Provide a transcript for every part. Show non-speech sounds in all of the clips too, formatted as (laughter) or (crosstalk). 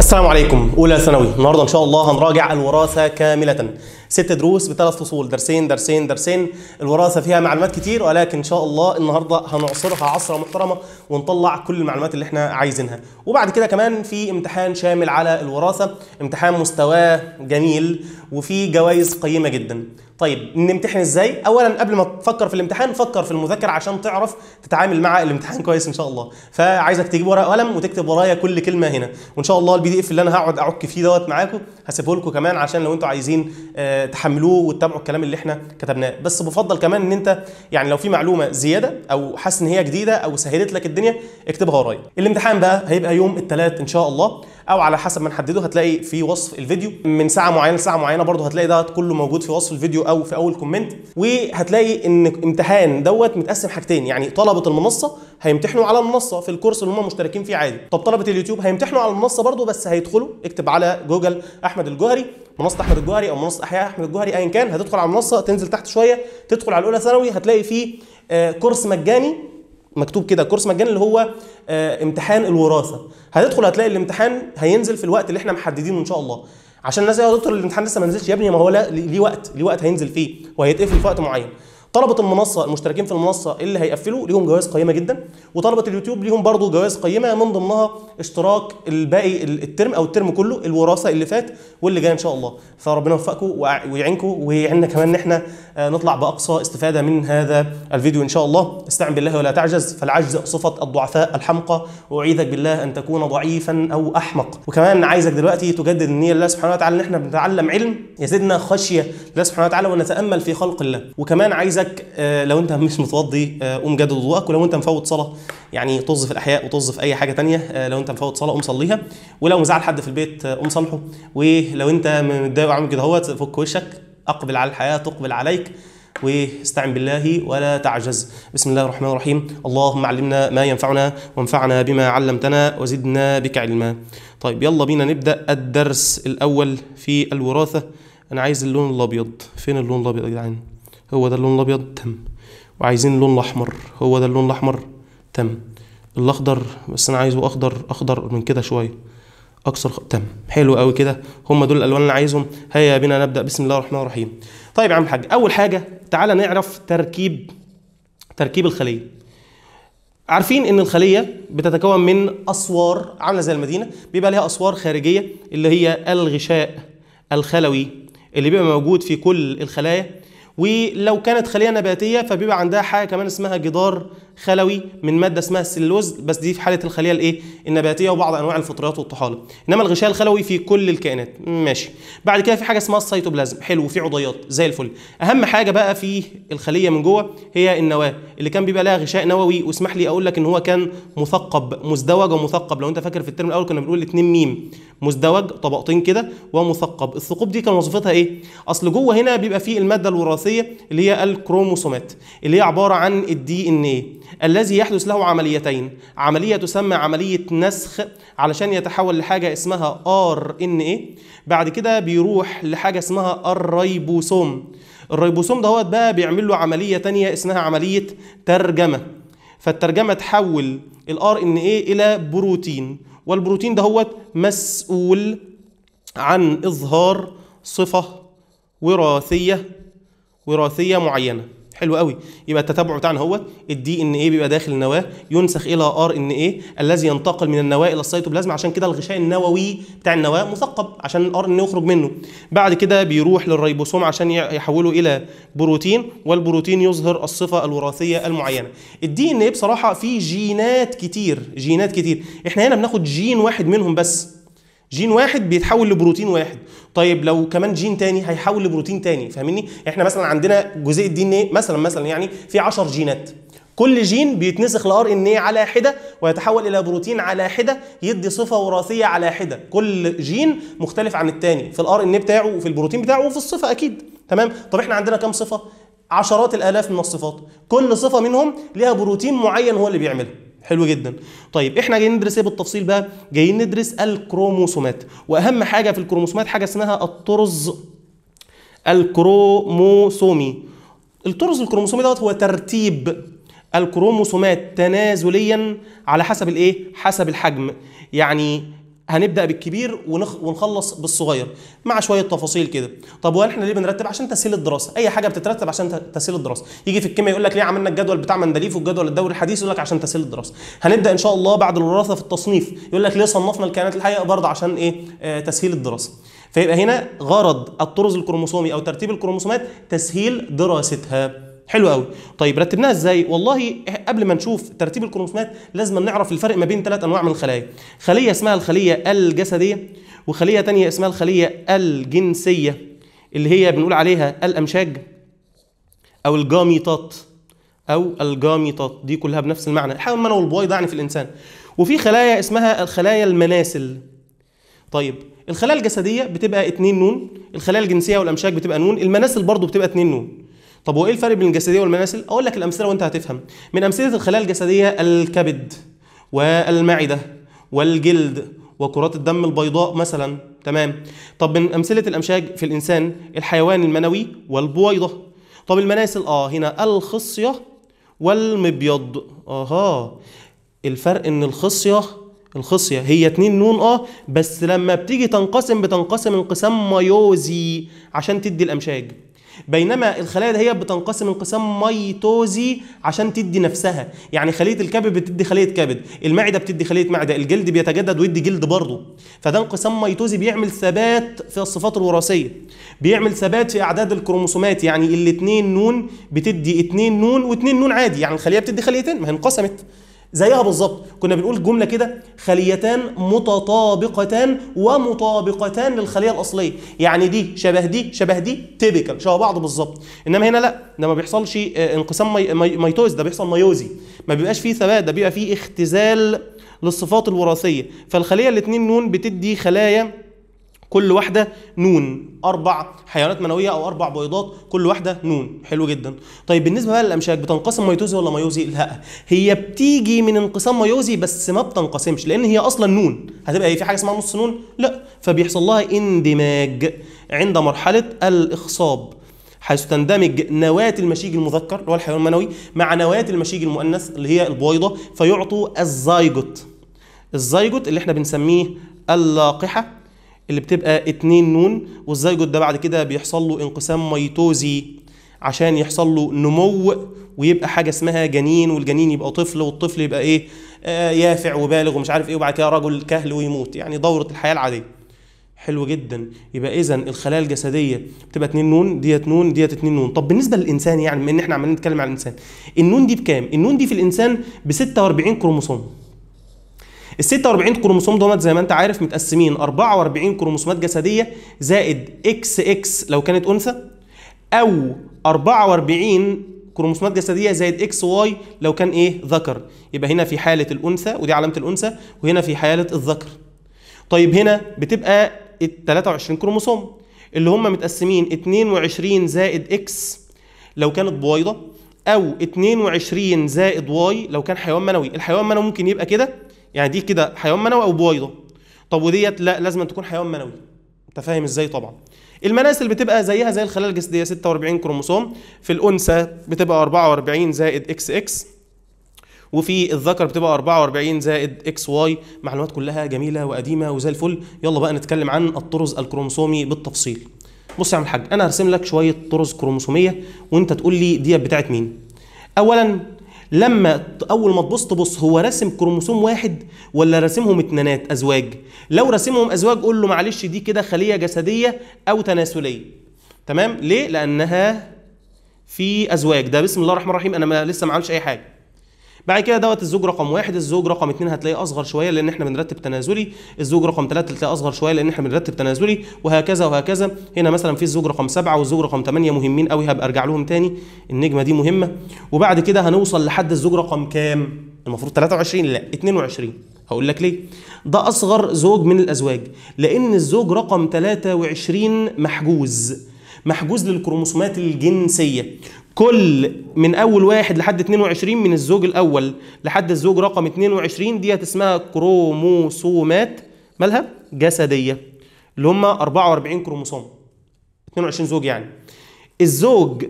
السلام عليكم اولى ثانوي النهارده ان شاء الله هنراجع الوراثه كامله ست دروس بثلاث فصول درسين درسين درسين الوراثه فيها معلومات كتير ولكن ان شاء الله النهارده هنعصرها عصره محترمه ونطلع كل المعلومات اللي احنا عايزينها وبعد كده كمان في امتحان شامل على الوراثه امتحان مستواه جميل وفي جوائز قيمه جدا طيب نمتحن ازاي اولا قبل ما تفكر في الامتحان فكر في المذاكره عشان تعرف تتعامل مع الامتحان كويس ان شاء الله فعايزك تجيب ورقه وقلم وتكتب ورايا كل كلمه هنا وان شاء الله البي دي اف اللي انا هقعد اعك فيه دوت معاكم هسيبه لكم كمان عشان لو انتوا عايزين آه، تحملوه وتتابعوا الكلام اللي احنا كتبناه بس بفضل كمان ان انت يعني لو في معلومه زياده او حاسس ان هي جديده او سهلت لك الدنيا اكتبها ورايا الامتحان بقى هيبقى يوم الثلاث ان شاء الله او على حسب ما نحدده هتلاقي في وصف الفيديو من ساعه معينه لساعه معينه برضو هتلاقي ده كله موجود في وصف الفيديو او في اول كومنت وهتلاقي ان امتحان دوت متقسم حاجتين يعني طلبه المنصه هيمتحنوا على المنصه في الكورس اللي هم مشتركين فيه عادي طب طلبه اليوتيوب هيمتحنوا على المنصه برضو بس هيدخلوا اكتب على جوجل احمد الجوهري منصه احمد الجوهري او منصه احياء احمد الجوهري ايا كان هتدخل على المنصه تنزل تحت شويه تدخل على الاولى ثانوي هتلاقي فيه آه، كورس مجاني مكتوب كده كورس مجاني اللي هو آه، امتحان الوراثه هتدخل هتلاقي الامتحان هينزل في الوقت اللي احنا محددينه ان شاء الله عشان الناس يا دكتور الامتحان لسه ما نزلش يا ابني ما هو لا ليه وقت ليه وقت هينزل فيه وهيتقفل في وقت معين طلبه المنصه المشتركين في المنصه اللي هيقفلوا ليهم جوائز قيمه جدا وطلبه اليوتيوب ليهم برضو جوائز قيمه من ضمنها اشتراك الباقي الترم او الترم كله الوراثه اللي فات واللي جاي ان شاء الله فربنا يوفقكم ويعينكم ويعيننا كمان ان احنا آه، نطلع باقصى استفاده من هذا الفيديو ان شاء الله استعن بالله ولا تعجز فالعجز صفه الضعفاء الحمقى واعيذك بالله ان تكون ضعيفا او احمق وكمان عايزك دلوقتي تجدد النيه لله سبحانه وتعالى ان احنا بنتعلم علم يزيدنا خشيه لله سبحانه وتعالى ونتامل في خلق الله وكمان عايز عايزك آه، لو انت مش متوضي آه، قوم جدد وضوءك ولو انت مفوت صلاه يعني طز في الاحياء وطز في اي حاجه ثانيه آه، لو انت مفوت صلاه قوم صليها ولو مزعل حد في البيت قوم صالحه ولو انت متضايق وعامل كده اهوت فك وشك اقبل على الحياه تقبل عليك واستعن بالله ولا تعجز بسم الله الرحمن الرحيم اللهم علمنا ما ينفعنا وانفعنا بما علمتنا وزدنا بك علما طيب يلا بينا نبدا الدرس الاول في الوراثه انا عايز اللون الابيض فين اللون الابيض يا جدعان هو ده اللون الابيض تم وعايزين اللون الاحمر هو ده اللون الاحمر تم الاخضر بس انا عايزه اخضر اخضر من كده شويه اكثر تم حلو قوي كده هم دول الالوان اللي عايزهم هيا بنا نبدا بسم الله الرحمن الرحيم طيب يا عم الحاج اول حاجه تعالى نعرف تركيب تركيب الخليه عارفين ان الخليه بتتكون من اسوار عامله زي المدينه بيبقى ليها اسوار خارجيه اللي هي الغشاء الخلوي اللي بيبقى موجود في كل الخلايا ولو كانت خليه نباتيه فبيبقى عندها حاجه كمان اسمها جدار خلوي من ماده اسمها السلوز بس دي في حاله الخليه الايه النباتيه وبعض انواع الفطريات والطحالب انما الغشاء الخلوي في كل الكائنات ماشي بعد كده في حاجه اسمها السيتوبلازم حلو وفي عضيات زي الفل اهم حاجه بقى في الخليه من جوه هي النواه اللي كان بيبقى لها غشاء نووي واسمح لي اقول لك ان هو كان مثقب مزدوج ومثقب لو انت فاكر في الترم الاول كنا بنقول الاثنين ميم مزدوج طبقتين كده ومثقب الثقوب دي كان وظيفتها ايه اصل جوه هنا بيبقى فيه الماده الوراثيه اللي هي الكروموسومات اللي هي عباره عن الدي ان ايه الذي يحدث له عمليتين عملية تسمى عملية نسخ علشان يتحول لحاجة اسمها آر إن إيه بعد كده بيروح لحاجة اسمها الريبوسوم الريبوسوم دوت بقى بيعمل له عملية تانية اسمها عملية ترجمة فالترجمة تحول الآر إن إيه إلى بروتين والبروتين دوت مسؤول عن إظهار صفة وراثية وراثية معينة حلو قوي يبقى التتبع بتاعنا هو الدي ان ايه بيبقى داخل النواه ينسخ الى ار ان ايه الذي ينتقل من النواه الى السيتوبلازم عشان كده الغشاء النووي بتاع النواه مثقب عشان الار ان يخرج منه بعد كده بيروح للريبوسوم عشان يحوله الى بروتين والبروتين يظهر الصفه الوراثيه المعينه الدي ان ايه بصراحه فيه جينات كتير جينات كتير احنا هنا بناخد جين واحد منهم بس جين واحد بيتحول لبروتين واحد طيب لو كمان جين تاني هيحول لبروتين تاني فاهمني احنا مثلا عندنا جزيء الدي ان ايه مثلا مثلا يعني في 10 جينات كل جين بيتنسخ لار ان ايه على حده ويتحول الى بروتين على حده يدي صفه وراثيه على حده كل جين مختلف عن التاني في الار ان ايه بتاعه وفي البروتين بتاعه وفي الصفه اكيد تمام طب احنا عندنا كام صفه عشرات الالاف من الصفات كل صفه منهم ليها بروتين معين هو اللي بيعمله حلو جدا طيب احنا جايين ندرس ايه بالتفصيل بقى جايين ندرس الكروموسومات واهم حاجه في الكروموسومات حاجه اسمها الطرز الكروموسومي الطرز الكروموسومي دوت هو ترتيب الكروموسومات تنازليا على حسب الايه حسب الحجم يعني هنبدا بالكبير ونخ... ونخلص بالصغير مع شويه تفاصيل كده طب هو احنا ليه بنرتب عشان تسهيل الدراسه اي حاجه بتترتب عشان تسهيل الدراسه يجي في الكيمياء يقول لك ليه عملنا الجدول بتاع مندليف والجدول الدوري الحديث يقول لك عشان تسهيل الدراسه هنبدا ان شاء الله بعد الوراثه في التصنيف يقول لك ليه صنفنا الكائنات الحيه برضه عشان ايه آه تسهيل الدراسه فيبقى هنا غرض الطرز الكروموسومي او ترتيب الكروموسومات تسهيل دراستها حلو قوي طيب رتبناها ازاي والله قبل ما نشوف ترتيب الكروموسومات لازم نعرف الفرق ما بين ثلاث انواع من الخلايا خليه اسمها الخليه الجسديه وخليه ثانيه اسمها الخليه الجنسيه اللي هي بنقول عليها الامشاج او الجاميطات او الجاميطات دي كلها بنفس المعنى الحيوان المنوي والبويضه يعني في الانسان وفي خلايا اسمها الخلايا المناسل طيب الخلايا الجسديه بتبقى 2 نون الخلايا الجنسيه والامشاج بتبقى نون المناسل برضو بتبقى 2 نون طب وايه الفرق بين الجسديه والمناسل اقول لك الامثله وانت هتفهم من امثله الخلايا الجسديه الكبد والمعده والجلد وكرات الدم البيضاء مثلا تمام طب من امثله الامشاج في الانسان الحيوان المنوي والبويضه طب المناسل اه هنا الخصيه والمبيض اها الفرق ان الخصيه الخصية هي اتنين نون اه بس لما بتيجي تنقسم بتنقسم انقسام ميوزي عشان تدي الامشاج بينما الخلايا ده هي بتنقسم انقسام ميتوزي عشان تدي نفسها يعني خليه الكبد بتدي خليه كبد المعده بتدي خليه معده الجلد بيتجدد ويدي جلد برضه فده انقسام ميتوزي بيعمل ثبات في الصفات الوراثيه بيعمل ثبات في اعداد الكروموسومات يعني الاثنين نون بتدي اثنين نون واثنين نون عادي يعني الخليه بتدي خليتين ما هي انقسمت زيها بالظبط كنا بنقول جمله كده خليتان متطابقتان ومطابقتان للخليه الاصليه يعني دي شبه دي شبه دي تيبيكال شبه بعض بالظبط انما هنا لا ده ما بيحصلش آه، انقسام ميتوز ده بيحصل ميوزي ما بيبقاش فيه ثبات ده بيبقى فيه اختزال للصفات الوراثيه فالخليه الاثنين نون بتدي خلايا كل واحده نون اربع حيوانات منويه او اربع بيضات كل واحده نون حلو جدا طيب بالنسبه بقى للامشاك بتنقسم ميتوزي ولا ميوزي لا هي بتيجي من انقسام ميوزي بس ما بتنقسمش لان هي اصلا نون هتبقى هي إيه، في حاجه اسمها نص نون لا فبيحصل لها اندماج عند مرحله الاخصاب حيث تندمج نواة المشيج المذكر اللي هو الحيوان المنوي مع نواة المشيج المؤنث اللي هي البويضة فيعطوا الزايجوت الزايجوت اللي احنا بنسميه اللاقحة اللي بتبقى اتنين نون والزيجوت ده بعد كده بيحصل له انقسام ميتوزي عشان يحصل له نمو ويبقى حاجه اسمها جنين والجنين يبقى طفل والطفل يبقى ايه آه يافع وبالغ ومش عارف ايه وبعد كده رجل كهل ويموت يعني دوره الحياه العاديه حلو جدا يبقى اذا الخلايا الجسديه بتبقى اتنين نون ديت نون ديت اتنين نون طب بالنسبه للانسان يعني بما ان احنا عمالين نتكلم على الانسان النون دي بكام النون دي في الانسان ب 46 كروموسوم ال 46 كروموسوم دولت زي ما انت عارف متقسمين 44 كروموسومات جسديه زائد اكس اكس لو كانت انثى او 44 كروموسومات جسديه زائد اكس واي لو كان ايه ذكر يبقى هنا في حاله الانثى ودي علامه الانثى وهنا في حاله الذكر طيب هنا بتبقى ال 23 كروموسوم اللي هم متقسمين 22 زائد اكس لو كانت بويضه او 22 زائد واي لو كان حيوان منوي الحيوان المنوي ممكن يبقى كده يعني دي كده حيوان منوي او بويضه طب وديت لا لازم تكون حيوان منوي انت فاهم ازاي طبعا المناسل بتبقى زيها زي الخلايا الجسديه 46 كروموسوم في الانثى بتبقى 44 زائد اكس اكس وفي الذكر بتبقى 44 زائد اكس واي معلومات كلها جميله وقديمه وزي الفل يلا بقى نتكلم عن الطرز الكروموسومي بالتفصيل بص يا عم الحاج انا هرسم لك شويه طرز كروموسوميه وانت تقول لي ديت بتاعت مين اولا لما اول ما تبص تبص هو راسم كروموسوم واحد ولا راسمهم اتنينات ازواج لو راسمهم ازواج قول له معلش دي كده خليه جسديه او تناسليه تمام ليه لانها في ازواج ده بسم الله الرحمن الرحيم انا ما لسه ما عملش اي حاجه بعد كده دوت الزوج رقم واحد الزوج رقم اتنين هتلاقيه اصغر شويه لان احنا بنرتب تنازلي الزوج رقم ثلاثه هتلاقيه اصغر شويه لان احنا بنرتب تنازلي وهكذا وهكذا هنا مثلا في الزوج رقم سبعه والزوج رقم ثمانيه مهمين قوي هبقى ارجع لهم تاني النجمه دي مهمه وبعد كده هنوصل لحد الزوج رقم كام؟ المفروض 23 لا 22 هقول لك ليه ده اصغر زوج من الازواج لان الزوج رقم 23 محجوز محجوز للكروموسومات الجنسيه كل من اول واحد لحد 22 من الزوج الاول لحد الزوج رقم 22 ديت اسمها كروموسومات مالها جسديه اللي هم 44 كروموسوم 22 زوج يعني الزوج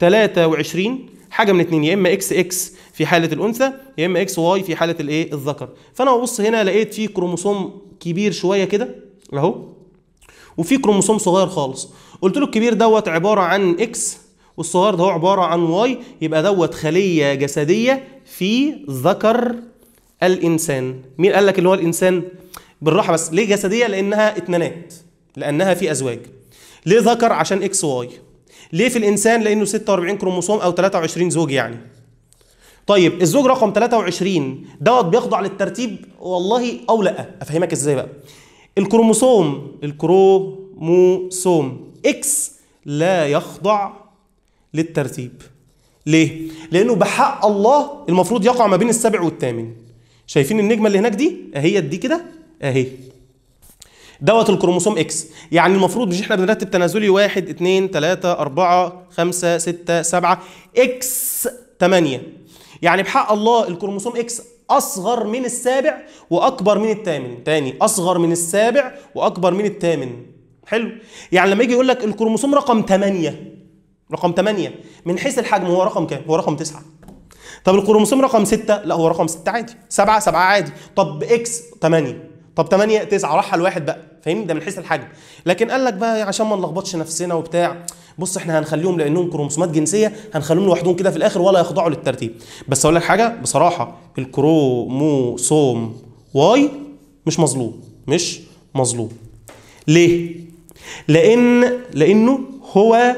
23 حاجه من اتنين يا اما اكس اكس في حاله الانثى يا اما اكس واي في حاله الايه الذكر فانا ببص هنا لقيت في كروموسوم كبير شويه كده اهو وفي كروموسوم صغير خالص قلت له الكبير دوت عباره عن اكس والصغير ده هو عبارة عن واي يبقى دوت خلية جسدية في ذكر الإنسان مين قال لك اللي هو الإنسان؟ بالراحة بس ليه جسدية؟ لأنها اتنانات لأنها في أزواج ليه ذكر عشان إكس واي ليه في الإنسان؟ لأنه 46 كروموسوم أو 23 زوج يعني طيب الزوج رقم 23 دوت بيخضع للترتيب والله أو لأ أفهمك إزاي بقى الكروموسوم الكروموسوم إكس لا يخضع للترتيب ليه؟ لأنه بحق الله المفروض يقع ما بين السابع والثامن شايفين النجمة اللي هناك دي؟ أهي دي كده أهي دوت الكروموسوم اكس يعني المفروض مش احنا بنرتب تنازلي 1 2 3 4 5 6 7 اكس 8 يعني بحق الله الكروموسوم اكس اصغر من السابع واكبر من الثامن تاني اصغر من السابع واكبر من الثامن حلو يعني لما يجي يقول لك الكروموسوم رقم 8 رقم 8 من حيث الحجم هو رقم كام؟ هو رقم 9 طب الكروموسوم رقم 6 لا هو رقم 6 عادي 7 7 عادي طب اكس 8 طب 8 9 راح الواحد بقى فاهمني ده من حيث الحجم لكن قال لك بقى عشان ما نلخبطش نفسنا وبتاع بص احنا هنخليهم لانهم كروموسومات جنسيه هنخليهم لوحدهم كده في الاخر ولا يخضعوا للترتيب بس اقول لك حاجه بصراحه الكروموسوم واي مش مظلوم مش مظلوم ليه لان لانه هو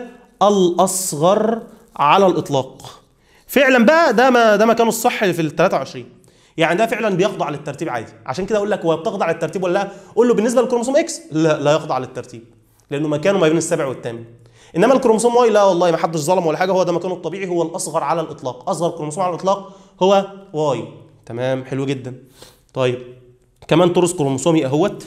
الأصغر على الإطلاق فعلا بقى ده ما ده مكانه الصح في ال 23 يعني ده فعلا بيخضع للترتيب عادي عشان كده اقول لك هو بتخضع للترتيب ولا لا قول له بالنسبه للكروموسوم اكس لا لا يخضع للترتيب لانه مكانه ما بين السابع والثامن انما الكروموسوم واي لا والله ما حدش ظلم ولا حاجه هو ده مكانه الطبيعي هو الاصغر على الاطلاق اصغر كروموسوم على الاطلاق هو واي تمام حلو جدا طيب كمان ترس كروموسومي اهوت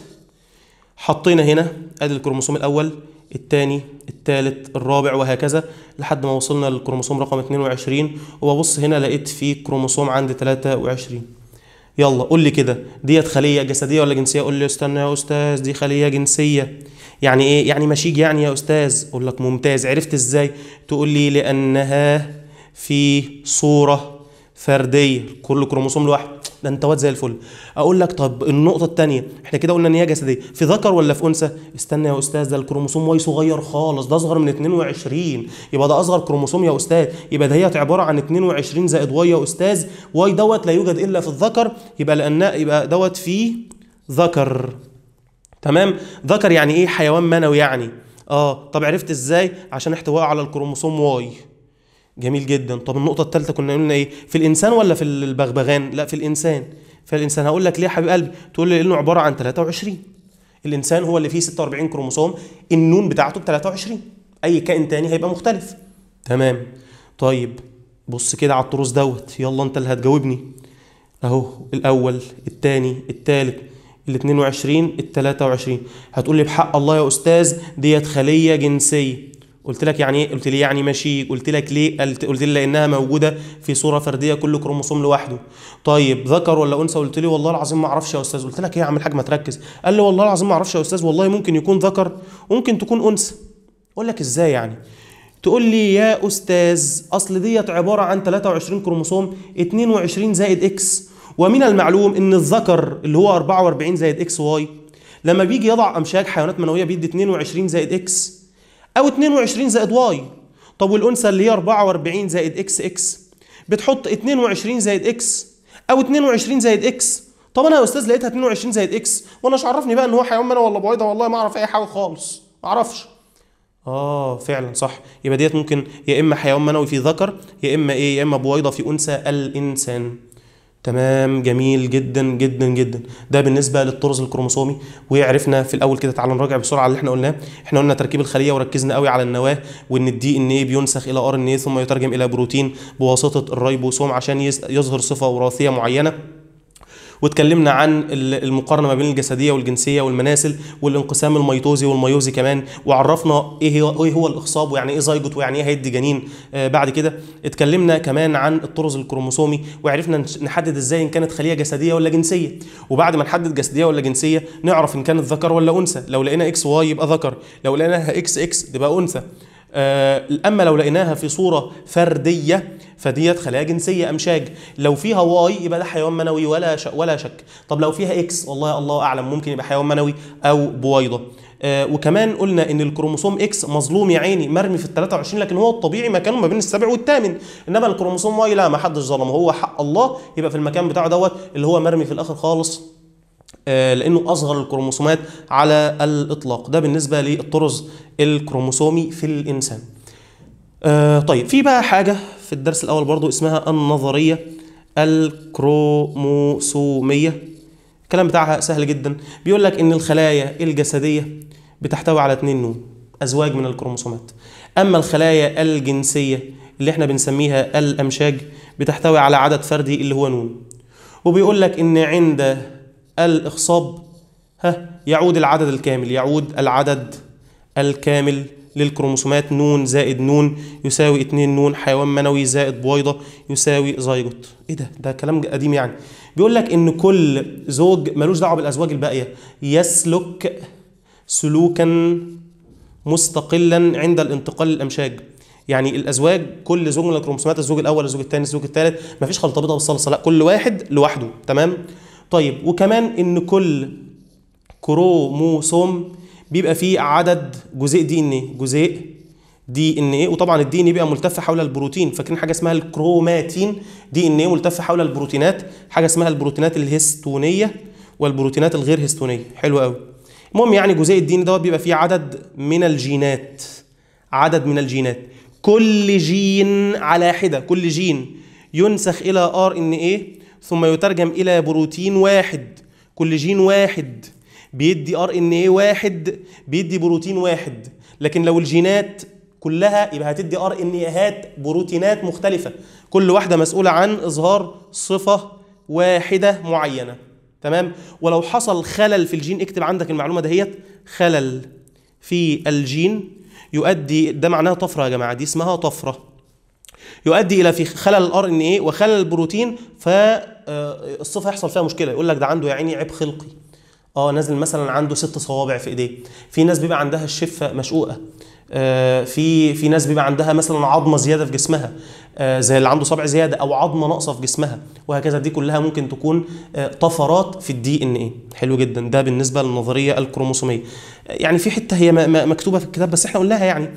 حطينا هنا ادي الكروموسوم الاول الثاني الثالث الرابع وهكذا لحد ما وصلنا للكروموسوم رقم 22 وببص هنا لقيت في كروموسوم عند 23 يلا قول لي كده ديت خليه جسديه ولا جنسيه قول لي استنى يا استاذ دي خليه جنسيه يعني ايه يعني مشيج يعني يا استاذ اقول لك ممتاز عرفت ازاي تقول لي لانها في صوره فرديه كل كروموسوم لوحده ده انت واد زي الفل اقول لك طب النقطه الثانيه احنا كده قلنا ان هي جسديه في ذكر ولا في انثى استنى يا استاذ ده الكروموسوم واي صغير خالص ده اصغر من 22 يبقى ده اصغر كروموسوم يا استاذ يبقى ده هي عباره عن 22 زائد واي يا استاذ واي دوت لا يوجد الا في الذكر يبقى لان يبقى دوت فيه ذكر تمام ذكر يعني ايه حيوان منوي يعني اه طب عرفت ازاي عشان احتوائه على الكروموسوم واي جميل جدا طب النقطة الثالثة كنا قلنا ايه في الانسان ولا في البغبغان لا في الانسان فالانسان هقول لك ليه يا حبيب قلبي تقول لي لانه عبارة عن 23 الانسان هو اللي فيه 46 كروموسوم النون بتاعته ب 23 اي كائن تاني هيبقى مختلف تمام طيب بص كده على التروس دوت يلا انت اللي هتجاوبني اهو الاول التاني التالت ال 22 ال 23 هتقول لي بحق الله يا استاذ ديت خليه جنسيه قلت لك يعني ايه قلت لي يعني ماشي قلت لك ليه قلت, قلت لي لانها موجوده في صوره فرديه كل كروموسوم لوحده طيب ذكر ولا انثى قلت لي والله العظيم ما اعرفش يا استاذ قلت لك ايه يا عم الحاج ما تركز قال لي والله العظيم ما اعرفش يا استاذ والله ممكن يكون ذكر وممكن تكون انثى اقول لك ازاي يعني تقول لي يا استاذ اصل ديت عباره عن 23 كروموسوم 22 زائد اكس ومن المعلوم ان الذكر اللي هو 44 زائد اكس واي لما بيجي يضع امشاج حيوانات منويه بيدي 22 زائد اكس او 22 زائد واي طب والانثى اللي هي 44 زائد اكس اكس بتحط 22 زائد اكس او 22 زائد اكس طب انا يا استاذ لقيتها 22 زائد اكس وانا مش عرفني بقى ان هو حيوان منى ولا بويضه والله ما اعرف اي حاجه خالص ما اعرفش اه فعلا صح يبقى ديت ممكن يا اما حيوان منوي في ذكر يا اما ايه يا اما بويضه في انثى الانسان تمام جميل جدا جدا جدا ده بالنسبه للطرز الكروموسومي وعرفنا في الاول كده تعالى نراجع بسرعه اللي احنا قلناه احنا قلنا تركيب الخليه وركزنا قوي على النواه وان الدي ان ايه بينسخ الى ار ان ايه ثم يترجم الى بروتين بواسطه الريبوسوم عشان يظهر صفه وراثيه معينه واتكلمنا عن المقارنه ما بين الجسديه والجنسيه والمناسل والانقسام الميتوزي والميوزي كمان وعرفنا ايه هو ايه هو الاخصاب ويعني ايه زيجوت ويعني ايه هيدي جنين آه، بعد كده اتكلمنا كمان عن الطرز الكروموسومي وعرفنا نحدد ازاي ان كانت خليه جسديه ولا جنسيه وبعد ما نحدد جسديه ولا جنسيه نعرف ان كانت ذكر ولا انثى لو لقينا اكس واي يبقى ذكر لو لقيناها اكس اكس تبقى انثى آه، اما لو لقيناها في صوره فرديه فديت خلايا جنسيه امشاج لو فيها واي يبقى ده حيوان منوي ولا شك ولا شك طب لو فيها اكس والله الله اعلم ممكن يبقى حيوان منوي او بويضه آه وكمان قلنا ان الكروموسوم اكس مظلوم يا عيني مرمي في ال 23 لكن هو الطبيعي مكانه ما بين السابع والثامن انما الكروموسوم واي لا ما حدش ظلمه هو حق الله يبقى في المكان بتاعه دوت اللي هو مرمي في الاخر خالص آه، لانه اصغر الكروموسومات على الاطلاق ده بالنسبه للطرز الكروموسومي في الانسان آه، طيب في بقى حاجه في الدرس الاول برضو اسمها النظريه الكروموسوميه الكلام بتاعها سهل جدا بيقول لك ان الخلايا الجسديه بتحتوي على اتنين نون ازواج من الكروموسومات اما الخلايا الجنسيه اللي احنا بنسميها الامشاج بتحتوي على عدد فردي اللي هو نون وبيقول لك ان عند الإخصاب ها يعود العدد الكامل يعود العدد الكامل للكروموسومات نون زائد نون يساوي 2 نون حيوان منوي زائد بويضة يساوي زيجوت ايه ده ده كلام قديم يعني بيقول لك ان كل زوج ملوش دعوه بالازواج الباقيه يسلك سلوكا مستقلا عند الانتقال للامشاج يعني الازواج كل زوج من الكروموسومات الزوج الاول الزوج الثاني الزوج الثالث مفيش خلطبيطه بالصلصه لا كل واحد لوحده تمام طيب وكمان ان كل كروموسوم بيبقى فيه عدد جزيء دي ان ايه جزيء دي ان ايه وطبعا الدي ان ايه بيبقى ملتف حول البروتين فاكرين حاجه اسمها الكروماتين دي ان ايه ملتف حول البروتينات حاجه اسمها البروتينات الهستونيه والبروتينات الغير هستونيه حلو قوي المهم يعني جزيء الدي ان دوت بيبقى فيه عدد من الجينات عدد من الجينات كل جين على حده كل جين ينسخ الى ار ان ايه ثم يترجم إلى بروتين واحد كل جين واحد بيدي ار ان اي واحد بيدي بروتين واحد لكن لو الجينات كلها يبقى هتدي ار ان ايهات بروتينات مختلفه كل واحده مسؤوله عن اظهار صفه واحده معينه تمام ولو حصل خلل في الجين اكتب عندك المعلومه دهيت خلل في الجين يؤدي ده معناها طفره يا جماعه دي اسمها طفره يؤدي الى في خلل الار ان اي وخلل البروتين ف آه، الصفه يحصل فيها مشكله يقول لك ده عنده يا عيني عيب خلقي اه نازل مثلا عنده ست صوابع في ايديه في ناس بيبقى عندها الشفه مشقوقه آه في في ناس بيبقى عندها مثلا عظمه زياده في جسمها آه زي اللي عنده صبع زياده او عظمه ناقصه في جسمها وهكذا دي كلها ممكن تكون آه طفرات في الدي ان ايه حلو جدا ده بالنسبه للنظريه الكروموسوميه يعني في حته هي مكتوبه في الكتاب بس احنا قلناها يعني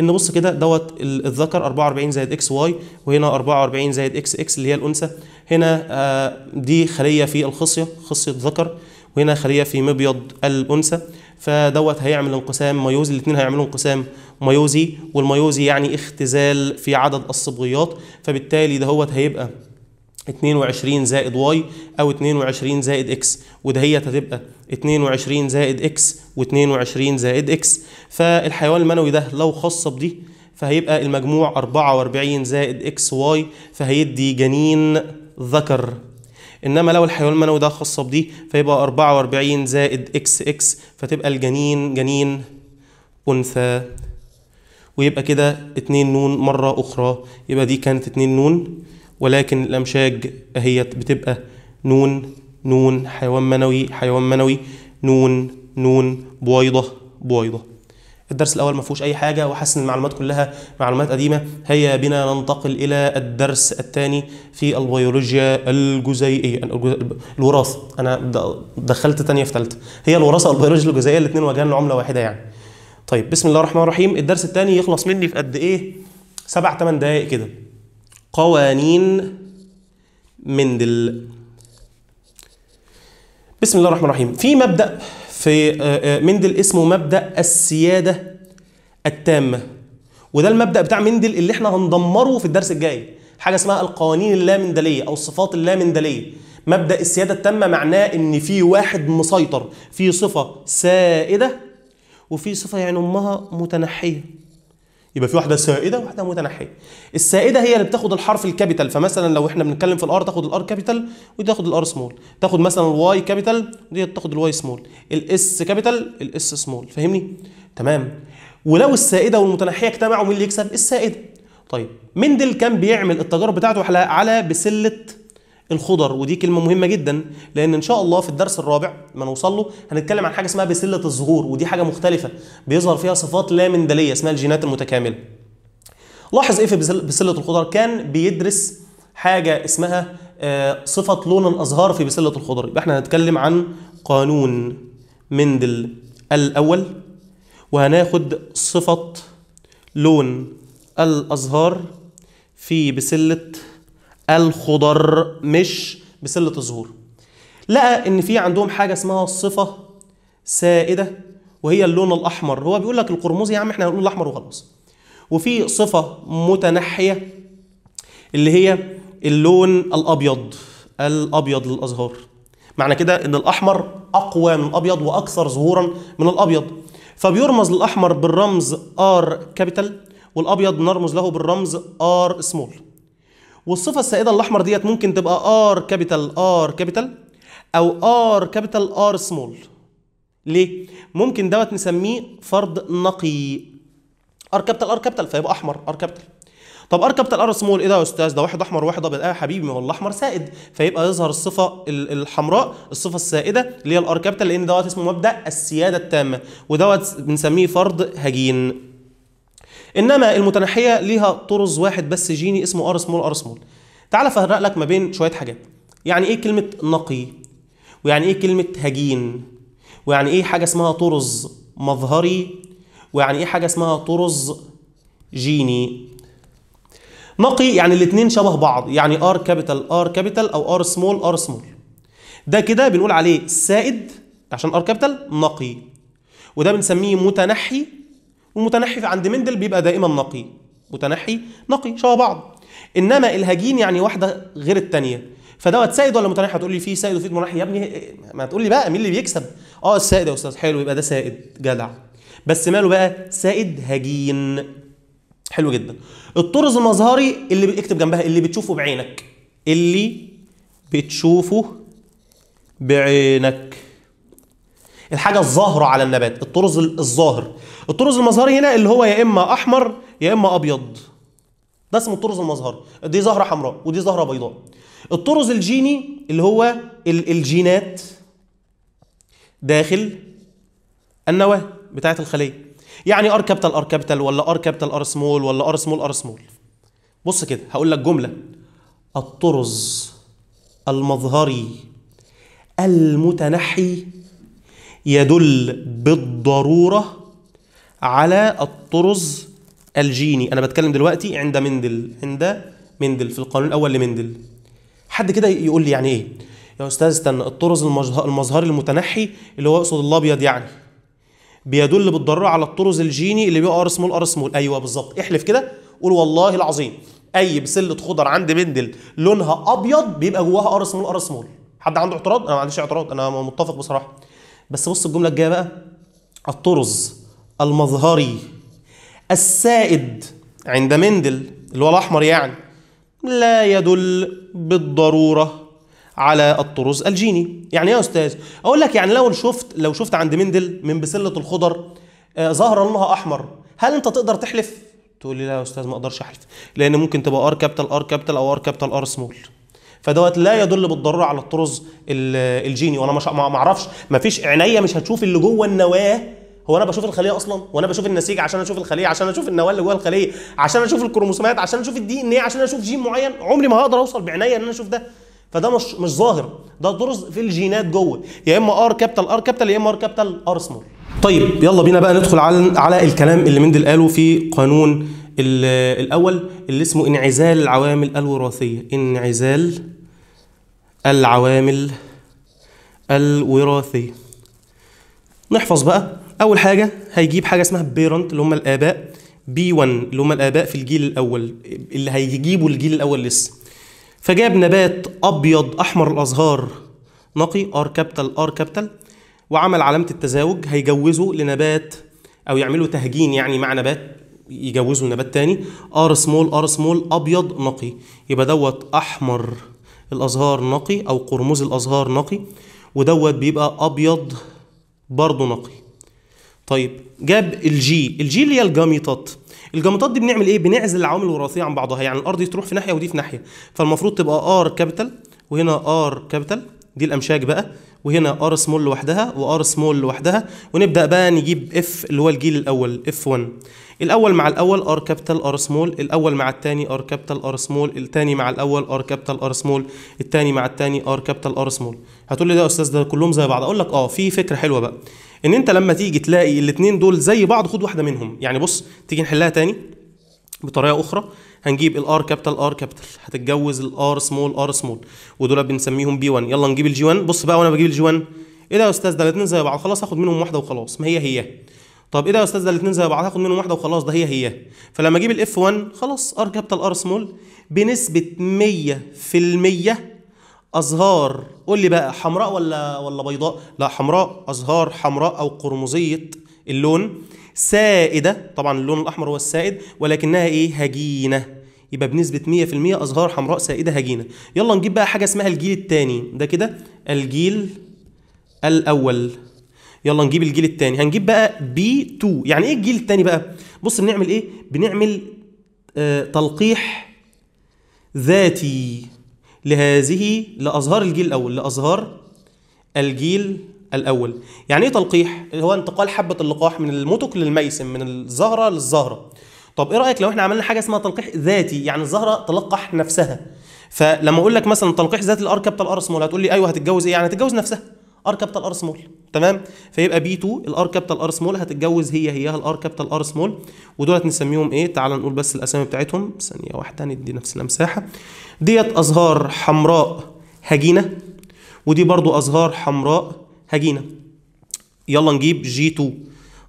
ان بص كده دوت الذكر 44 زائد اكس واي وهنا 44 زائد اكس اكس اللي هي الانثى هنا آه، دي خليه في الخصيه خصيه ذكر وهنا خليه في مبيض الانثى فدوت هيعمل انقسام ميوزي الاثنين هيعملوا انقسام ميوزي والميوزي يعني اختزال في عدد الصبغيات فبالتالي دهوت هيبقى 22 زائد واي او 22 زائد اكس ودهيت هتبقى 22 زائد اكس و22 زائد اكس فالحيوان المنوي ده لو خاص بدي فهيبقى المجموع 44 زائد اكس واي فهيدي جنين ذكر انما لو الحيوان المنوي ده خاصه بدي فيبقى 44 زائد اكس اكس فتبقى الجنين جنين انثى ويبقى كده 2 نون مره اخرى يبقى دي كانت 2 نون ولكن الأمشاج هي بتبقى نون نون حيوان منوي حيوان منوي نون نون بويضة بويضة الدرس الأول ما فيهوش أي حاجة وحاسس إن المعلومات كلها معلومات قديمة هيا بنا ننتقل إلى الدرس الثاني في البيولوجيا الجزيئية الوراثة أنا دخلت تانية في ثالثة هي الوراثة والبيولوجيا الجزيئية الاثنين وجهان لعملة واحدة يعني طيب بسم الله الرحمن الرحيم الدرس الثاني يخلص مني في قد إيه؟ سبع ثمان دقائق كده قوانين مندل بسم الله الرحمن الرحيم في مبدأ في آه، آه، مندل اسمه مبدأ السيادة التامة وده المبدأ بتاع مندل اللي احنا هندمره في الدرس الجاي حاجة اسمها القوانين اللامندلية أو الصفات اللامندلية مبدأ السيادة التامة معناه إن في واحد مسيطر في صفة سائدة وفي صفة يعني أمها متنحية يبقى في واحده سائده وواحده متنحيه السائده هي اللي بتاخد الحرف الكابيتال فمثلا لو احنا بنتكلم في الار تاخد الار كابيتال ودي تاخد الار سمول تاخد مثلا الواي كابيتال ودي تاخد الواي سمول الاس كابيتال الاس سمول فاهمني تمام ولو السائده والمتنحيه اجتمعوا مين اللي يكسب السائده طيب مندل كان بيعمل التجارب بتاعته على بسله الخضر ودي كلمه مهمه جدا لان ان شاء الله في الدرس الرابع ما نوصل له هنتكلم عن حاجه اسمها بسله الظهور ودي حاجه مختلفه بيظهر فيها صفات لا مندليه اسمها الجينات المتكامله لاحظ ايه في بسله الخضر كان بيدرس حاجه اسمها آه، صفه لون الازهار في بسله الخضر يبقى احنا هنتكلم عن قانون مندل الاول وهناخد صفه لون الازهار في بسله الخضر مش بسله الظهور لقى ان في عندهم حاجه اسمها صفه سائده وهي اللون الاحمر هو بيقول لك القرمزي يا عم احنا هنقول الاحمر وخلاص وفي صفه متنحيه اللي هي اللون الابيض الابيض للازهار معنى كده ان الاحمر اقوى من الابيض واكثر ظهورا من الابيض فبيرمز للاحمر بالرمز ار كابيتال والابيض نرمز له بالرمز ار سمول والصفه السائده الاحمر ديت ممكن تبقى ار كابيتال ار كابيتال او ار كابيتال ار سمول ليه ممكن دوت نسميه فرض نقي ار كابيتال ار كابيتال فيبقى احمر ار كابيتال طب ار كابيتال ار سمول ايه ده يا استاذ ده واحد احمر وواحد ابيض اه يا حبيبي ما هو الاحمر سائد فيبقى يظهر الصفه الحمراء الصفه السائده اللي هي الار كابيتال لان دوت اسمه مبدا السياده التامه ودوت بنسميه فرض هجين انما المتنحيه ليها طرز واحد بس جيني اسمه ار سمول ار سمول تعال افرق لك ما بين شويه حاجات يعني ايه كلمه نقي ويعني ايه كلمه هجين ويعني ايه حاجه اسمها طرز مظهري ويعني ايه حاجه اسمها طرز جيني نقي يعني الاثنين شبه بعض يعني ار كابيتال ار كابيتال او ار سمول ار سمول ده كده بنقول عليه سائد عشان ار كابيتال نقي وده بنسميه متنحي والمتنحي عند مندل بيبقى دائما نقي متنحي نقي شبه بعض انما الهجين يعني واحده غير الثانيه فدوت سائد ولا متنحي هتقول لي في سائد وفي متنحي يا ابني ما تقول لي بقى مين اللي بيكسب اه السائد يا استاذ حلو يبقى ده سائد جدع بس ماله بقى سائد هجين حلو جدا الطرز المظهري اللي بيكتب جنبها اللي بتشوفه بعينك اللي بتشوفه بعينك الحاجه الظاهره على النبات الطرز الظاهر الطرز المظهري هنا اللي هو يا اما احمر يا اما ابيض ده اسمه الطرز المظهري دي زهره حمراء ودي زهره بيضاء الطرز الجيني اللي هو الجينات داخل النواه بتاعه الخليه يعني ار كابيتال ار كابيتال ولا ار كابيتال ار سمول ولا ار سمول ار سمول بص كده هقول لك جمله الطرز المظهري المتنحي يدل بالضرورة على الطرز الجيني أنا بتكلم دلوقتي عند مندل عند مندل في القانون الأول لمندل حد كده يقول لي يعني إيه يا أستاذ استنى الطرز المظهري المتنحي اللي هو يقصد الأبيض يعني بيدل بالضرورة على الطرز الجيني اللي بيبقى ار سمول ار سمول أيوه بالظبط احلف كده قول والله العظيم أي بسلة خضر عند مندل لونها أبيض بيبقى جواها ار سمول ار سمول حد عنده اعتراض؟ أنا ما عنديش اعتراض أنا متفق بصراحة بس بص الجمله الجايه بقى الطرز المظهري السائد عند مندل اللي هو الاحمر يعني لا يدل بالضروره على الطرز الجيني يعني ايه يا استاذ اقول لك يعني لو شفت لو شفت عند مندل من بسله الخضر آه، ظهر لونها احمر هل انت تقدر تحلف تقول لي لا يا استاذ ما اقدرش احلف لان ممكن تبقى ار كابيتال ار كابيتال او ار كابيتال ار سمول فدوت لا يدل بالضروره على الطرز الجيني وانا ما اعرفش ما فيش عينيا مش هتشوف اللي جوه النواه هو انا بشوف الخليه اصلا وانا بشوف النسيج عشان اشوف الخليه عشان اشوف النواه اللي جوه الخليه عشان اشوف الكروموسومات عشان اشوف الدي ان ايه عشان اشوف جين معين عمري ما هقدر اوصل بعينيا ان انا اشوف ده فده مش مش ظاهر ده طرز في الجينات جوه يا اما ار كابيتال ار كابيتال يا اما ار كابيتال ار سمول طيب يلا بينا بقى ندخل على على الكلام اللي مندل قاله في قانون الاول اللي اسمه انعزال العوامل الوراثيه انعزال العوامل الوراثية نحفظ بقى أول حاجة هيجيب حاجة اسمها بيرنت اللي هم الآباء بي 1 اللي هم الآباء في الجيل الأول اللي هيجيبوا الجيل الأول لسه فجاب نبات أبيض أحمر الأزهار نقي ار كابيتال ار كابيتال وعمل علامة التزاوج هيجوزه لنبات أو يعملوا تهجين يعني مع نبات يجوزوا لنبات تاني ار سمول ار سمول أبيض نقي يبقى دوت أحمر الازهار نقي او قرمز الازهار نقي ودوت بيبقى ابيض برضه نقي طيب جاب الجي الجي اللي هي الجاميطات الجاميطات دي بنعمل ايه بنعزل العوامل الوراثيه عن بعضها يعني الارض دي تروح في ناحيه ودي في ناحيه فالمفروض تبقى ار كابيتال وهنا ار كابيتال دي الامشاج بقى وهنا ار سمول لوحدها وار سمول لوحدها ونبدا بقى نجيب اف اللي هو الجيل الاول اف 1 الاول مع الاول ار كابيتال ار سمول الاول مع الثاني ار كابيتال ار سمول الثاني مع الاول ار كابيتال ار سمول الثاني مع الثاني ار كابيتال ار سمول هتقول لي ده يا استاذ ده كلهم زي بعض اقول لك اه في فكره حلوه بقى ان انت لما تيجي تلاقي الاثنين دول زي بعض خد واحده منهم يعني بص تيجي نحلها ثاني بطريقه اخرى هنجيب الار كابيتال ار كابيتال هتتجوز الار سمول ار سمول ودول بنسميهم بي 1 يلا نجيب الجي 1 بص بقى وانا بجيب الجي 1 ايه ده يا استاذ ده الاثنين زي بعض خلاص هاخد منهم واحده وخلاص ما هي هي طب ايه ده يا استاذ ده الاثنين زي بعض هاخد منهم واحده وخلاص ده هي هي فلما اجيب الاف 1 خلاص ار كابيتال ار سمول بنسبه 100% ازهار قول لي بقى حمراء ولا ولا بيضاء لا حمراء ازهار حمراء او قرمزيه اللون سائده طبعا اللون الاحمر هو السائد ولكنها ايه هجينه يبقى بنسبه 100% ازهار حمراء سائده هجينه يلا نجيب بقى حاجه اسمها الجيل الثاني ده كده الجيل الاول يلا نجيب الجيل الثاني هنجيب بقى بي 2 يعني ايه الجيل الثاني بقى بص بنعمل ايه بنعمل آه تلقيح ذاتي لهذه لازهار الجيل الاول لازهار الجيل الاول يعني ايه تلقيح اللي هو انتقال حبه اللقاح من الموتوك للميسم من الزهره للزهره طب ايه رايك لو احنا عملنا حاجه اسمها تلقيح ذاتي يعني الزهره تلقح نفسها فلما اقول لك مثلا تلقيح ذاتي الار كابيتال ار سمول هتقول لي ايوه هتتجوز ايه يعني هتتجوز نفسها ار كابيتال ار سمول تمام فيبقى بي 2 الار كابيتال ار سمول هتتجوز هي هيها الار كابيتال ار سمول ودولت نسميهم ايه تعال نقول بس الاسامي بتاعتهم ثانيه واحده ندي نفس المساحه ديت ازهار حمراء هجينه ودي برضو ازهار حمراء هجينه يلا نجيب جي 2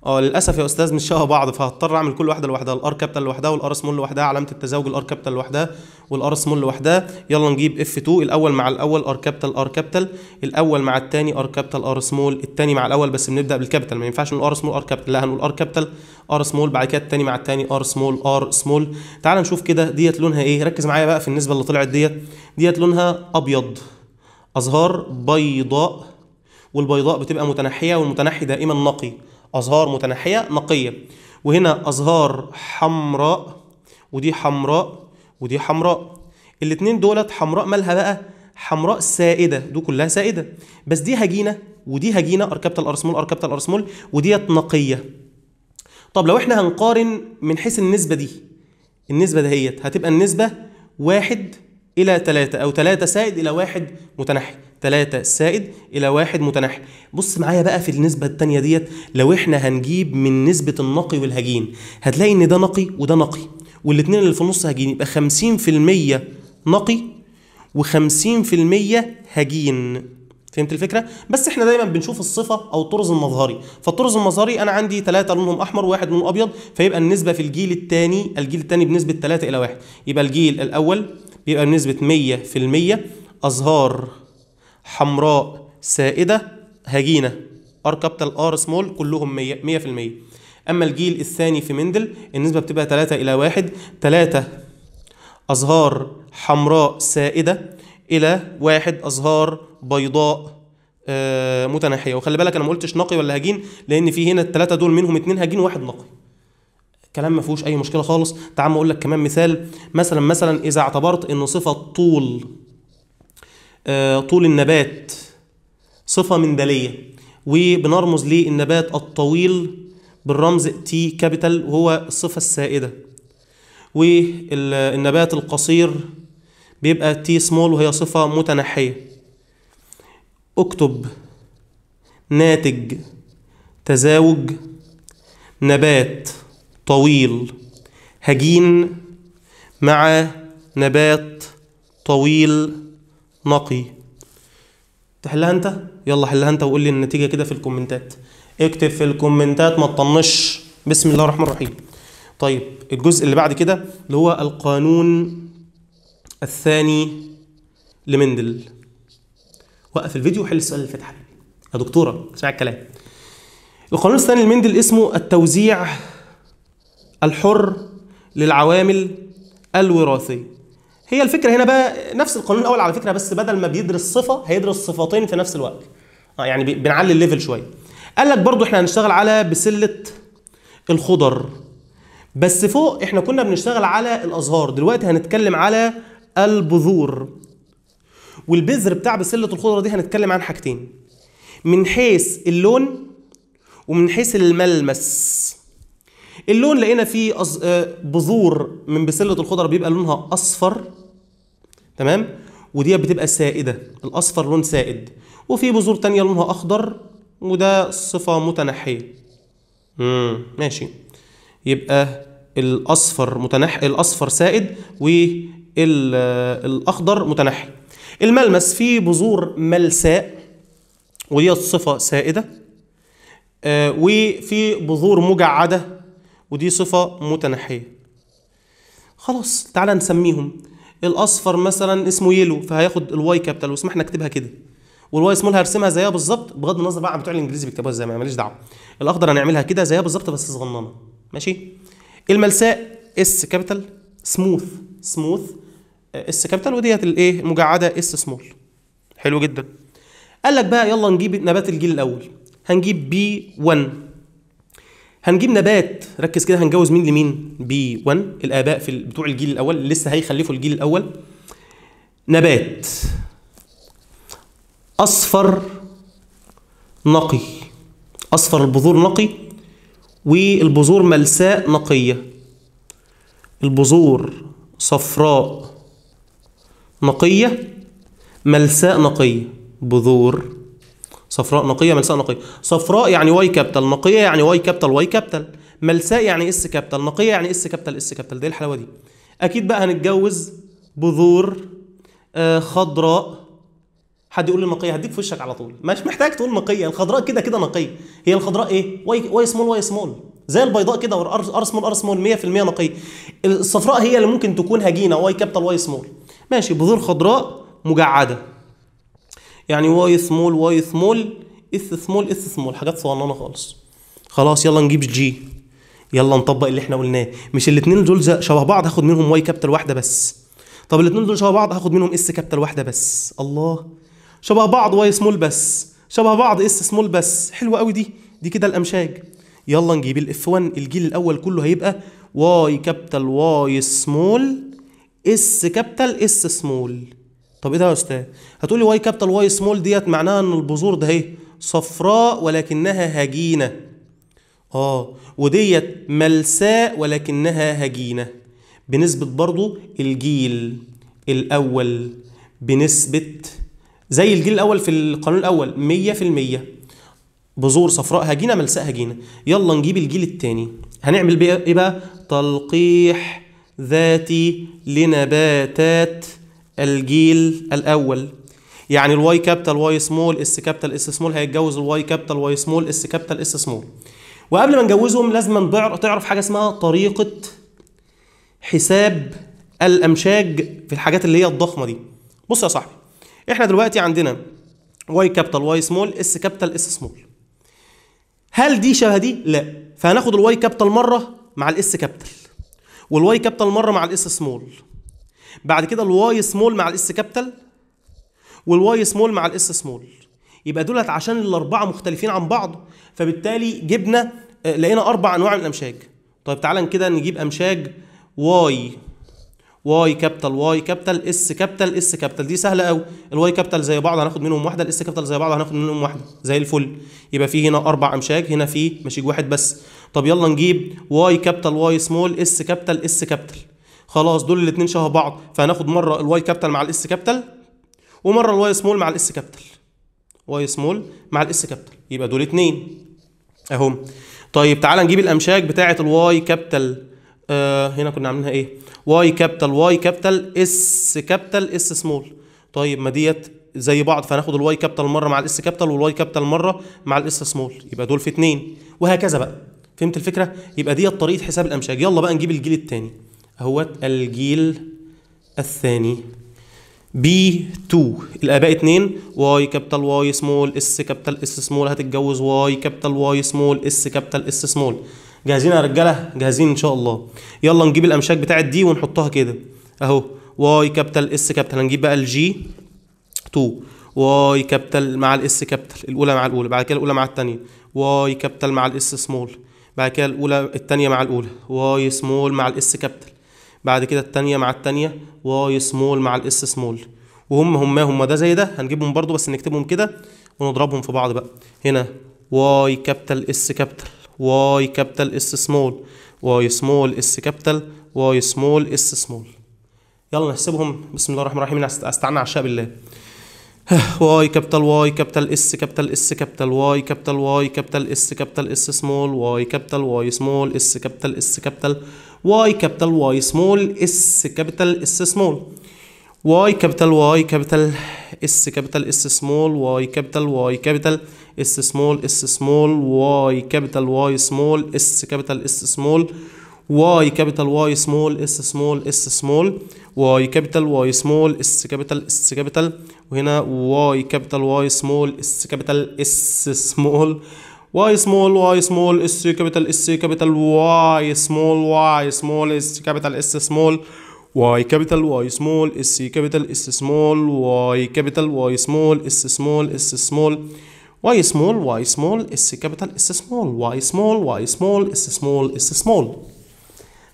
اه للاسف يا استاذ مش شبه بعض فهضطر اعمل كل واحده لوحدها الار كابيتال لوحدها والار سمول لوحدها علامه التزاوج الار كابيتال لوحدها والار سمول لوحدها يلا نجيب اف 2 الاول مع الاول ار كابيتال ار كابيتال الاول مع الثاني ار كابيتال ار سمول الثاني مع الاول بس بنبدا بالكابيتال ما ينفعش نقول ار سمول ار كابيتال لا هنقول ار كابيتال ار سمول بعد كده الثاني مع الثاني ار سمول ار سمول تعال نشوف كده ديت لونها ايه ركز معايا بقى في النسبه اللي طلعت ديت ديت لونها ابيض ازهار بيضاء والبيضاء بتبقى متنحيه والمتنحي دائما نقي أزهار متناحية نقية وهنا أزهار حمراء ودي حمراء ودي حمراء الاتنين دولت حمراء مالها بقى حمراء سائدة دول كلها سائدة بس دي هجينة ودي هجينة أركبت الأرسمول أركبت الأرسمول وديت نقية طب لو احنا هنقارن من حيث النسبة دي النسبة دهيت هتبقى النسبة واحد إلى ثلاثة أو ثلاثة سائد إلى واحد متنحي 3 سائد الى 1 متناحي بص معايا بقى في النسبه الثانيه ديت لو احنا هنجيب من نسبه النقي والهجين هتلاقي ان ده نقي وده نقي والاثنين اللي في النص هجين يبقى 50% نقي و50% هجين فهمت الفكره بس احنا دايما بنشوف الصفه او الطرز المظهري فالطرز المظهري انا عندي 3 لونهم احمر وواحد لونه ابيض فيبقى النسبه في الجيل الثاني الجيل الثاني بنسبه 3 الى 1 يبقى الجيل الاول بيبقى بنسبه 100% ازهار حمراء سائدة هجينة ار كابيتال ار سمول كلهم 100% اما الجيل الثاني في مندل النسبة بتبقى 3 الى 1 3 ازهار حمراء سائدة الى 1 ازهار بيضاء آه، متناحية وخلي بالك انا ما قلتش نقي ولا هجين لان في هنا الثلاثة دول منهم اتنين هجين واحد نقي كلام ما فيهوش اي مشكله خالص تعال اقول لك كمان مثال مثلا مثلا اذا اعتبرت ان صفه طول آه، طول النبات صفة مندلية وبنرمز للنبات الطويل بالرمز تي كابيتال وهو الصفة السائدة والنبات القصير بيبقى تي سمول وهي صفة متنحية اكتب ناتج تزاوج نبات طويل هجين مع نبات طويل نقي تحلها انت يلا حلها انت وقول لي النتيجه كده في الكومنتات اكتب في الكومنتات ما تطنش بسم الله الرحمن الرحيم طيب الجزء اللي بعد كده اللي هو القانون الثاني لمندل وقف الفيديو وحل السؤال اللي فاتح يا دكتوره اسمع الكلام القانون الثاني لمندل اسمه التوزيع الحر للعوامل الوراثيه هي الفكره هنا بقى نفس القانون الاول على فكره بس بدل ما بيدرس صفه هيدرس صفتين في نفس الوقت اه يعني بنعلي الليفل شويه قال لك برضو احنا هنشتغل على بسله الخضر بس فوق احنا كنا بنشتغل على الازهار دلوقتي هنتكلم على البذور والبذر بتاع بسله الخضره دي هنتكلم عن حاجتين من حيث اللون ومن حيث الملمس اللون لقينا فيه آه، بذور من بسله الخضره بيبقى لونها اصفر تمام ودي بتبقى سائده الاصفر لون سائد وفي بذور تانية لونها اخضر وده صفه متنحيه امم ماشي يبقى الاصفر متنحي الاصفر سائد والاخضر متنحي الملمس فيه بذور ملساء ودي صفه سائده آه، وفي بذور مجعده ودي صفة متنحية خلاص تعالى نسميهم الاصفر مثلا اسمه يلو فهياخد الواي كابيتال واسمح اكتبها كده والواي سمول هرسمها زيها بالظبط بغض النظر بقى عن بتوع الانجليزي بيكتبوها ازاي ماليش دعوه الاخضر هنعملها كده زيها بالظبط بس صغننه ماشي الملساء اس كابيتال سموث سموث اس كابيتال وديت الايه مجعده اس سمول حلو جدا قال لك بقى يلا نجيب نبات الجيل الاول هنجيب بي 1 هنجيب نبات ركز كده هنجوز مين لمين بي 1 الاباء في بتوع الجيل الاول لسه هيخلفوا الجيل الاول نبات اصفر نقي اصفر البذور نقي والبذور ملساء نقيه البذور صفراء نقيه ملساء نقيه بذور صفراء نقيه ملساء نقيه صفراء يعني واي كابيتال نقيه يعني واي كابيتال واي كابيتال ملساء يعني اس كابيتال نقيه يعني اس كابيتال اس كابيتال دي الحلاوه دي اكيد بقى هنتجوز بذور آه، خضراء حد يقول لي نقيه هديك في وشك على طول مش محتاج تقول نقيه الخضراء كده كده نقيه هي الخضراء ايه واي واي سمول واي سمول زي البيضاء كده ار سمول ار سمول 100% نقيه الصفراء هي اللي ممكن تكون هجينه واي كابيتال واي سمول ماشي بذور خضراء مجعده يعني واي سمول واي سمول اس سمول اس سمول حاجات صغننه خالص خلاص يلا نجيب جي يلا نطبق اللي احنا قلناه مش الاثنين دول شبه بعض هاخد منهم واي كابيتال واحده بس طب الاثنين دول شبه بعض هاخد منهم اس كابيتال واحده بس الله شبه بعض واي سمول بس شبه بعض اس سمول بس حلوه قوي دي دي كده الامشاج يلا نجيب الاف 1 الجيل الاول كله هيبقى واي كابيتال واي سمول اس كابيتال اس سمول طب ايه ده يا استاذ هتقولي واي كابيتال واي سمول ديت معناها ان البذور ده ايه صفراء ولكنها هجينه اه وديت ملساء ولكنها هجينه بنسبه برضو الجيل الاول بنسبه زي الجيل الاول في القانون الاول 100% بذور صفراء هجينه ملساء هجينه يلا نجيب الجيل الثاني هنعمل ايه بقى تلقيح ذاتي لنباتات الجيل الاول يعني الواي كابيتال واي سمول اس كابيتال اس سمول هيتجوز الواي كابيتال واي سمول اس كابيتال اس سمول وقبل ما نجوزهم لازم تعرف حاجه اسمها طريقه حساب الامشاج في الحاجات اللي هي الضخمه دي بص يا صاحبي احنا دلوقتي عندنا واي كابيتال واي سمول اس كابيتال اس سمول هل دي شبه دي لا فهناخد الواي كابيتال مره مع الاس كابيتال والواي كابيتال مره مع الاس سمول بعد كده الواي سمول مع الاس كابيتال والواي سمول مع الاس سمول يبقى دولت عشان الاربعه مختلفين عن بعض فبالتالي جبنا آه، لقينا اربع انواع من الامشاج طيب تعالى كده نجيب امشاج واي واي كابيتال واي كابيتال اس كابيتال اس كابيتال دي سهله قوي الواي كابيتال زي بعض هناخد منهم واحده الاس كابيتال زي بعض هناخد منهم واحده زي الفل يبقى في هنا اربع امشاج هنا في مشيج واحد بس طب يلا نجيب واي كابيتال واي سمول اس كابيتال اس كابيتال خلاص دول الاثنين شبه بعض فهناخد مره الواي كابيتال مع الاس كابيتال ومره الواي سمول مع الاس كابيتال واي سمول مع الاس كابيتال يبقى دول اثنين اهم طيب تعالى نجيب الامشاج بتاعه الواي كابيتال آه هنا كنا عاملينها ايه واي كابيتال واي كابيتال اس كابيتال اس سمول طيب ما ديت زي بعض فهناخد الواي كابيتال مره مع الاس كابيتال والواي كابيتال مره مع الاس سمول يبقى دول في اثنين وهكذا بقى فهمت الفكره يبقى ديت طريقه حساب الامشاج يلا بقى نجيب الجيل الثاني هو الجيل الثاني بي 2 الاباء اتنين واي كابيتال واي سمول اس كابيتال اس سمول هتتجوز واي كابيتال واي سمول اس كابيتال اس سمول جاهزين يا رجاله جاهزين ان شاء الله يلا نجيب الامشاك بتاعه دي ونحطها كده اهو واي كابيتال اس كابيتال هنجيب بقى الجي 2 واي كابيتال مع الاس كابيتال الاولى مع الاولى بعد كده الاولى مع الثانيه واي كابيتال مع الاس سمول بعد كده الاولى الثانيه مع الاولى واي سمول مع الاس كابيتال بعد كده الثانيه مع الثانيه واي سمول مع الاس سمول وهم هم هم ده زي ده هنجيبهم برضو بس نكتبهم كده ونضربهم في بعض بقى هنا واي كابيتال اس كابيتال واي كابيتال اس سمول واي سمول اس كابيتال واي سمول اس سمول يلا نحسبهم بسم الله الرحمن الرحيم استعنا عشاء بالله واي كابيتال واي كابيتال اس كابيتال اس كابيتال واي كابيتال واي كابيتال اس كابيتال اس سمول واي كابيتال واي سمول اس كابيتال اس كابيتال واي كابيتال واي سمول اس كابيتال اس سمول واي كابيتال واي كابيتال اس كابيتال اس سمول واي كابيتال واي كابيتال اس سمول اس سمول واي كابيتال واي سمول اس كابيتال اس سمول واي كابيتال واي سمول اس سمول اس سمول واي كابيتال واي سمول اس كابيتال اس كابيتال وهنا واي كابيتال واي سمول اس كابيتال اس سمول واي سمول واي سمول اس كابيتال اس كابيتال واي سمول واي سمول اس كابيتال اس سمول واي كابيتال واي سمول اس كابيتال اس سمول واي كابيتال واي سمول اس سمول اس سمول واي سمول واي سمول اس كابيتال اس سمول واي سمول واي سمول اس سمول اس سمول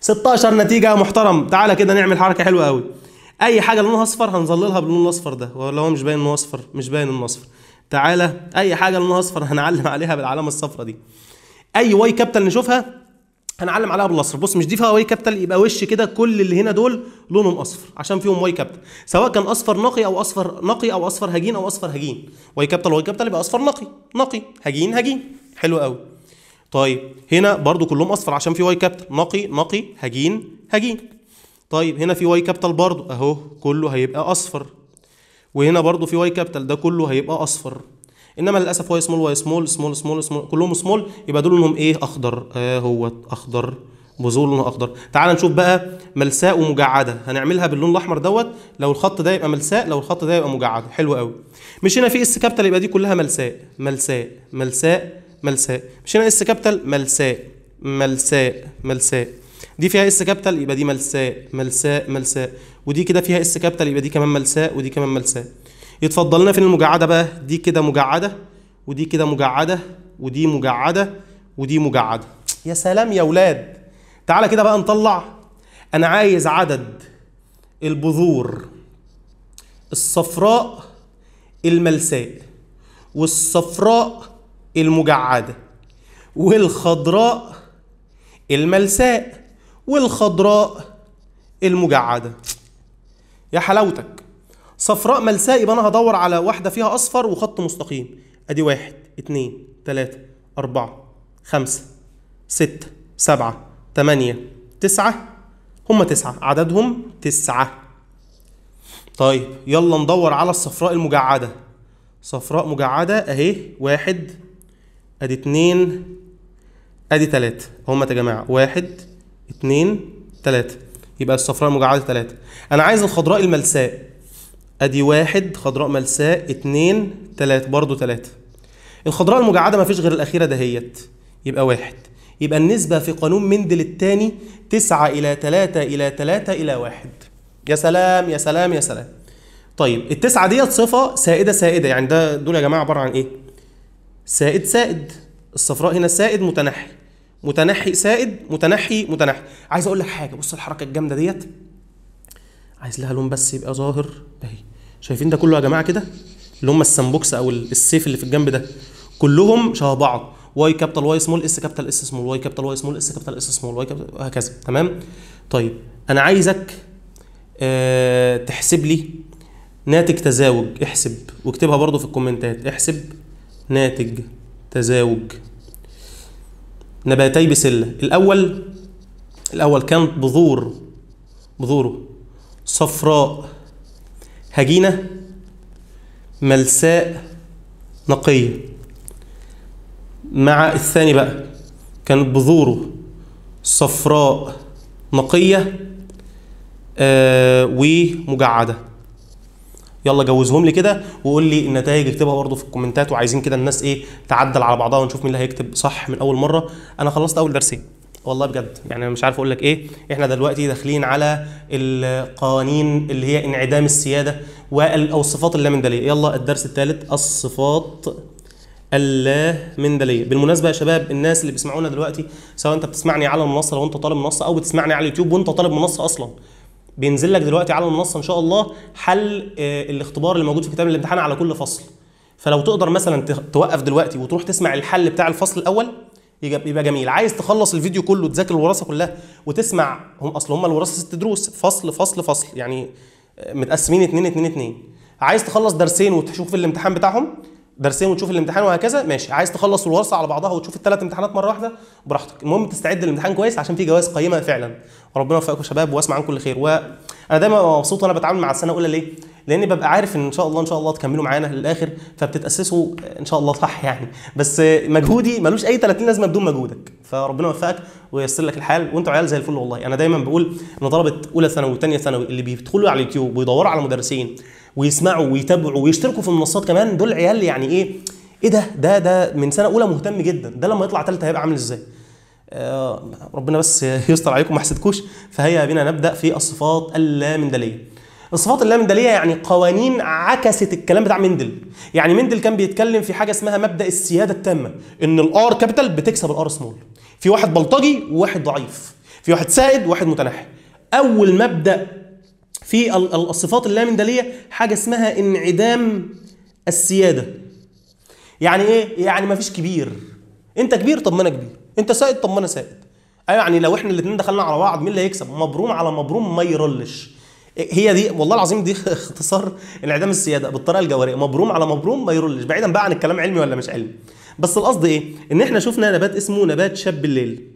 16 نتيجه محترم تعالى كده نعمل حركه حلوه قوي اي حاجه لونها اصفر هنظللها باللون الاصفر ده ولو مش باين انه اصفر مش باين انه اصفر تعالى اي حاجه لونها اصفر هنعلم عليها بالعلامه الصفراء دي اي واي كابيتال نشوفها هنعلم عليها بالاصفر بص مش دي فيها واي كابيتال يبقى وش كده كل اللي هنا دول لونهم اصفر عشان فيهم واي كابيتال سواء كان اصفر نقي او اصفر نقي او اصفر هجين او اصفر هجين واي كابيتال واي كابيتال يبقى اصفر نقي نقي هجين هجين حلو قوي طيب هنا برضو كلهم اصفر عشان في واي كابيتال نقي نقي هجين هجين طيب هنا في واي كابيتال برضو اهو كله هيبقى اصفر وهنا برضو في واي كابيتال ده كله هيبقى اصفر انما للاسف واي سمول واي سمول سمول سمول سمول كلهم سمول يبقى دول لونهم ايه اخضر اه هو اخضر بذور لونها اخضر تعال نشوف بقى ملساء ومجعده هنعملها باللون الاحمر دوت لو الخط ده يبقى ملساء لو الخط ده يبقى مجعده حلو قوي مش هنا في اس كابيتال يبقى دي كلها ملساء ملساء ملساء ملساء مش هنا اس كابيتال ملساء ملساء ملساء دي فيها اس كابيتال يبقى دي ملساء ملساء ملساء ودي كده فيها اس كابيتال يبقى دي كمان ملساء ودي كمان ملساء يتفضل لنا فين المجعده بقى دي كده مجعده ودي كده مجعده ودي مجعده ودي مجعده يا سلام يا ولاد تعالى كده بقى نطلع انا عايز عدد البذور الصفراء الملساء والصفراء المجعده والخضراء الملساء والخضراء المجعده يا حلاوتك صفراء ملساء يبقى انا هدور على واحده فيها اصفر وخط مستقيم ادي واحد اتنين تلاته اربعه خمسه سته سبعه تمانيه تسعه هم تسعه عددهم تسعه طيب يلا ندور على الصفراء المجعده صفراء مجعده اهي واحد ادي اتنين ادي تلاته هم يا جماعه واحد اتنين تلاته يبقى الصفراء المجعده تلاته انا عايز الخضراء الملساء ادي واحد خضراء ملساء اتنين تلاتة برضو تلاتة الخضراء المجعدة مفيش غير الأخيرة دهيت يبقى واحد يبقى النسبة في قانون مندل الثاني تسعة إلى تلاتة إلى تلاتة إلى واحد يا سلام يا سلام يا سلام طيب التسعة ديت صفة سائدة سائدة يعني ده دول يا جماعة عبارة عن إيه؟ سائد سائد الصفراء هنا سائد متنحي متنحي سائد متنحي متنحي عايز أقول لك حاجة بص الحركة الجامدة ديت عايز لها لون بس يبقى ظاهر اهي شايفين ده كله يا جماعه كده اللي هم السنبوكس او السيف اللي في الجنب ده كلهم شبه بعض واي كابيتال واي سمول اس كابيتال اس سمول واي كابيتال واي سمول اس كابيتال اس سمول واي كابيتال وهكذا تمام طيب انا عايزك أه تحسب لي ناتج تزاوج احسب واكتبها برده في الكومنتات احسب ناتج تزاوج نباتي بسله الاول الاول كان بذور بذوره صفراء هجينة ملساء نقية مع الثاني بقى كانت بذوره صفراء نقية آه ومجعدة يلا جوزهم لي كده وقول لي النتائج اكتبها برضو في الكومنتات وعايزين كده الناس ايه تعدل على بعضها ونشوف مين اللي هيكتب صح من اول مره انا خلصت اول درسين والله بجد يعني مش عارف اقول لك ايه احنا دلوقتي داخلين على القوانين اللي هي انعدام السياده والصفات اللامندليه يلا الدرس الثالث الصفات اللامندليه بالمناسبه يا شباب الناس اللي بيسمعونا دلوقتي سواء انت بتسمعني على المنصه لو انت طالب منصه او بتسمعني على اليوتيوب وانت طالب منصه اصلا بينزل لك دلوقتي على المنصه ان شاء الله حل آه، الاختبار اللي موجود في كتاب الامتحان على كل فصل فلو تقدر مثلا توقف دلوقتي وتروح تسمع الحل بتاع الفصل الاول يبقى جميل عايز تخلص الفيديو كله تذاكر الوراثه كلها وتسمع هم اصل هم الوراثه ست دروس فصل فصل فصل يعني آه، متقسمين اتنين اتنين اتنين عايز تخلص درسين وتشوف الامتحان بتاعهم درسين وتشوف الامتحان وهكذا ماشي عايز تخلص الورثه على بعضها وتشوف الثلاث امتحانات مره واحده براحتك المهم تستعد للامتحان كويس عشان في جوائز قيمه فعلا وربنا يوفقكم شباب واسمع عن كل خير وانا دايما مبسوط وانا بتعامل مع السنه الاولى ليه لان ببقى عارف ان ان شاء الله ان شاء الله تكملوا معانا للاخر فبتتاسسوا ان شاء الله صح يعني بس مجهودي ملوش اي 30 لازمه بدون مجهودك فربنا يوفقك وييسر لك الحال وانتوا عيال زي الفل والله انا دايما بقول ان طلبه اولى ثانوي وثانيه ثانوي اللي بيدخلوا على اليوتيوب ويدوروا على مدرسين ويسمعوا ويتابعوا ويشتركوا في المنصات كمان دول عيال يعني ايه ايه ده ده ده من سنه اولى مهتم جدا ده لما يطلع ثالثه هيبقى عامل ازاي آه، ربنا بس يستر عليكم ما حسدكوش فهيا بنا نبدا في الصفات اللامندليه الصفات اللامندليه يعني قوانين عكست الكلام بتاع مندل يعني مندل كان بيتكلم في حاجه اسمها مبدا السياده التامه ان الار كابيتال بتكسب الار سمول في واحد بلطجي وواحد ضعيف في واحد سائد وواحد متنحي اول مبدا في الصفات اللامندليه حاجه اسمها انعدام السياده يعني ايه يعني مفيش كبير انت كبير طب ما انا كبير انت سائد طب ما انا سائد أيوة، يعني لو احنا الاثنين دخلنا على بعض مين اللي هيكسب مبروم على مبروم ما يرلش هي دي والله العظيم دي (laughs) اختصار انعدام السياده بالطريقه الجوهريه مبروم على مبروم ما يرولش بعيدا بقى عن الكلام علمي ولا مش علمي بس القصد ايه ان احنا شفنا نبات اسمه نبات شاب الليل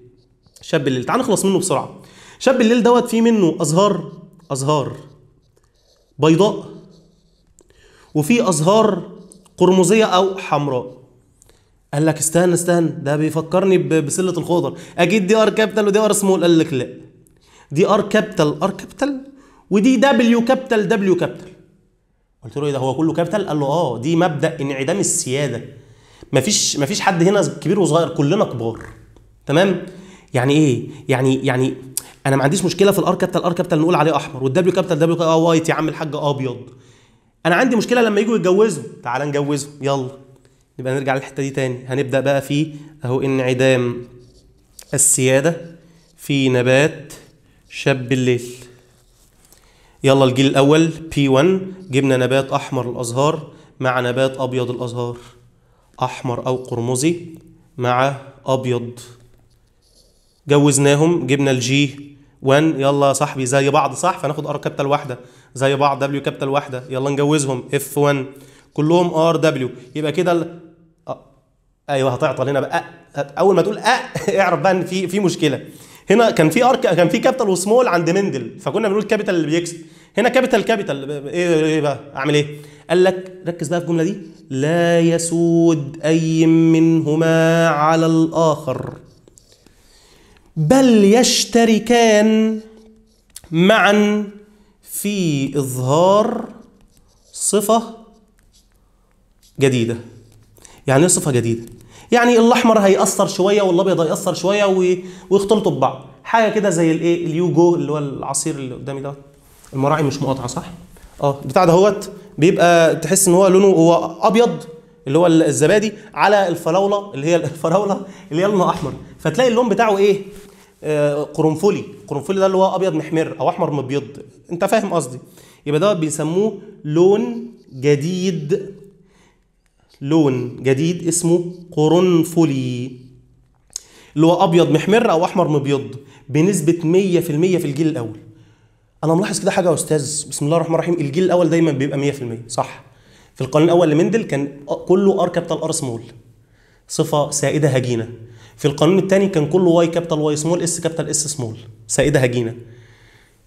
شاب الليل تعال نخلص منه بسرعه شاب الليل دوت فيه منه ازهار ازهار بيضاء وفي ازهار قرمزيه او حمراء قال لك استنى استنى ده بيفكرني بسله الخضر اكيد دي ار كابيتال ودي ار سمول قال لك لا دي ار كابيتال ار كابيتال ودي دبليو كابيتال دبليو كابيتال قلت له ايه ده هو كله كابيتال قال له اه دي مبدا انعدام السياده مفيش مفيش حد هنا كبير وصغير كلنا كبار تمام يعني ايه يعني يعني انا ما عنديش مشكله في الار كابيتال ار كابيتال نقول عليه احمر والدبليو كابيتال دبليو اه وايت يا عم الحاج آه، ابيض انا عندي مشكله لما يجوا يتجوزوا تعال نجوزهم يلا نبقى نرجع للحته دي تاني هنبدا بقى في اهو انعدام السياده في نبات شاب الليل يلا الجيل الاول بي 1 جبنا نبات احمر الازهار مع نبات ابيض الازهار احمر او قرمزي مع ابيض جوزناهم جبنا الجي 1 يلا يا صاحبي زي بعض صح فناخد ار كابيتال واحده زي بعض دبليو كابيتال واحده يلا نجوزهم اف 1 كلهم ار دبليو يبقى كده ال... آه، ايوه هتعطل هنا بقى اول ما تقول أ (laughs) اعرف بقى ان في في مشكله هنا كان في ارك كان في كابيتال وسمول عند مندل فكنا بنقول كابيتال اللي بيكسب هنا كابيتال كابيتال ايه ايه بقى اعمل ايه قال لك ركز بقى في الجمله دي لا يسود اي منهما على الاخر بل يشتركان معا في اظهار صفه جديده يعني ايه صفه جديده يعني الاحمر هيأثر شويه والابيض هيأثر شويه ويختلطوا ببعض حاجه كده زي الايه اليوجو اللي هو العصير اللي قدامي دوت المراعي مش مقاطعه صح اه بتاع دهوت بيبقى تحس ان هو لونه هو ابيض اللي هو الزبادي على الفراوله اللي هي (laughs) الفراوله اللي هي لونها احمر فتلاقي اللون بتاعه ايه آه قرنفلي قرنفلي ده اللي هو ابيض محمر او احمر مبيض انت فاهم قصدي يبقى دوت بيسموه لون جديد لون جديد اسمه قرنفلي اللي هو ابيض محمر او احمر مبيض بنسبه 100% في الجيل الاول انا ملاحظ كده حاجه يا استاذ بسم الله الرحمن الرحيم الجيل الاول دايما بيبقى 100% صح في القانون الاول لمندل كان كله ار كابيتال ار سمول صفه سائده هجينه في القانون الثاني كان كله واي كابيتال واي سمول اس كابيتال اس سمول سائده هجينه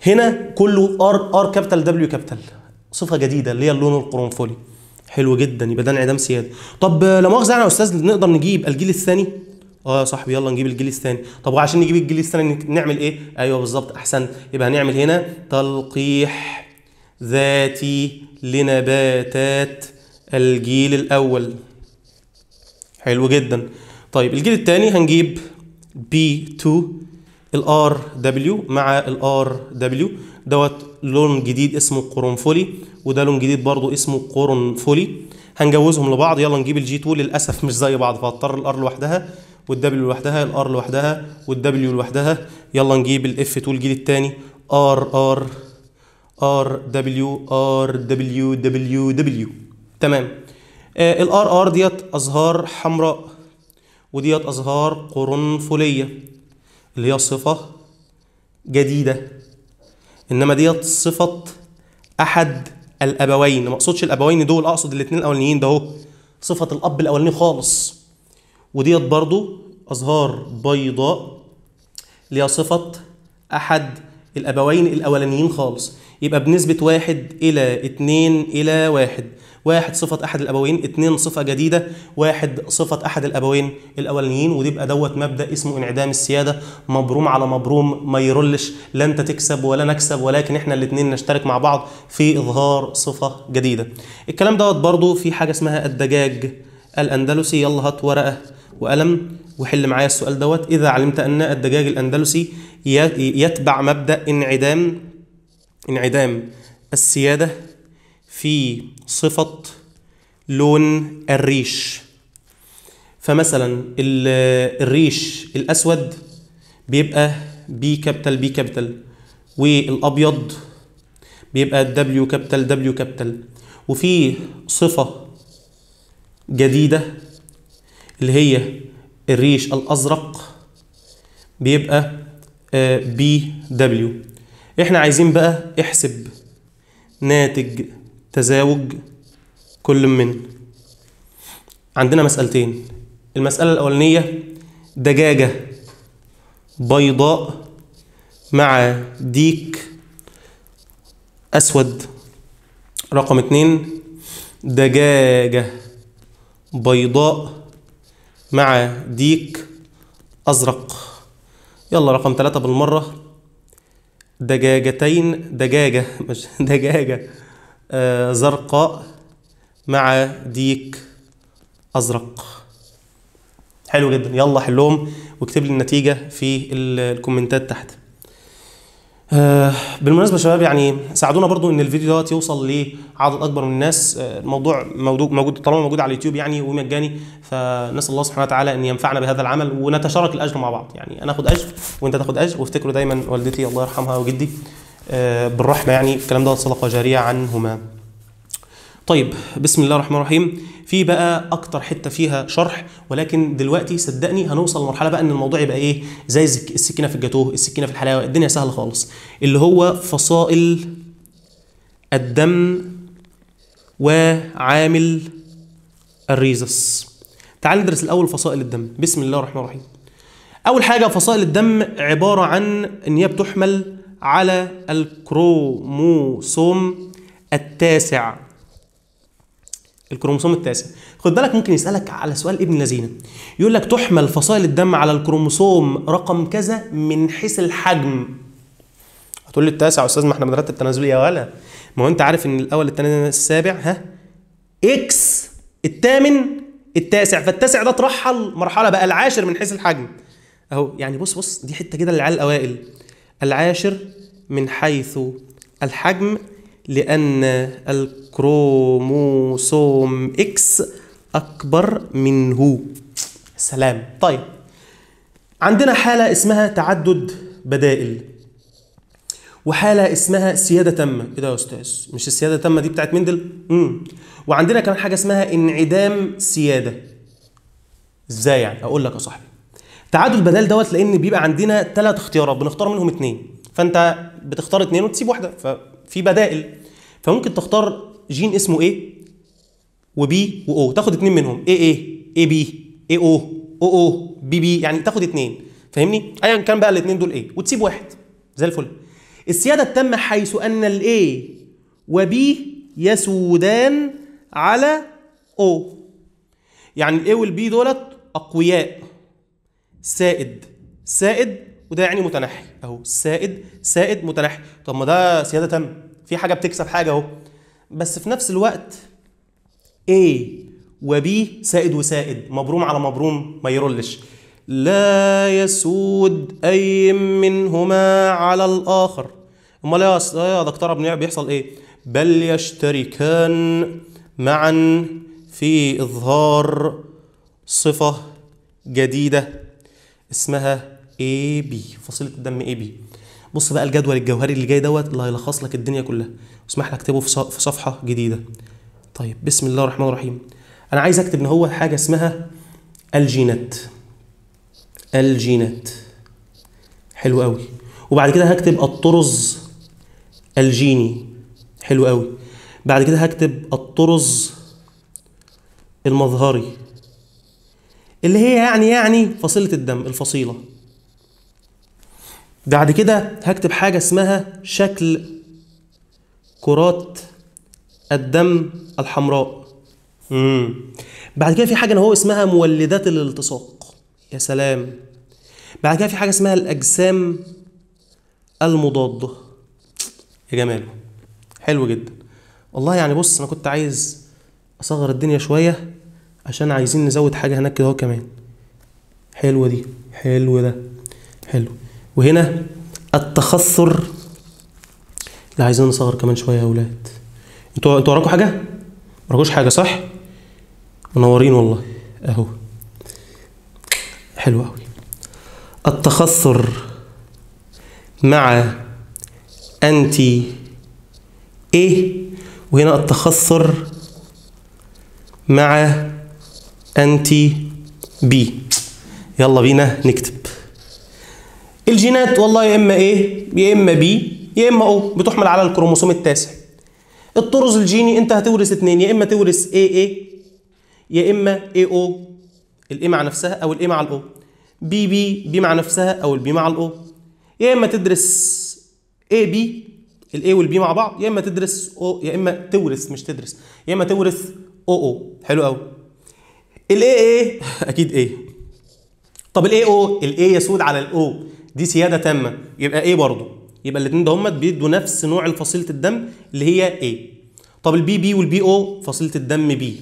هنا كله ار ار كابيتال دبليو كابيتال صفه جديده اللي هي اللون القرنفلي حلو جدا يبقى ده انعدام سياده طب لا مؤاخذه يعني يا استاذ نقدر نجيب الجيل الثاني اه يا صاحبي يلا نجيب الجيل الثاني طب وعشان نجيب الجيل الثاني نعمل ايه ايوه بالظبط احسن يبقى هنعمل هنا تلقيح ذاتي لنباتات الجيل الاول حلو جدا طيب الجيل الثاني هنجيب بي 2 الار دبليو مع الار دبليو دوت لون جديد اسمه قرنفلي وده لون جديد برضو اسمه قرنفلي هنجوزهم لبعض يلا نجيب الجي 2 للاسف مش زي بعض فهضطر الار لوحدها والدبليو لوحدها الار لوحدها والدبليو لوحدها يلا نجيب الاف 2 الجيل الثاني ار ار ار دبليو ار دبليو دبليو دبليو تمام آه، الار ار ديت ازهار حمراء وديت ازهار قرنفليه اللي هي صفه جديده انما ديت صفه احد الابوين ما اقصدش الابوين دول اقصد الاثنين الاولانيين ده هو صفه الاب الاولاني خالص وديت برضو ازهار بيضاء ليها صفه احد الأبوين الأولانيين خالص يبقى بنسبة واحد إلى اتنين إلى واحد واحد صفة أحد الأبوين اتنين صفة جديدة واحد صفة أحد الأبوين الأولانيين بقى دوت مبدأ اسمه انعدام السيادة مبروم على مبروم ما يرلش لا أنت تكسب ولا نكسب ولكن إحنا الاتنين نشترك مع بعض في إظهار صفة جديدة الكلام دوت برضو في حاجة اسمها الدجاج الأندلسي يلا هات ورقة وقلم وحل معايا السؤال دوت إذا علمت أن الدجاج الأندلسي يتبع مبدأ انعدام انعدام السيادة في صفة لون الريش فمثلا الريش الأسود بيبقى بي كابيتال بي كابيتال والأبيض بيبقى دبليو كابيتال دبليو كابيتال وفي صفة جديدة اللي هي الريش الازرق بيبقى بي آه، دبليو احنا عايزين بقى احسب ناتج تزاوج كل من عندنا مسألتين المسألة الأولانية دجاجة بيضاء مع ديك أسود رقم اتنين دجاجة بيضاء مع ديك أزرق يلا رقم ثلاثة بالمرة دجاجتين دجاجة مش (laughs) دجاجة آه، زرقاء مع ديك أزرق حلو جدا يلا حلهم واكتب لي النتيجة في الكومنتات تحت آه، بالمناسبه شباب يعني ساعدونا برضو ان الفيديو دوت يوصل لعدد اكبر من الناس آه، الموضوع موجود طالما موجود على اليوتيوب يعني ومجاني فنسال الله سبحانه وتعالى ان ينفعنا بهذا العمل ونتشارك الاجر مع بعض يعني انا اخد اجر وانت تاخد اجر وافتكروا دايما والدتي الله يرحمها وجدي آه، بالرحمه يعني الكلام دوت صدقه جاريه عنهما طيب بسم الله الرحمن الرحيم في بقى اكتر حته فيها شرح ولكن دلوقتي صدقني هنوصل لمرحله بقى ان الموضوع يبقى ايه زي السكينه في الجاتوه السكينه في الحلاوه الدنيا سهله خالص اللي هو فصائل الدم وعامل الريزس تعال ندرس الاول فصائل الدم بسم الله الرحمن الرحيم اول حاجه فصائل الدم عباره عن ان هي بتحمل على الكروموسوم التاسع الكروموسوم التاسع خد بالك ممكن يسالك على سؤال ابن لذينه يقول لك تحمل فصائل الدم على الكروموسوم رقم كذا من حيث الحجم هتقول لي التاسع يا استاذ ما احنا بنرتب تنازلي يا ولا ما هو انت عارف ان الاول الثاني السابع ها اكس الثامن التاسع فالتاسع ده ترحل مرحله بقى العاشر من حيث الحجم اهو يعني بص بص دي حته كده للعيال الاوائل العاشر من حيث الحجم لأن الكروموسوم إكس أكبر منه سلام طيب عندنا حالة اسمها تعدد بدائل وحالة اسمها سيادة تامة إيه ده يا أستاذ مش السيادة تامة دي بتاعت مندل مم. وعندنا كمان حاجة اسمها انعدام سيادة إزاي يعني أقول لك يا صاحبي تعدد البدائل دوت لأن بيبقى عندنا ثلاث اختيارات بنختار منهم اثنين فأنت بتختار اثنين وتسيب واحدة ففي بدائل فممكن تختار جين اسمه ايه وبي واو تاخد اتنين منهم اي اي اي بي اي او او او بي بي يعني تاخد اتنين فاهمني ايا كان بقى الاتنين دول ايه وتسيب واحد زي الفل السياده التامه حيث ان الاي وبي يسودان على او يعني الاي والبي دولت اقوياء سائد سائد وده يعني متنحي اهو سائد سائد متنحي طب ما ده سياده تامه في حاجه بتكسب حاجه اهو بس في نفس الوقت A وB سائد وسائد مبروم على مبروم ما يرلش لا يسود أي منهما على الآخر امال يا دكتور ابن بيحصل ايه بل يشتركان معا في اظهار صفه جديده اسمها اي بي فصيله الدم اي بي بص بقى الجدول الجوهري اللي جاي دوت اللي هيلخص لك الدنيا كلها واسمح لي اكتبه في صفحه جديده طيب بسم الله الرحمن الرحيم انا عايز اكتب ان هو حاجه اسمها الجينات الجينات حلو قوي وبعد كده هكتب الطرز الجيني حلو قوي بعد كده هكتب الطرز المظهري اللي هي يعني يعني فصيلة الدم الفصيلة بعد كده هكتب حاجة اسمها شكل كرات الدم الحمراء مم. بعد كده في حاجة اهو اسمها مولدات الالتصاق يا سلام بعد كده في حاجة اسمها الأجسام المضادة يا جمال حلو جدا والله يعني بص أنا كنت عايز أصغر الدنيا شوية عشان عايزين نزود حاجة هناك كده كمان حلوة دي حلو ده حلو وهنا التخثر لا عايزين نصغر كمان شويه يا اولاد انتوا انتوا وراكم حاجه؟ ما وراكوش حاجه صح؟ منورين والله اهو حلو قوي التخثر مع انتي ايه وهنا التخثر مع انتي بي يلا بينا نكتب الجينات والله يا اما ايه يا اما بي يا اما او بتحمل على الكروموسوم التاسع الطرز الجيني انت هتورث اثنين يا اما تورث اي اي يا اما اي او الاي مع نفسها او الاي مع الاو بي بي بي مع نفسها او البي مع الاو يا اما تدرس اي بي الاي والبي مع بعض يا اما تدرس او يا اما تورث مش تدرس يا اما تورث او او حلو قوي الاي اي اكيد ايه طب الاي او الاي يسود على الاو دي سياده تامه يبقى ايه برضه يبقى الاثنين دهم بيدوا نفس نوع فصيله الدم اللي هي ايه طب البي بي والبي او فصيله الدم بي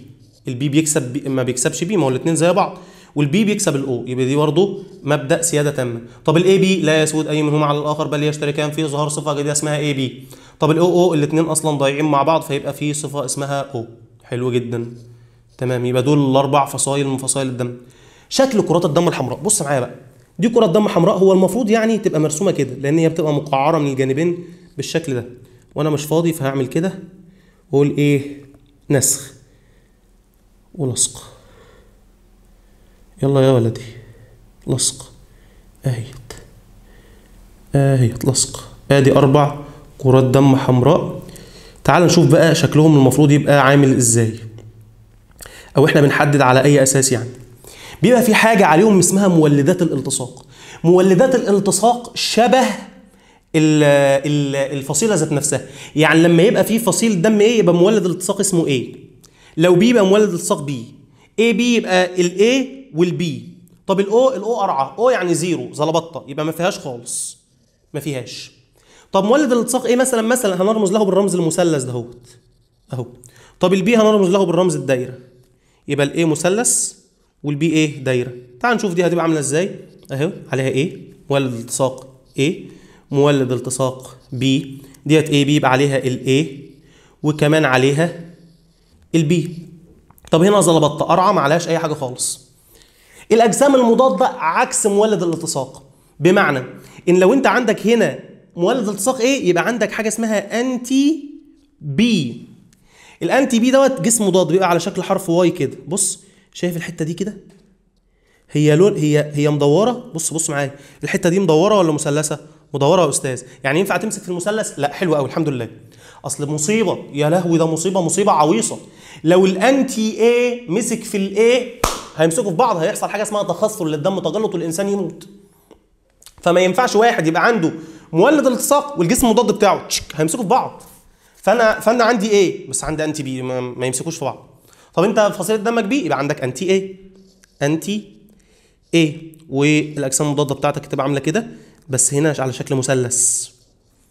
البي بيكسب بي ما بيكسبش بي ما هو الاثنين زي بعض والبي بيكسب الاو يبقى دي برضه مبدا سياده تامه طب الاي بي لا يسود اي منهما على الاخر بل يشتركان في ظهر صفه جديده اسمها اي بي طب الاو او الاثنين اصلا ضايعين مع بعض فيبقى في صفه اسمها او حلو جدا تمام يبقى دول الاربع فصائل من فصائل الدم شكل كرات الدم الحمراء بص معايا بقى دي كرة دم حمراء هو المفروض يعني تبقى مرسومة كده لأن هي بتبقى مقعرة من الجانبين بالشكل ده وأنا مش فاضي فهعمل كده وأقول إيه نسخ ولصق يلا يا ولدي لصق أهيت أهيت لصق آدي أربع كرات دم حمراء تعال نشوف بقى شكلهم المفروض يبقى عامل إزاي أو إحنا بنحدد على أي أساس يعني بيبقى في حاجه عليهم اسمها مولدات الالتصاق مولدات الالتصاق شبه الفصيله ذات نفسها يعني لما يبقى في فصيل دم ايه يبقى مولد الالتصاق اسمه ايه لو بي يبقى مولد الالتصاق بي اي بي يبقى الاي والبي طب الاو الاو قرعه او يعني زيرو زلبطه يبقى ما فيهاش خالص ما فيهاش طب مولد الالتصاق ايه مثلا مثلا هنرمز له بالرمز المثلث دهوت اهو طب البي هنرمز له بالرمز الدايره يبقى الايه مثلث والبي ايه دايره تعال نشوف دي هتبقى عامله ازاي اهو عليها ايه مولد التصاق ايه مولد التصاق بي ديت ايه بيبقى عليها الايه وكمان عليها البي طب هنا ظلبطت قرعه ما عليهاش اي حاجه خالص الاجسام المضاده عكس مولد الالتصاق بمعنى ان لو انت عندك هنا مولد التصاق ايه يبقى عندك حاجه اسمها انتي بي الانتي بي دوت جسم مضاد بيبقى على شكل حرف واي كده بص شايف الحته دي كده هي لون هي هي مدوره بص بص معايا الحته دي مدوره ولا مثلثه مدوره يا استاذ يعني ينفع تمسك في المثلث لا حلو قوي الحمد لله اصل مصيبه يا لهوي ده مصيبه مصيبه عويصه لو الانتي اي مسك في الاي هيمسكوا في بعض هيحصل حاجه اسمها تخثر للدم تجلط والانسان يموت فما ينفعش واحد يبقى عنده مولد التصاق والجسم المضاد بتاعه هيمسكوا في بعض فانا فانا عندي ايه بس عندي انتي بي ما, ما يمسكوش في بعض طب انت فصيله دمك بي يبقى عندك انتي ايه انتي ايه والاجسام المضاده بتاعتك تبقى عامله كده بس هنا على شكل مثلث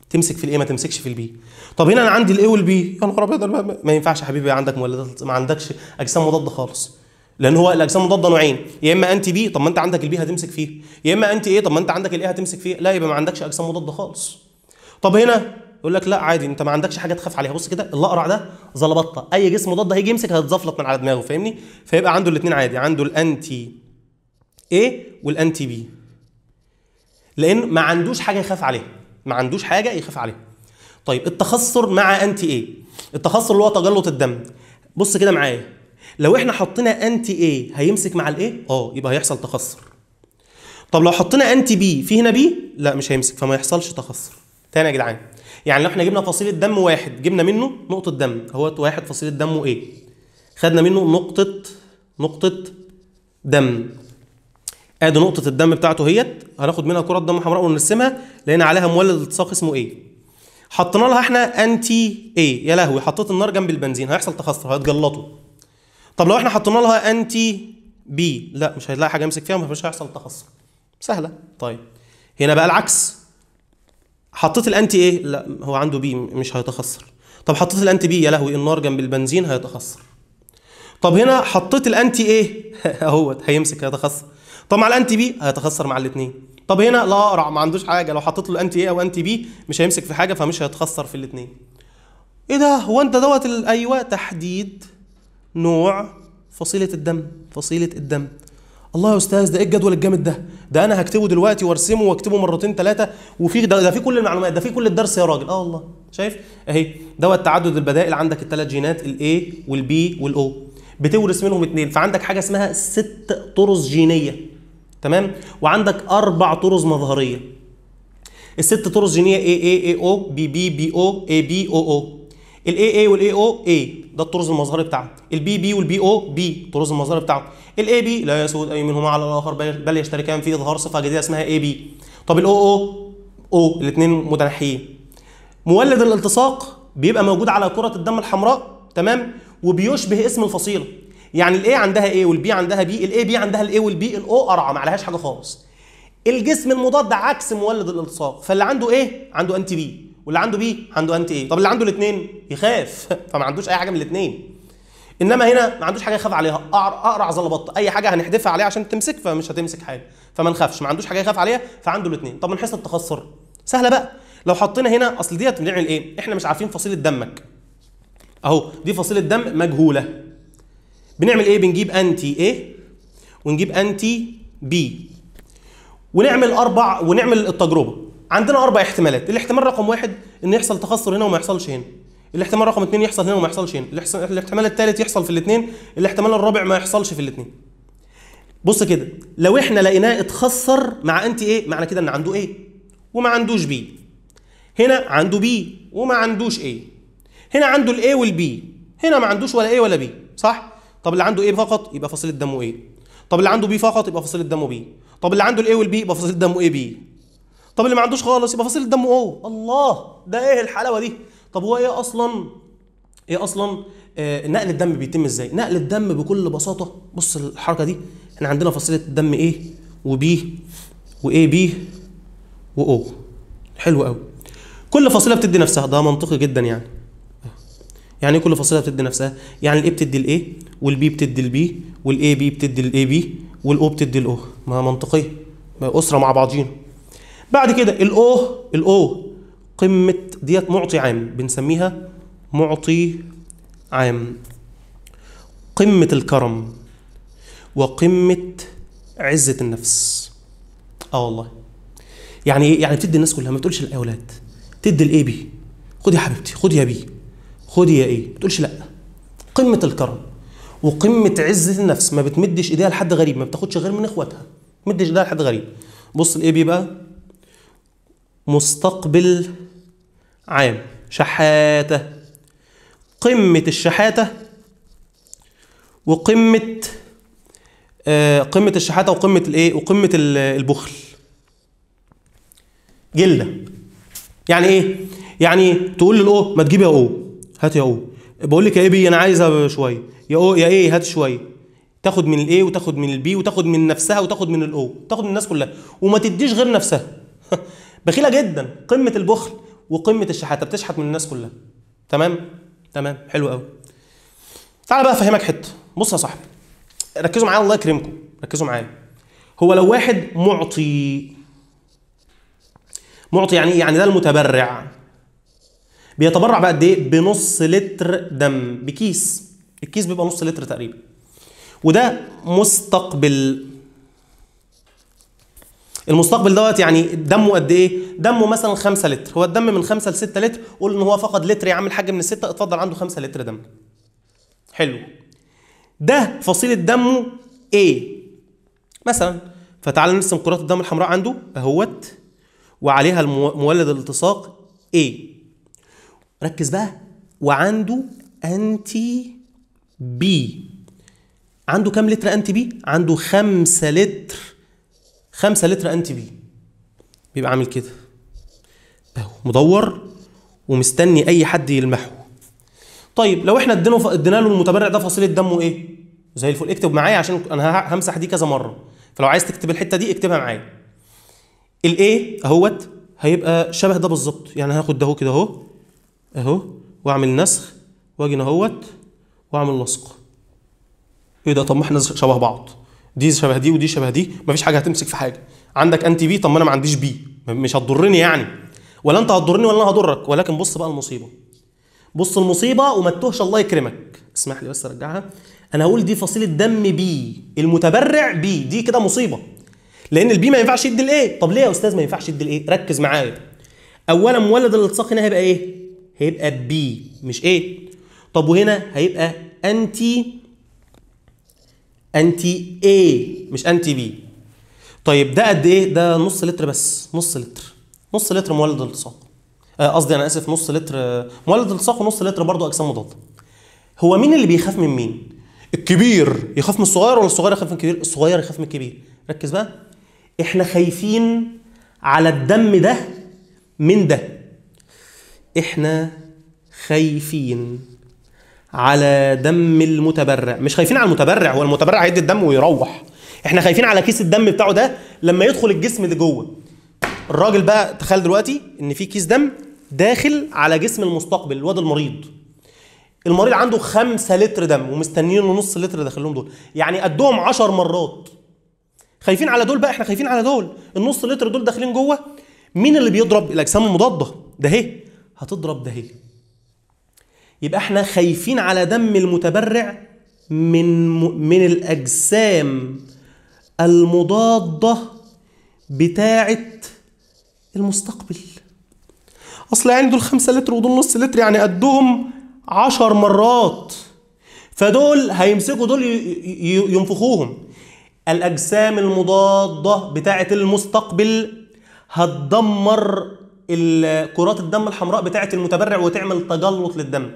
تمسك في الايه ما تمسكش في البي طب هنا انا عندي الايه والبي يا نهار ابيض ما ينفعش يا حبيبي عندك مولدات ما عندكش اجسام مضاده خالص لان هو الاجسام المضاده نوعين يا اما انتي بي طب ما انت عندك البي هتمسك فيه يا اما انتي ايه طب ما انت عندك الايه هتمسك فيه لا يبقى ما عندكش اجسام مضاده خالص طب هنا يقول لك لا عادي انت ما عندكش حاجه تخاف عليها بص كده الاقرع ده زلبطه اي جسم مضاد هيجي يمسك هيتزفلط من على دماغه فاهمني فيبقى عنده الاثنين عادي عنده الانتي اي والانتي بي لان ما عندوش حاجه يخاف عليها ما عندوش حاجه يخاف عليها طيب التخثر مع انتي اي التخثر اللي هو تجلط الدم بص كده معايا لو احنا حطينا انتي اي هيمسك مع الايه اه يبقى هيحصل تخثر طب لو حطينا انتي بي في هنا بي لا مش هيمسك فما يحصلش تخثر تاني يا جدعان يعني لو احنا جبنا فصيله دم واحد جبنا منه نقطه دم هو واحد فصيله دمه ايه خدنا منه نقطه نقطه دم ادي نقطه الدم بتاعته اهيت هناخد منها كره دم حمراء ونرسمها لقينا عليها مولد التصاق اسمه ايه حطينا لها احنا انتي ايه يا لهوي حطيت النار جنب البنزين هيحصل تخثر هيتجلطوا طب لو احنا حطينا لها انتي بي لا مش هيلاقي حاجه يمسك فيها مش هيحصل تخثر سهله طيب هنا بقى العكس حطيت الانتي ايه لا هو عنده بي مش هيتخسر طب حطيت الانتي بي يا لهوي النار جنب البنزين هيتخسر طب هنا حطيت الانتي ايه اهوت (laughs) هيمسك هيتخسر طب مع الانتي بي هيتخسر مع الاثنين طب هنا لا اقرع ما عندوش حاجه لو حطيت له انتي ايه او انتي بي مش هيمسك في حاجه فمش هيتخسر في الاثنين ايه ده هو انت دوت ايوه تحديد نوع فصيله الدم فصيله الدم الله يا استاذ ده ايه الجدول الجامد ده ده انا هكتبه دلوقتي وارسمه واكتبه مرتين ثلاثه وفي ده, ده في كل المعلومات ده في كل الدرس يا راجل اه والله شايف اهي دوت تعدد البدائل عندك الثلاث جينات الاي والبي والاو بتورث منهم اثنين فعندك حاجه اسمها ست طرز جينيه تمام وعندك اربع طرز مظهريه الست طرز جينيه اي اي اي او بي بي بي او اي بي او او الاي اي والاي او اي ده الطرز المظهري بتاعهم البي بي والبي او بي الطرز المظهري بتاعهم الاي بي لا يسود اي منهما على الاخر بل يشتركان في اظهار صفه جديده اسمها اي بي طب الاو او او الاثنين متنحيين مولد الالتصاق بيبقى موجود على كره الدم الحمراء تمام وبيشبه اسم الفصيله يعني الاي عندها ايه والبي عندها بي الاي بي عندها الاي والبي الاو ارعى ما عليهاش حاجه خالص الجسم المضاد عكس مولد الالتصاق فاللي عنده ايه عنده انتي بي واللي عنده بي عنده انتي ايه طب اللي عنده الاثنين يخاف (laughs) فما عندوش اي حاجه من الاثنين انما هنا ما عندوش حاجه يخاف عليها اقرع زلبط اي حاجه هنحدفها عليها عشان تمسك فمش هتمسك حاجه فما نخافش ما عندوش حاجه يخاف عليها فعنده الاثنين طب من حيث التخصر سهله بقى لو حطينا هنا اصل ديت بنعمل ايه احنا مش عارفين فصيله دمك اهو دي فصيله دم مجهوله بنعمل ايه بنجيب انتي ايه ونجيب انتي بي ونعمل اربع ونعمل التجربه عندنا اربع احتمالات الاحتمال رقم واحد ان يحصل تخثر هنا وما يحصلش هنا الاحتمال رقم اثنين يحصل هنا وما يحصلش هنا الاحتمال الثالث يحصل في الاثنين الاحتمال الرابع ما يحصلش في الاثنين بص كده لو احنا لقيناه اتخثر مع انت ايه معنى كده ان عنده ايه وما عندوش بي هنا عنده بي وما عندوش ايه هنا عنده الايه والبي هنا ما عندوش ولا ايه ولا بي صح طب اللي عنده ايه فقط يبقى فصيله دمه ايه طب اللي عنده بي فقط يبقى فصيله دمه بي طب اللي عنده الايه والبي يبقى فصيله دمه ايه بي طب اللي ما عندوش خالص يبقى فصيله دمه او الله ده ايه الحلاوه دي طب هو ايه اصلا ايه اصلا آه نقل الدم بيتم ازاي نقل الدم بكل بساطه بص الحركه دي احنا عندنا فصيله الدم ايه وبي وايه بي واو حلو قوي كل فصيله بتدي نفسها ده منطقي جدا يعني يعني ايه كل فصيله بتدي نفسها يعني الاي بتدي الاي والبي بتدي البي والاي بي بتدي الاي بي والاو بتدي الاو ما منطقيه اسره مع بعضين بعد كده الاو الاو قمه ديت معطي عام بنسميها معطي عام قمه الكرم وقمه عزه النفس اه والله يعني ايه يعني بتدي الناس كلها ما بتقولش يا اولاد تدي الاي بي خد يا حبيبتي خد يا بي خد يا ايه ما بتقولش لا قمه الكرم وقمه عزه النفس ما بتمدش ايديها لحد غريب ما بتاخدش غير من اخواتها ما بتمدش ايديها لحد غريب بص الاي بي بقى مستقبل عام شحاتة قمة الشحاتة وقمة آه قمة الشحاتة وقمة الايه وقمة البخل جلة يعني ايه يعني تقول للأو ما تجيب يا أو هات يا أو بقول لك يا ايه بي انا عايزها شويه يا أو يا ايه هات شويه تاخد من الايه وتاخد من البي وتاخد من نفسها وتاخد من الاو تاخد من الناس كلها وما تديش غير نفسها (laughs) بخيله جدا قمه البخل وقمه الشحاته بتشحت من الناس كلها تمام تمام حلو قوي تعال بقى افهمك حته بص يا صاحبي ركزوا معايا الله يكرمكم ركزوا معايا هو لو واحد معطي معطي يعني ايه يعني ده المتبرع بيتبرع بقد ايه بنص لتر دم بكيس الكيس بيبقى نص لتر تقريبا وده مستقبل المستقبل دوت يعني دمه قد ايه دمه مثلا 5 لتر هو الدم من 5 ل 6 لتر قول ان هو فقد لتر يا عم الحاج من الستة اتفضل عنده 5 لتر دم حلو ده فصيلة دمه ايه؟ مثلا فتعال نرسم كرات الدم الحمراء عنده اهوت وعليها مولد الالتصاق ايه؟ ركز بقى وعنده انتي بي عنده كام لتر انتي بي عنده 5 لتر 5 لتر ان تي بي بيبقى عامل كده اهو مدور ومستني اي حد يلمحه طيب لو احنا ادينا ادينا له المتبرع ده فصيله دمه ايه زي الفل اكتب معايا عشان انا همسح دي كذا مره فلو عايز تكتب الحته دي اكتبها معايا الايه اهوت هيبقى شبه ده بالظبط يعني هاخد ده اهو كده اهو اهو واعمل نسخ واجي اهوت واعمل لصق ايه ده طب ما احنا شبه بعض دي شبه دي ودي شبه دي مفيش حاجه هتمسك في حاجه عندك انتي بي طب ما انا ما عنديش بي مش هتضرني يعني ولا انت هتضرني ولا انا هضرك ولكن بص بقى المصيبه بص المصيبه وما تتوهش الله يكرمك اسمح لي بس ارجعها انا هقول دي فصيله دم بي المتبرع بي دي كده مصيبه لان البي ما ينفعش يدي الايه طب ليه يا استاذ ما ينفعش يدي الايه ركز معايا اولا مولد الالتصاق هنا هيبقى ايه هيبقى بي مش ايه طب وهنا هيبقى انتي انتي اي مش انتي بي طيب ده قد ايه ده نص لتر بس نص لتر نص لتر مولد التصاق آه، قصدي انا اسف نص لتر مولد التصاق ونص لتر برضه اجسام مضاده هو مين اللي بيخاف من مين الكبير يخاف من الصغير ولا الصغير يخاف من الكبير الصغير يخاف من الكبير ركز بقى احنا خايفين على الدم ده من ده احنا خايفين على دم المتبرع مش خايفين على المتبرع هو المتبرع هيدي الدم ويروح احنا خايفين على كيس الدم بتاعه ده لما يدخل الجسم جوه الراجل بقى تخيل دلوقتي ان في كيس دم داخل على جسم المستقبل الواد المريض المريض عنده 5 لتر دم ومستنيين له نص لتر داخل لهم دول يعني قدهم 10 مرات خايفين على دول بقى احنا خايفين على دول النص لتر دول داخلين جوه مين اللي بيضرب الاجسام المضاده ده هي إيه؟ هتضرب ده هي إيه؟ يبقى احنا خايفين على دم المتبرع من من الاجسام المضاده بتاعه المستقبل اصل يعني دول 5 لتر ودول نص لتر يعني قدهم 10 مرات فدول هيمسكوا دول ينفخوهم الاجسام المضاده بتاعه المستقبل هتدمر كرات الدم الحمراء بتاعه المتبرع وتعمل تجلط للدم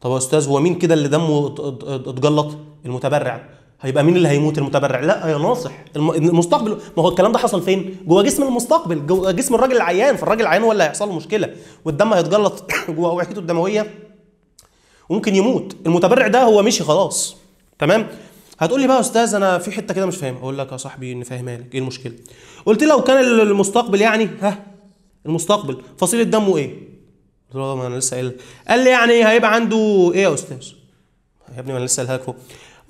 طب يا استاذ هو مين كده اللي دمه اتجلط المتبرع هيبقى مين اللي هيموت المتبرع لا يا ناصح المستقبل ما هو الكلام ده حصل فين جوه جسم المستقبل جوه جسم الراجل العيان فالراجل العيان هو اللي هيحصل له مشكله والدم هيتجلط (laughs) جوه اوعيته الدمويه وممكن يموت المتبرع ده هو مشي خلاص تمام هتقول لي بقى يا استاذ انا في حته كده مش فاهمها اقول لك يا صاحبي ان فاهمها لك ايه المشكله قلت لو كان المستقبل يعني ها المستقبل فصيله دمه ايه قلت له انا لسه قايل قال لي يعني إيه؟ هيبقى عنده ايه يا استاذ يا ابني ما انا لسه قايلها لك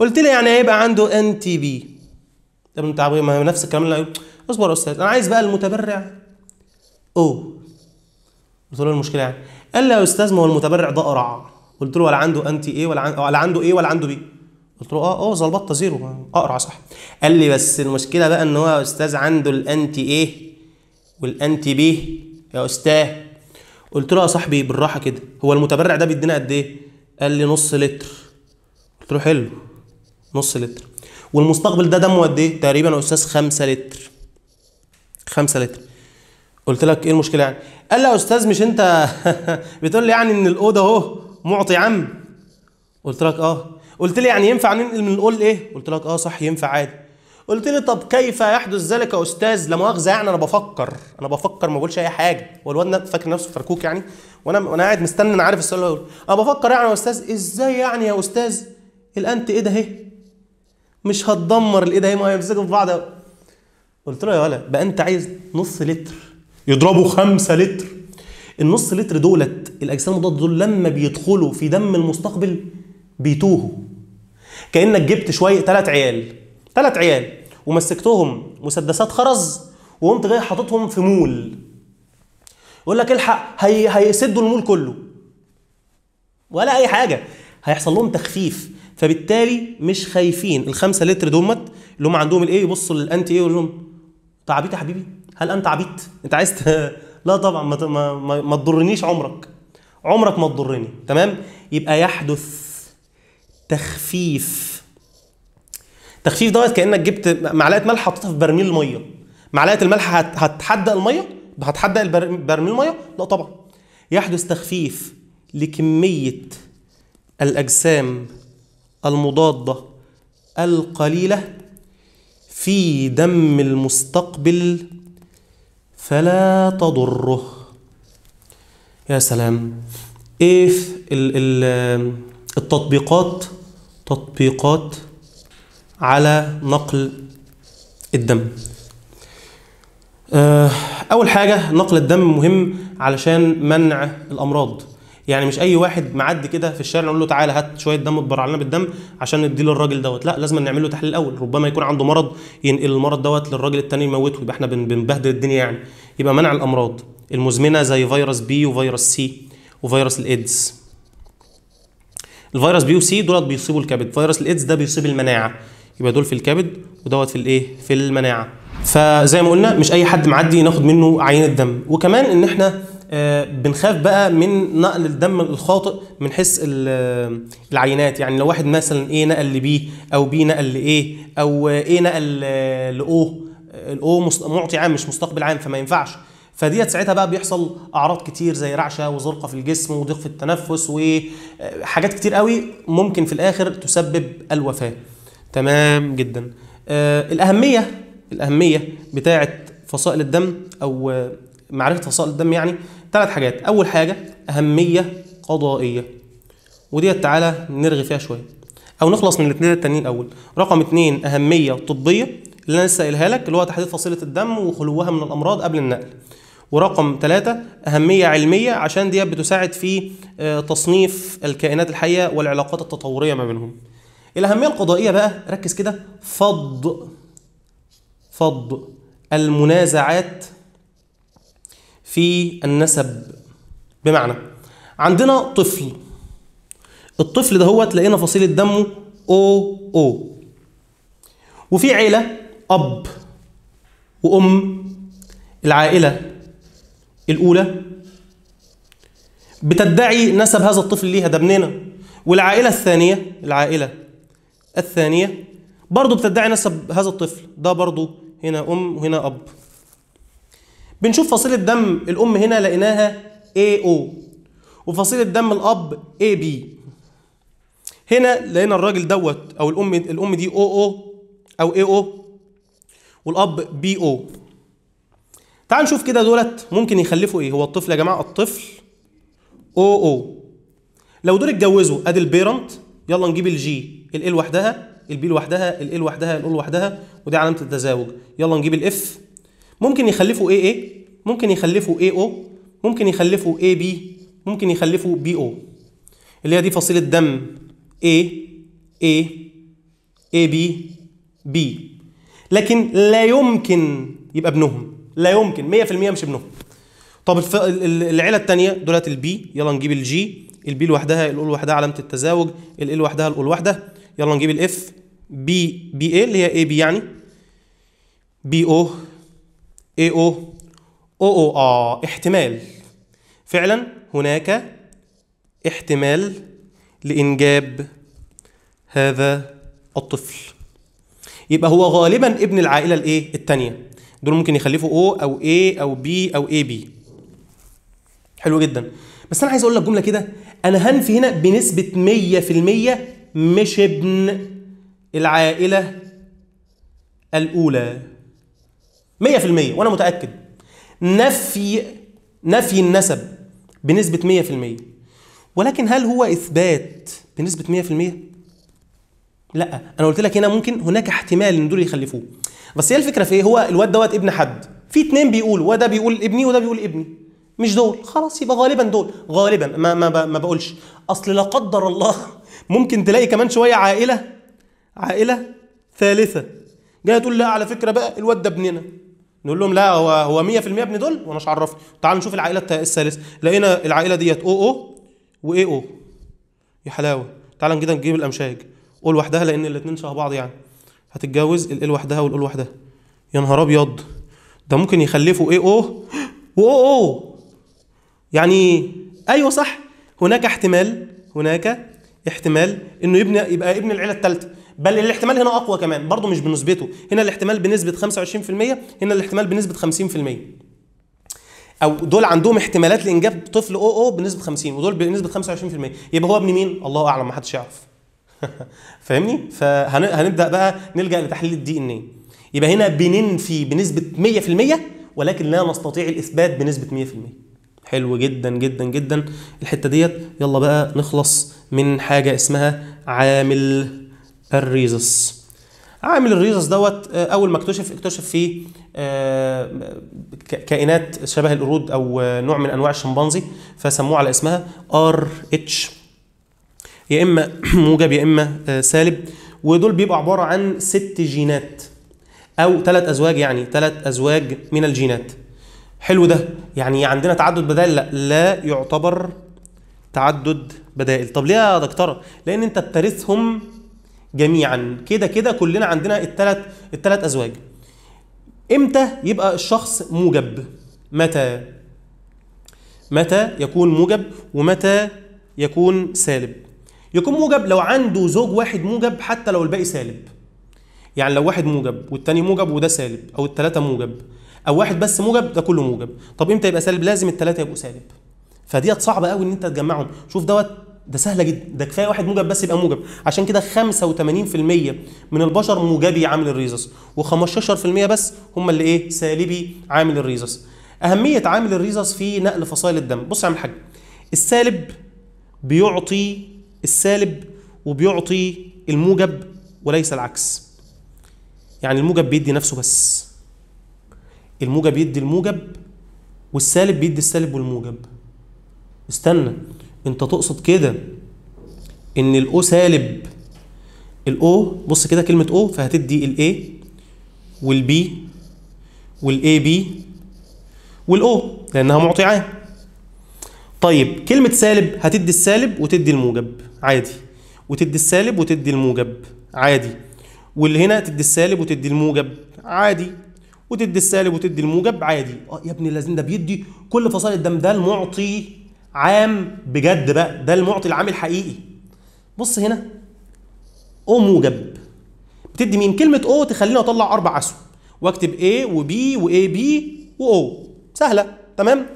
قلت له يعني هيبقى عنده ان تي بي طب انت ما نفس الكلام اللي اصبر يا استاذ انا عايز بقى المتبرع او قلت له إيه المشكله يعني قال لي يا استاذ ما هو المتبرع ده قرع قلت له ولا عنده انتي ايه ولا ولا عنده ايه ولا عنده بي قلت له اه اه ظبطت زيرو اقرع صح قال لي بس المشكله بقى ان هو يا استاذ عنده الانتي ايه والانتي بيه يا استاذ قلت له يا صاحبي بالراحه كده هو المتبرع ده بيدينا قد ايه قال لي نص لتر قلت له حلو نص لتر والمستقبل ده دمه قد ايه تقريبا يا استاذ 5 لتر 5 لتر قلت لك ايه المشكله يعني قال لي يا استاذ مش انت (laughs) بتقول لي يعني ان الاوضه اهو معطي عم قلت لك اه قلت لي يعني ينفع ننقل من الاول ايه قلت لك اه صح ينفع عادي قلت لي طب كيف يحدث ذلك يا استاذ لا مؤاخذه يعني انا بفكر انا بفكر ما بقولش اي حاجه هو الواد فاكر نفسه فركوك يعني وانا وانا قاعد مستني انا عارف السؤال اللي انا بفكر يعني يا استاذ ازاي يعني يا استاذ الانت ايه ده اهي مش هتدمر الايه ده اهي ما هيمسكوا في بعض قلت له يا ولا بقى انت عايز نص لتر يضربوا خمسة لتر النص لتر دولت الاجسام المضاده دول لما بيدخلوا في دم المستقبل بيتوهوا كانك جبت شويه ثلاث عيال ثلاث عيال ومسكتهم مسدسات خرز وقمت جاي حاططهم في مول يقول لك الحق هي هيسدوا المول كله ولا اي حاجه هيحصل لهم تخفيف فبالتالي مش خايفين الخمسة لتر دومت اللي هم عندهم الايه يبصوا للانتي ايه يقول لهم انت عبيط يا حبيبي هل انت عبيط انت عايز (laughs) لا طبعا ما, ما, ما تضرنيش عمرك عمرك ما تضرني تمام يبقى يحدث تخفيف التخفيف دوت كانك جبت معلقه ملح حطيتها في برميل الميه معلقه الملح هتحدق الميه هتحدق برميل الميه لا طبعا يحدث تخفيف لكميه الاجسام المضاده القليله في دم المستقبل فلا تضره يا سلام ايه التطبيقات تطبيقات على نقل الدم آه، أول حاجة نقل الدم مهم علشان منع الأمراض يعني مش اي واحد معدي كده في الشارع نقول له تعالى هات شويه دم اتبرع لنا بالدم عشان نديه للراجل دوت لا لازم نعمل له تحليل الاول ربما يكون عنده مرض ينقل المرض دوت للراجل التاني يموته يبقى احنا بنبهدل الدنيا يعني يبقى منع الامراض المزمنه زي فيروس بي وفيروس سي وفيروس الايدز الفيروس بي وسي دولت بيصيبوا الكبد فيروس الايدز ده بيصيب المناعه يبقى دول في الكبد ودوت في الايه في المناعه فزي ما قلنا مش اي حد معدي ناخد منه عينه دم وكمان ان احنا آه، بنخاف بقى من نقل الدم الخاطئ من حيث آه، العينات يعني لو واحد مثلا ايه نقل لبي او بي نقل لايه او ايه نقل آه، لاو الاو معطي عام مش مستقبل عام فما ينفعش فديت ساعتها بقى بيحصل اعراض كتير زي رعشه وزرقه في الجسم وضيق في التنفس وحاجات كتير قوي ممكن في الاخر تسبب الوفاه تمام جدا آه الأهمية الأهمية بتاعة فصائل الدم أو آه، معرفة فصائل الدم يعني ثلاث حاجات أول حاجة أهمية قضائية وديت تعالى نرغي فيها شوية أو نخلص من الاثنين التانيين الأول رقم اثنين أهمية طبية اللي أنا لسه لك اللي هو تحديد فصيلة الدم وخلوها من الأمراض قبل النقل ورقم ثلاثة أهمية علمية عشان ديت بتساعد في آه، تصنيف الكائنات الحية والعلاقات التطورية ما بينهم الأهمية القضائية بقى ركز كده فض فض المنازعات في النسب بمعنى عندنا طفل الطفل ده هو تلاقينا فصيلة دمه او او وفي عيلة أب وأم العائلة الأولى بتدعي نسب هذا الطفل ليها ده ابننا والعائلة الثانية العائلة الثانية برضه بتدعي نسب هذا الطفل ده برضه هنا أم وهنا أب بنشوف فصيلة دم الأم هنا لقيناها AO وفصيلة دم الأب AB هنا لقينا الراجل دوت أو الأم الأم دي OO أو AO والأب BO تعال نشوف كده دولت ممكن يخلفوا إيه هو الطفل يا جماعة الطفل OO لو دول اتجوزوا أدي البيرنت يلا نجيب الجي ال لوحدها ال لوحدها ال لوحدها ال لوحدها ودي علامه التزاوج يلا نجيب الاف ممكن يخلفوا اي ممكن يخلفوا او ممكن يخلفوا بي ممكن يخلفوا بي او اللي هي دي فصيله دم اي اي بي بي لكن لا يمكن يبقى ابنهم لا يمكن 100% مش ابنهم طب العيله الثانيه دولت البي يلا نجيب الجي البي لوحدها الاو لوحدها علامه التزاوج الاي لوحدها الاو لوحدها يلا نجيب الاف بي بي ايه اللي هي اي بي يعني بي او اي او او او اه احتمال فعلا هناك احتمال لانجاب هذا الطفل يبقى هو غالبا ابن العائله الايه الثانيه دول ممكن يخلفوا او او اي او بي او اي بي حلو جدا بس انا عايز اقول لك جمله كده انا هنفي هنا بنسبه 100% مش ابن العائلة الأولى مية في المية وأنا متأكد نفي نفي النسب بنسبة مية في المية ولكن هل هو إثبات بنسبة مية في المية؟ لا أنا قلت لك هنا ممكن هناك احتمال إن دول يخلفوه بس هي الفكرة في إيه؟ هو الواد دوت ابن حد في اتنين بيقولوا وده بيقول ابني وده بيقول ابني مش دول خلاص يبقى غالبا دول غالبا ما ما, ما بقولش اصل لا قدر الله ممكن تلاقي كمان شويه عائله عائله ثالثه جايه تقول لا على فكره بقى الواد ده ابننا نقول لهم لا هو هو 100% ابن دول وانا مش عرفني تعالوا نشوف العائله الثالثه لقينا العائله ديت او او واي او يا حلاوه تعالى كده نجيب الامشاج او لوحدها لان الاثنين شبه بعض يعني هتتجوز ال لوحدها والاو لوحدها يا نهار ابيض ده ممكن يخلفوا اي او واو او يعني ايوه صح هناك احتمال هناك احتمال انه يبني يبقى ابن العيله الثالثه بل الاحتمال هنا اقوى كمان برضه مش بنسبته هنا الاحتمال بنسبه 25% هنا الاحتمال بنسبه 50% او دول عندهم احتمالات لانجاب طفل او او بنسبه 50 ودول بنسبه 25% يبقى هو ابن مين الله اعلم ما حدش يعرف (laughs) فاهمني فهنبدا بقى نلجا لتحليل الدي ان اي يبقى هنا بننفي بنسبه 100% ولكن لا نستطيع الاثبات بنسبه 100% حلو جدا جدا جدا الحته ديت يلا بقى نخلص من حاجه اسمها عامل الريزس عامل الريزس دوت آه، اول ما اكتشف اكتشف فيه آه، كائنات شبه القرود او نوع من انواع الشمبانزي فسموه على اسمها ار اتش يا اما (clears throat) موجب يا اما آه، سالب ودول بيبقوا عباره عن ست جينات او ثلاث ازواج يعني ثلاث ازواج من الجينات حلو ده يعني عندنا تعدد بدائل لا, لا يعتبر تعدد بدائل طب ليه يا دكتوره لان انت بترثهم جميعا كده كده كلنا عندنا الثلاث الثلاث ازواج امتى يبقى الشخص موجب متى متى يكون موجب ومتى يكون سالب يكون موجب لو عنده زوج واحد موجب حتى لو الباقي سالب يعني لو واحد موجب والتاني موجب وده سالب او التلاتة موجب او واحد بس موجب ده كله موجب طب امتى يبقى سالب لازم الثلاثه يبقوا سالب فديت صعبه قوي ان انت تجمعهم شوف دوت ده سهله جدا ده كفايه واحد موجب بس يبقى موجب عشان كده 85% من البشر موجبي عامل الريزس و15% بس هم اللي ايه سالبي عامل الريزس اهميه عامل الريزس في نقل فصائل الدم بص يا عم الحاج السالب بيعطي السالب وبيعطي الموجب وليس العكس يعني الموجب بيدي نفسه بس الموجب يدي الموجب والسالب بيدي السالب والموجب استنى انت تقصد كده ان الاو سالب الاو بص كده كلمه او فهتدي الاي والبي والاي بي والاو لانها عام طيب كلمه سالب هتدي السالب وتدي الموجب عادي وتدي السالب وتدي الموجب عادي واللي هنا تدي السالب وتدي الموجب عادي وتدي السالب وتدي الموجب عادي اه يا ابن اللذين ده بيدي كل فصائل الدم ده المعطي عام بجد بقى ده المعطي العام الحقيقي بص هنا او موجب بتدي مين كلمه او تخليني اطلع اربع اسهم واكتب A وB وAB وO سهلة تمام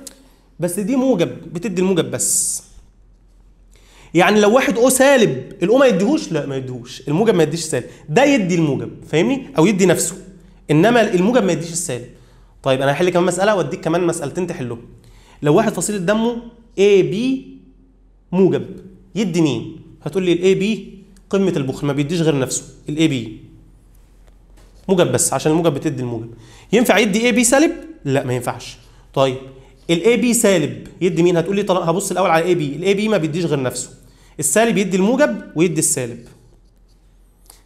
بس دي موجب بتدي الموجب بس يعني لو واحد O سالب الأو ما يديهوش لا ما يديهوش الموجب ما يديش سالب ده يدي الموجب فاهمني أو يدي نفسه انما الموجب ما يديش السالب طيب انا هحل كمان مساله واديك كمان مسالتين تحلهم لو واحد فصيله دمه اي بي موجب يدي مين هتقول لي الاي بي قمه البخل ما بيديش غير نفسه الاي بي موجب بس عشان الموجب بتدي الموجب ينفع يدي اي بي سالب لا ما ينفعش طيب الاي بي سالب يدي مين هتقول لي هبص الاول على الاي بي الاي بي ما بيديش غير نفسه السالب يدي الموجب ويدي السالب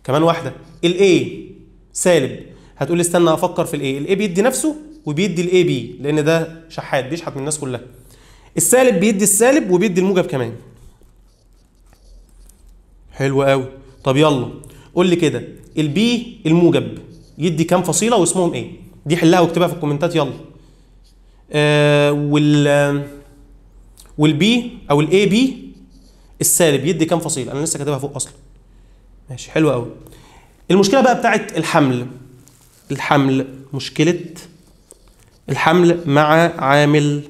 كمان واحده الاي سالب هتقول لي استنى افكر في الايه الايه بيدي نفسه وبيدي الاي بي لان ده شحات بيشحت من الناس كلها السالب بيدي السالب وبيدي الموجب كمان حلو قوي طب يلا قول لي كده البي الموجب يدي كام فصيله واسمهم ايه دي حلها واكتبها في الكومنتات يلا آه وال والبي او الاي بي السالب يدي كام فصيله انا لسه كاتبها فوق اصلا ماشي حلو قوي المشكله بقى بتاعت الحمل الحمل مشكلة الحمل مع عامل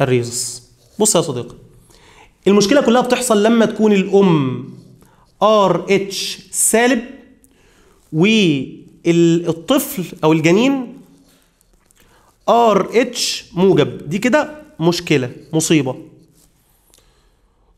الريزس بص يا صديقي المشكلة كلها بتحصل لما تكون الأم ار اتش سالب والطفل أو الجنين ار اتش موجب دي كده مشكلة مصيبة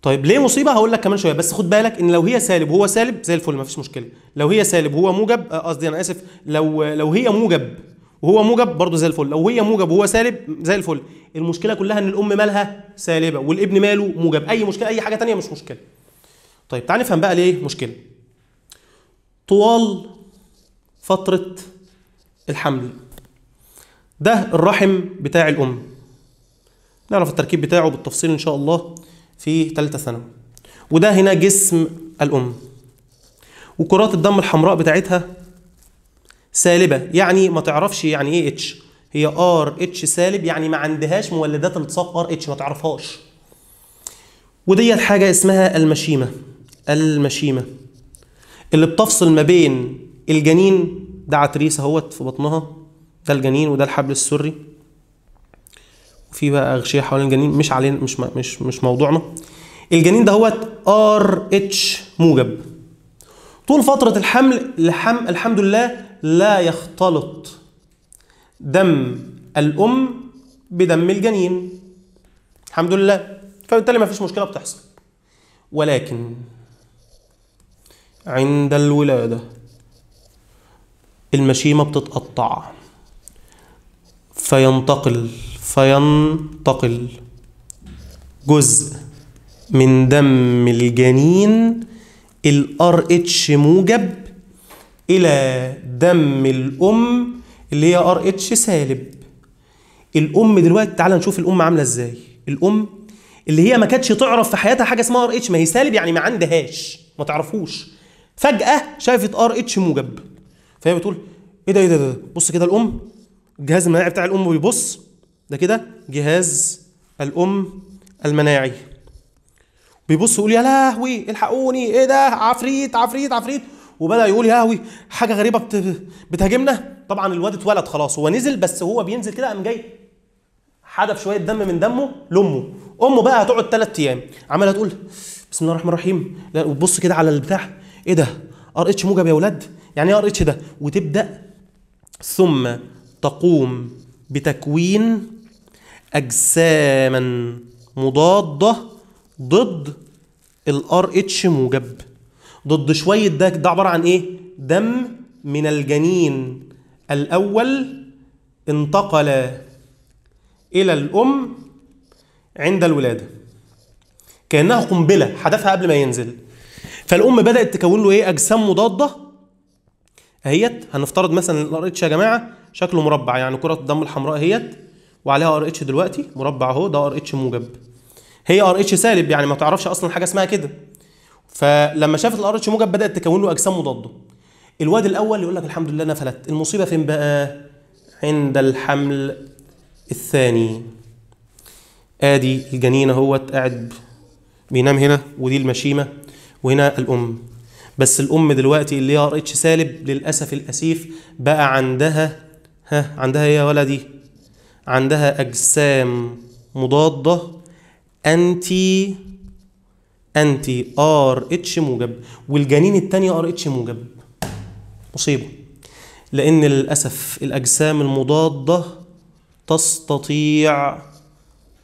طيب ليه مصيبه هقول لك كمان شويه بس خد بالك ان لو هي سالب وهو سالب زي الفل مفيش مشكله لو هي سالب وهو موجب آه، قصدي انا اسف لو لو هي موجب وهو موجب برضه زي الفل لو هي موجب وهو سالب زي الفل المشكله كلها ان الام مالها سالبه والابن ماله موجب اي مشكله اي حاجه ثانيه مش مشكله طيب تعال نفهم بقى ليه مشكله طوال فتره الحمل ده الرحم بتاع الام نعرف التركيب بتاعه بالتفصيل ان شاء الله في ثالثه ثانوي وده هنا جسم الام وكرات الدم الحمراء بتاعتها سالبه يعني ما تعرفش يعني ايه اتش هي ار اتش سالب يعني ما عندهاش مولدات التصاق ار اتش ما تعرفهاش وديت حاجه اسمها المشيمه المشيمه اللي بتفصل ما بين الجنين ده عتريس اهوت في بطنها ده الجنين وده الحبل السري في بقى اغشيه حوالين الجنين مش علينا مش مش مش موضوعنا الجنين دهوت ار اتش موجب طول فتره الحمل الحم الحمد لله لا يختلط دم الام بدم الجنين الحمد لله فبالتالي ما فيش مشكله بتحصل ولكن عند الولاده المشيمه بتتقطع فينتقل فينتقل جزء من دم الجنين ال اتش موجب إلى دم الأم اللي هي ار اتش سالب الأم دلوقتي تعالى نشوف الأم عاملة إزاي الأم اللي هي ما كانتش تعرف في حياتها حاجة اسمها ار اتش ما هي سالب يعني ما عندهاش ما تعرفوش فجأة شافت ار اتش موجب فهي بتقول إيه ده إيه ده, إيه ده بص كده الأم الجهاز المناعي بتاع الأم بيبص ده كده جهاز الام المناعي بيبص يقول يا لهوي الحقوني ايه ده عفريت عفريت عفريت وبدا يقول يا لهوي حاجه غريبه بت... بتهاجمنا طبعا الواد اتولد خلاص هو نزل بس هو بينزل كده قام جاي حدف شويه دم من دمه لامه امه بقى هتقعد ثلاث ايام عماله تقول بسم الله الرحمن الرحيم لا وتبص كده على البتاع ايه ده ار اتش موجب يا ولاد يعني ايه ار اتش ده وتبدا ثم تقوم بتكوين أجساما مضادة ضد الار اتش موجب ضد شوية ده ده عبارة عن إيه؟ دم من الجنين الأول انتقل إلى الأم عند الولادة كأنها قنبلة حدفها قبل ما ينزل فالأم بدأت تكون له إيه؟ أجسام مضادة أهيت هنفترض مثلا الار اتش يا جماعة شكله مربع يعني كرة الدم الحمراء أهيت وعليها ار اتش دلوقتي مربع اهو ده ار اتش موجب هي ار اتش سالب يعني ما تعرفش اصلا حاجه اسمها كده فلما شافت الار اتش موجب بدات تكون له اجسام مضاده الواد الاول يقول لك الحمد لله انا فلت المصيبه فين بقى عند الحمل الثاني ادي الجنين اهوت قاعد بينام هنا ودي المشيمه وهنا الام بس الام دلوقتي اللي هي ار اتش سالب للاسف الاسيف بقى عندها ها عندها ايه يا ولدي عندها أجسام مضادة أنتي أنتي آر اتش موجب والجنين التاني آر اتش موجب مصيبة لأن للأسف الأجسام المضادة تستطيع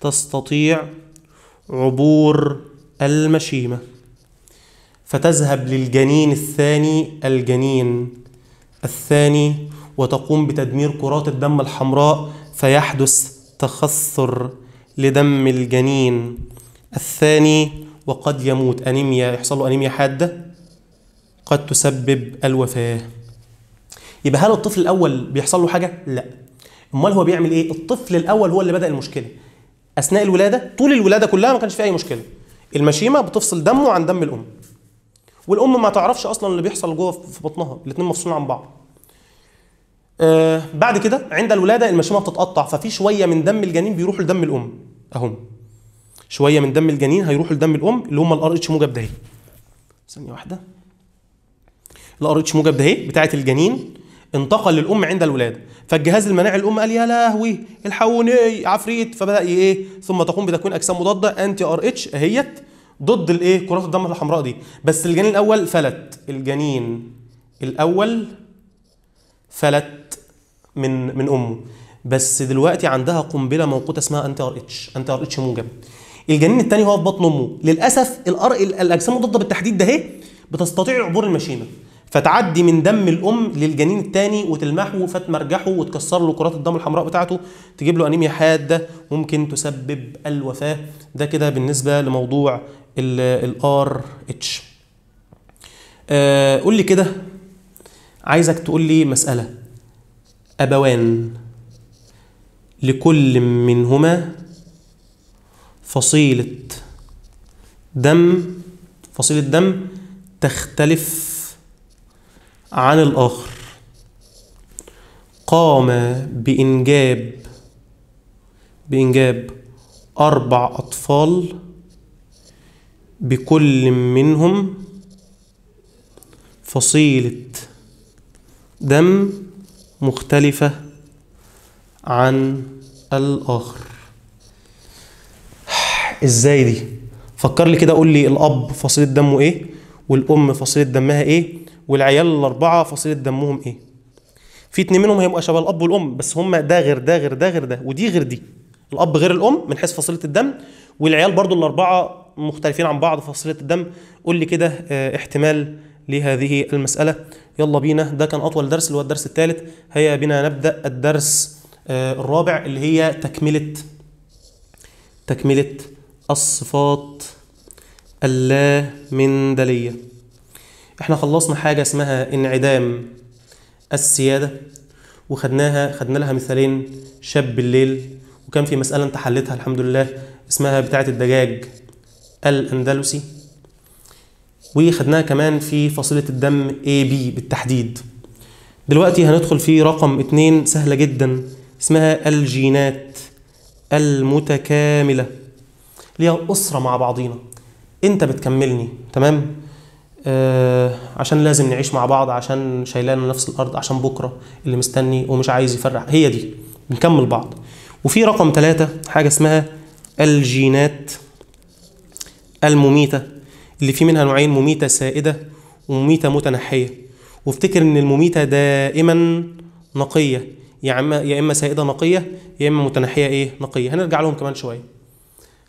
تستطيع عبور المشيمة فتذهب للجنين الثاني الجنين الثاني وتقوم بتدمير كرات الدم الحمراء فيحدث تخثر لدم الجنين الثاني وقد يموت أنيميا يحصل له أنيميا حادة قد تسبب الوفاة يبقى هل الطفل الأول بيحصل له حاجة؟ لا أمال هو بيعمل إيه؟ الطفل الأول هو اللي بدأ المشكلة أثناء الولادة طول الولادة كلها ما كانش في أي مشكلة المشيمة بتفصل دمه عن دم الأم والأم ما تعرفش أصلا اللي بيحصل جوه في بطنها الاثنين مفصولين عن بعض آه، بعد كده عند الولاده المشيمه بتتقطع ففي شويه من دم الجنين بيروح لدم الام اهم شويه من دم الجنين هيروحوا لدم الام اللي هم الار اتش موجب ده اهي ثانيه واحده الار اتش موجب ده اهي بتاعه الجنين انتقل للام عند الولاده فالجهاز المناعي الام قال يا لهوي الحقوني عفريت فبدا ايه ثم تقوم بتكوين اجسام مضاده انتي ار اتش اهيت ضد الايه كرات الدم الحمراء دي بس الجنين الاول فلت الجنين الاول فلت من من امه بس دلوقتي عندها قنبله موقوته اسمها انتي ار اتش انتي ار اتش موجب الجنين الثاني هو في بطن امه للاسف الار الاجسام المضاده بالتحديد ده اهي بتستطيع عبور المشيمه فتعدي من دم الام للجنين الثاني وتلمحه فتمرجحه وتكسر له كرات الدم الحمراء بتاعته تجيب له انيميا حاده ممكن تسبب الوفاه ده كده بالنسبه لموضوع الار اتش آه، قول لي كده عايزك تقول لي مساله أبوان لكل منهما فصيلة دم فصيلة دم تختلف عن الآخر قام بإنجاب بإنجاب أربع أطفال بكل منهم فصيلة دم مختلفة عن الآخر إزاي دي؟ فكر لي كده قول لي الأب فصيلة دمه إيه؟ والأم فصيلة دمها إيه؟ والعيال الأربعة فصيلة دمهم إيه؟ في اتنين منهم هيبقى شبه الأب والأم بس هما ده غير ده غير ده غير ده ودي غير دي الأب غير الأم من حيث فصيلة الدم والعيال برضو الأربعة مختلفين عن بعض فصيلة الدم قول لي كده اه احتمال لهذه المسألة يلا بينا ده كان اطول درس اللي هو الدرس الثالث هيا بنا نبدا الدرس آه، الرابع اللي هي تكمله تكمله الصفات اللامندليه احنا خلصنا حاجه اسمها انعدام السياده وخدناها خدنا لها مثالين شاب الليل وكان في مساله انت حلتها الحمد لله اسمها بتاعه الدجاج الاندلسي وخدناها كمان في فصيلة الدم AB بالتحديد دلوقتي هندخل في رقم اتنين سهلة جدا اسمها الجينات المتكاملة ليها أسرة مع بعضينا أنت بتكملني تمام آه عشان لازم نعيش مع بعض عشان شايلانا نفس الأرض عشان بكرة اللي مستني ومش عايز يفرح هي دي بنكمل بعض وفي رقم ثلاثة حاجة اسمها الجينات المميتة اللي فيه منها نوعين مميتة سائدة ومميتة متنحية وافتكر ان المميتة دائما نقية يا اما يا اما سائدة نقية يا اما متنحية ايه نقية هنرجع لهم كمان شوية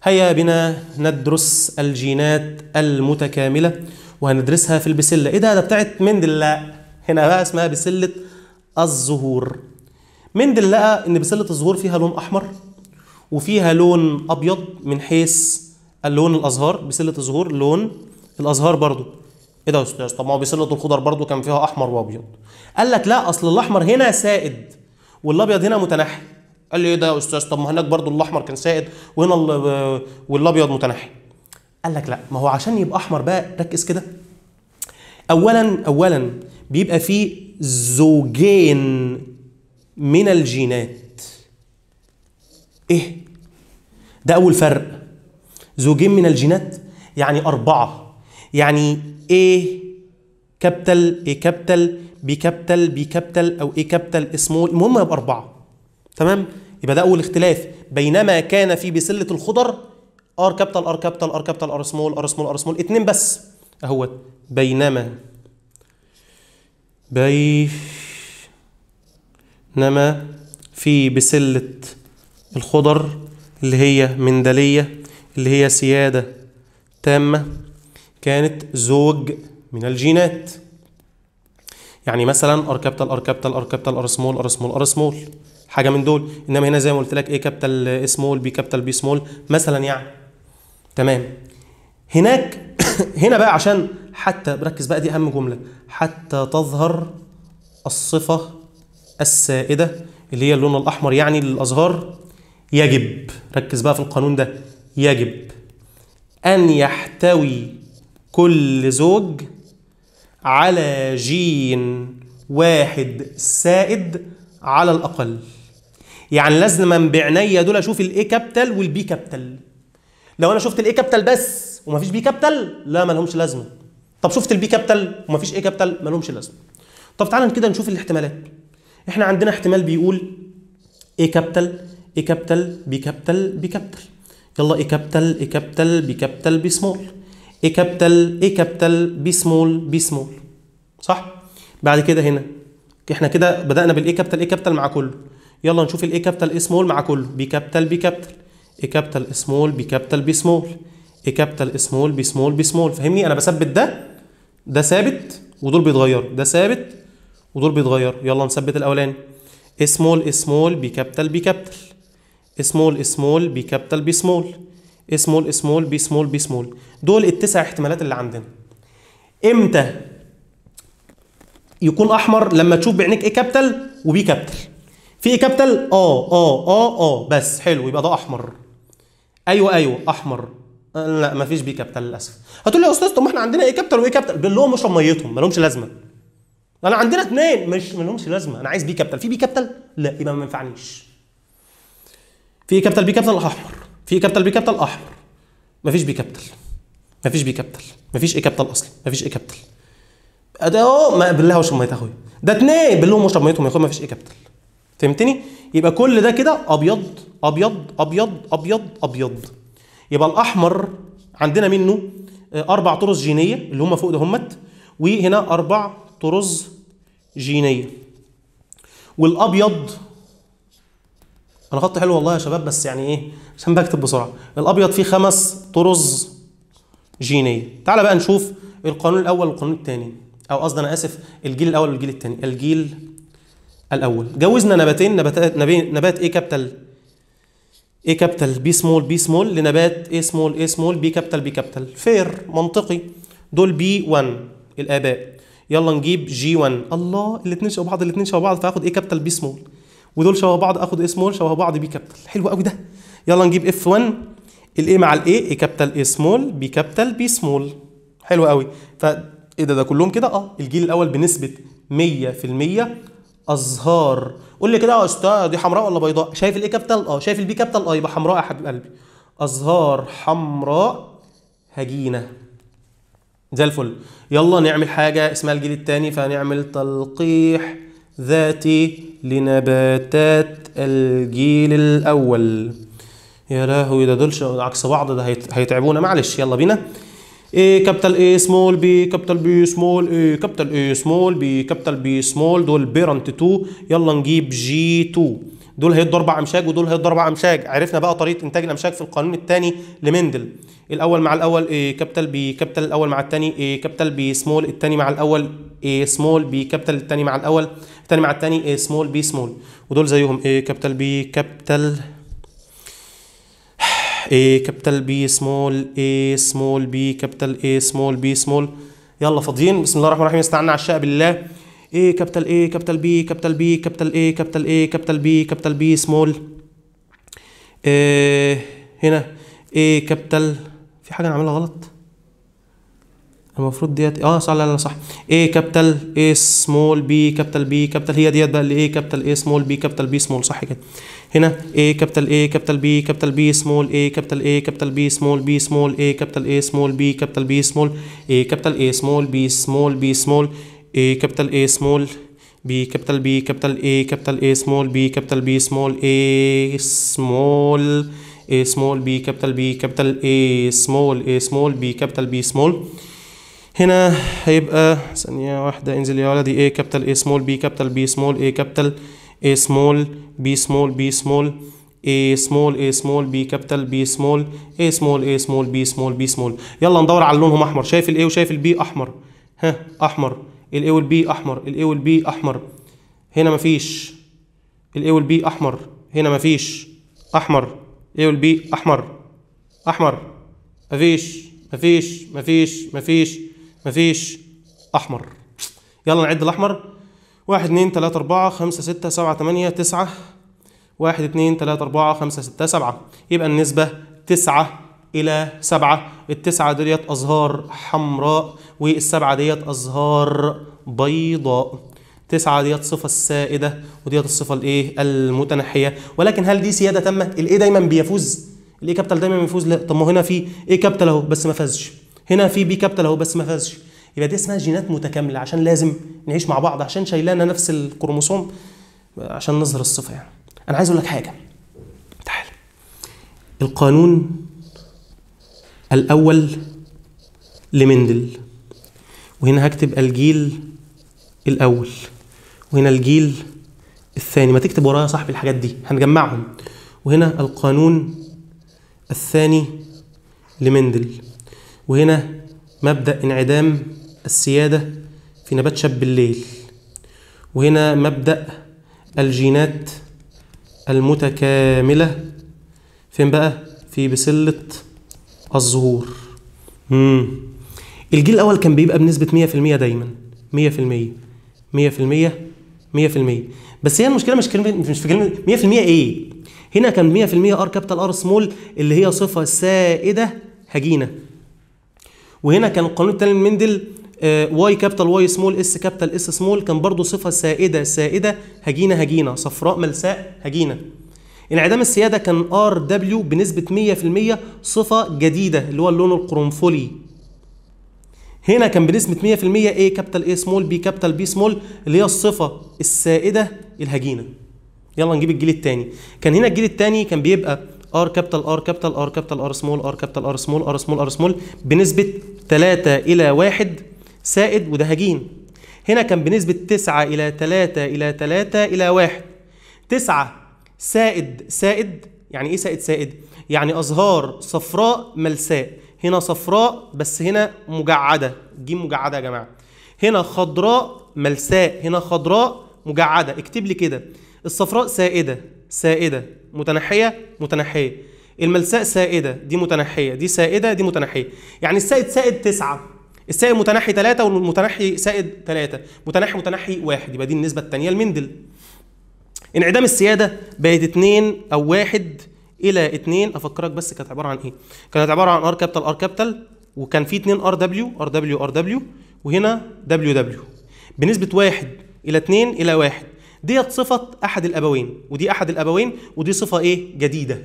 هيا بنا ندرس الجينات المتكاملة وهندرسها في البسلة ايه ده ده بتاعت مندلاء هنا بقى اسمها بسلة الزهور مندلاء لقى ان بسلة الزهور فيها لون احمر وفيها لون ابيض من حيث اللون الازهار بسله الزهور لون الازهار برضو ايه ده يا استاذ طب ما هو بسله الخضر برضو كان فيها احمر وابيض قال لك لا اصل الاحمر هنا سائد والابيض هنا متنحي قال لي ايه ده يا استاذ طب ما هناك برضو الاحمر كان سائد وهنا والابيض متنحي قال لك لا ما هو عشان يبقى احمر بقى ركز كده اولا اولا بيبقى فيه زوجين من الجينات ايه ده اول فرق زوجين من الجينات يعني أربعة يعني A كابتل A كابتل B كابتل B كابتل أو A كابتل سمول المهم يبقى أربعة تمام يبقى ده أول اختلاف بينما كان في بسلة الخضر ار كابتل ار كابتل ار كابتل ار سمول ار سمول ار سمول اتنين بس اهوت بينما بينما في بسلة الخضر اللي هي مندلية اللي هي سيادة تامة كانت زوج من الجينات يعني مثلا ار كابيتال ار كابيتال ار كابيتال ار سمول ار سمول ار سمول حاجه من دول انما هنا زي ما قلت لك ايه كابيتال سمول بي كابيتال بي سمول مثلا يعني تمام هناك (coughs) هنا بقى عشان حتى بركز بقى دي اهم جمله حتى تظهر الصفه السائده اللي هي اللون الاحمر يعني للازهار يجب ركز بقى في القانون ده يجب أن يحتوي كل زوج على جين واحد سائد على الأقل يعني لازم بعينيا دول أشوف الإي والـ والبي كابتل لو أنا شفت الإي كابتل بس ومفيش بي كابتل لا مالهمش لازمة طب شفت البي كابتل ومفيش إي كابتل مالهمش لازمة طب تعالى كده نشوف الاحتمالات احنا عندنا احتمال بيقول إي كابتل إي كابتل بي كابتل بي كابتل يلا اي كابيتال اي كابيتال بي كابيتال بي سمول اي كابيتال اي كابيتال بي سمول بي سمول صح بعد كده هنا احنا كده بدانا بالاي كابيتال اي كابيتال مع كله يلا نشوف الاي كابيتال اي سمول مع كله بي كابيتال بي كابيتال اي كابيتال سمول بي كابيتال بي سمول اي كابيتال سمول بي سمول بي سمول فاهمني انا بثبت ده ده ثابت ودول بيتغيروا ده ثابت ودول بيتغيروا يلا نثبت الاولاني سمول سمول بي كابيتال بي كابيتال سمول سمول بي كابيتال بي سمول سمول سمول بي سمول بي سمول دول التسع احتمالات اللي عندنا امتى يكون احمر لما تشوف بعينيك ايه كابيتال وبي كابيتال في ايه كابيتال اه اه اه اه بس حلو يبقى ده احمر ايوه ايوه احمر آه، لا مفيش بي كابيتال للاسف هتقول لي يا استاذ طب ما احنا عندنا ايه كابيتال وايه كابيتال بنقول لهم اشرب ميتهم مالهمش لازمه انا عندنا اثنين مش مالهمش لازمه انا عايز بي كابيتال في بي كابيتال لا يبقى ما ينفعنيش في كابيتال بي كابيتال احمر في كابيتال بي كابيتال احمر مفيش بي كابيتال مفيش بي كابيتال مفيش اي كابيتال اصلا مفيش اي كابيتال ده ما بالله واشرب ميه اخويا ده اتنين بالله مشرب ميتهم يا اخويا مفيش اي كابيتال فهمتني يبقى كل ده كده ابيض ابيض ابيض ابيض ابيض يبقى الاحمر عندنا منه آه، اربع طرز جينيه اللي هم فوق ده همت وهنا اربع طرز جينيه والابيض انا خط حلو والله يا شباب بس يعني ايه عشان بكتب بسرعه الابيض فيه خمس طرز جينيه تعال بقى نشوف القانون الاول والقانون الثاني او قصدي انا اسف الجيل الاول والجيل الثاني الجيل الاول جوزنا نباتين نبات نبات ايه كابيتال ايه كابيتال بي سمول بي سمول لنبات ايه سمول ايه سمول بي كابيتال بي كابيتال فير منطقي دول بي 1 الاباء يلا نجيب جي 1 الله الاثنين شبه بعض الاثنين شبه بعض فاخد ايه كابيتال بي سمول ودول شبه بعض اخد سمول شبه بعض بي كابيتال حلو قوي ده يلا نجيب اف 1 الاي مع الاي اي كابيتال اي سمول بي كابيتال بي سمول حلو قوي ف ايه ده ده كلهم كده اه الجيل الاول بنسبه 100% ازهار قول لي كده يا آه، استاذ دي حمراء ولا بيضاء شايف الاي كابيتال اه شايف البي كابيتال اه يبقى حمراء يا حبيب قلبي ازهار حمراء هجينه زي الفل يلا نعمل حاجه اسمها الجيل الثاني فهنعمل تلقيح ذاتي لنباتات الجيل الأول يا لهوي ده دولش عكس بعض ده هيتعبونا معلش يلا بينا اي كابيتال اي سمول بي كابيتال بي سمول اي كابيتال اي سمول بي كابيتال بي سمول دول بيرنت 2 يلا نجيب جي 2 دول هيدوا اربع امشاج ودول هيدوا اربع امشاج عرفنا بقى طريقه انتاج الامشاج في القانون الثاني لمندل الاول مع الاول اي كابيتال بي كابيتال الاول مع الثاني اي كابيتال بي سمول الثاني مع الاول اي سمول بي كابيتال الثاني مع الاول الثاني مع الثاني ايه سمول بي سمول ودول زيهم ايه كابيتال بي كابيتال ايه كابيتال بي سمول ايه سمول بي كابيتال ايه سمول بي سمول يلا فاضيين بسم الله الرحمن الرحيم استعنا على الشقه بالله ايه كابيتال ايه كابيتال بي كابيتال بي كابيتال ايه كابيتال ايه كابيتال بي كابيتال بي سمول هنا ايه كابيتال في حاجه انا عاملها غلط المفروض ديت اه صح لا لا صح A كابيتال A سمول B كابيتال B كابيتال هي ديت بقى اللي A كابيتال A سمول B كابيتال B سمول صح كده هنا A كابيتال A كابيتال B كابيتال B سمول A كابيتال A كابيتال B سمول B سمول A كابيتال A سمول B كابيتال B سمول A كابيتال A سمول B سمول B سمول A كابيتال A سمول B كابيتال B كابيتال A كابيتال A سمول B كابيتال B سمول A سمول A سمول B كابيتال B كابيتال A سمول A سمول B كابيتال B سمول, A سمول, B كابيتال B سمول هنا هيبقى ثانية واحدة انزل يا ولدي A كابيتال A سمول B كابيتال B سمول A كابيتال A سمول B سمول B سمول A سمول A سمول B كابيتال B سمول A سمول A سمول B سمول B سمول يلا ندور على لونهم أحمر شايف ال A وشايف ال B أحمر ها أحمر ال A وال B أحمر ال A وال B أحمر هنا مفيش ال A وال B أحمر هنا مفيش أحمر A وال B أحمر أحمر مفيش مفيش مفيش مفيش, مفيش. مفيش احمر يلا نعد الاحمر واحد اتنين تلاتة اربعة خمسة ستة سبعة تمانية تسعة واحد اتنين تلاتة اربعة خمسة ستة سبعة يبقى النسبة تسعة الى سبعة التسعة ديت ازهار حمراء والسبعة ديت ازهار بيضاء تسعة ديت الصفة السائدة وديت الصفة الايه المتنحية ولكن هل دي سيادة تامة؟ الايه دايما بيفوز؟ الايه كابتل دايما بيفوز لا طب ما هنا في ايه كابتل اهو بس ما فازش هنا في بي كابيتال اهو بس ما فازش يبقى دي اسمها جينات متكامله عشان لازم نعيش مع بعض عشان شايلانا نفس الكروموسوم عشان نظهر الصفه يعني انا عايز اقول لك حاجه تعال القانون الاول لمندل وهنا هكتب الجيل الاول وهنا الجيل الثاني ما تكتب ورايا صاحبي الحاجات دي هنجمعهم وهنا القانون الثاني لمندل وهنا مبدأ انعدام السيادة في نبات شاب الليل وهنا مبدأ الجينات المتكاملة فين بقى في بسلة الظهور مم. الجيل الأول كان بيبقى بنسبة 100% دايما 100% 100% 100% بس هي المشكلة مش كلمة مش في كلمة 100% إيه؟ هنا كان 100% ار كابيتال ار سمول اللي هي صفة سائدة هجينة وهنا كان القانون من مندل آه، واي كابيتال واي سمول اس كابيتال اس سمول كان برضه صفه سائده سائده هجينه هجينه صفراء ملساء هجينه انعدام السياده كان ار دبليو بنسبه 100% صفه جديده اللي هو اللون القرنفلي هنا كان بنسبه 100% اي كابيتال اي سمول بي كابيتال بي سمول اللي هي الصفه السائده الهجينه يلا نجيب الجيل الثاني كان هنا الجيل الثاني كان بيبقى ار كابيتال ار كابيتال ار كابيتال ار سمول ار كابيتال ار سمول ار سمول ار سمول بنسبه 3 الى 1 سائد وده هجين هنا كان بنسبه 9 الى 3 الى 3 الى 1 9 سائد سائد يعني ايه سائد سائد يعني ازهار صفراء ملساء هنا صفراء بس هنا مجعده جيم مجعده يا جماعه هنا خضراء ملساء هنا خضراء مجعده اكتب لي كده الصفراء سائده سائدة متنحية متنحية الملساء سائدة دي متنحية دي سائدة دي متنحية يعني السائد سائد تسعة السائد متنحي ثلاثة والمتنحي سائد ثلاثة متنحي متنحي واحد يبقى دي النسبة الثانية المندل انعدام السيادة بقت اثنين أو واحد إلى اثنين أفكرك بس كانت عبارة عن إيه؟ كانت عبارة عن ار كابيتال ار كابيتال وكان في اثنين ار دبليو ار دبليو ار دبليو وهنا دبليو دبليو بنسبة واحد إلى اثنين إلى واحد ديت صفة أحد الأبوين ودي أحد الأبوين ودي صفة إيه جديدة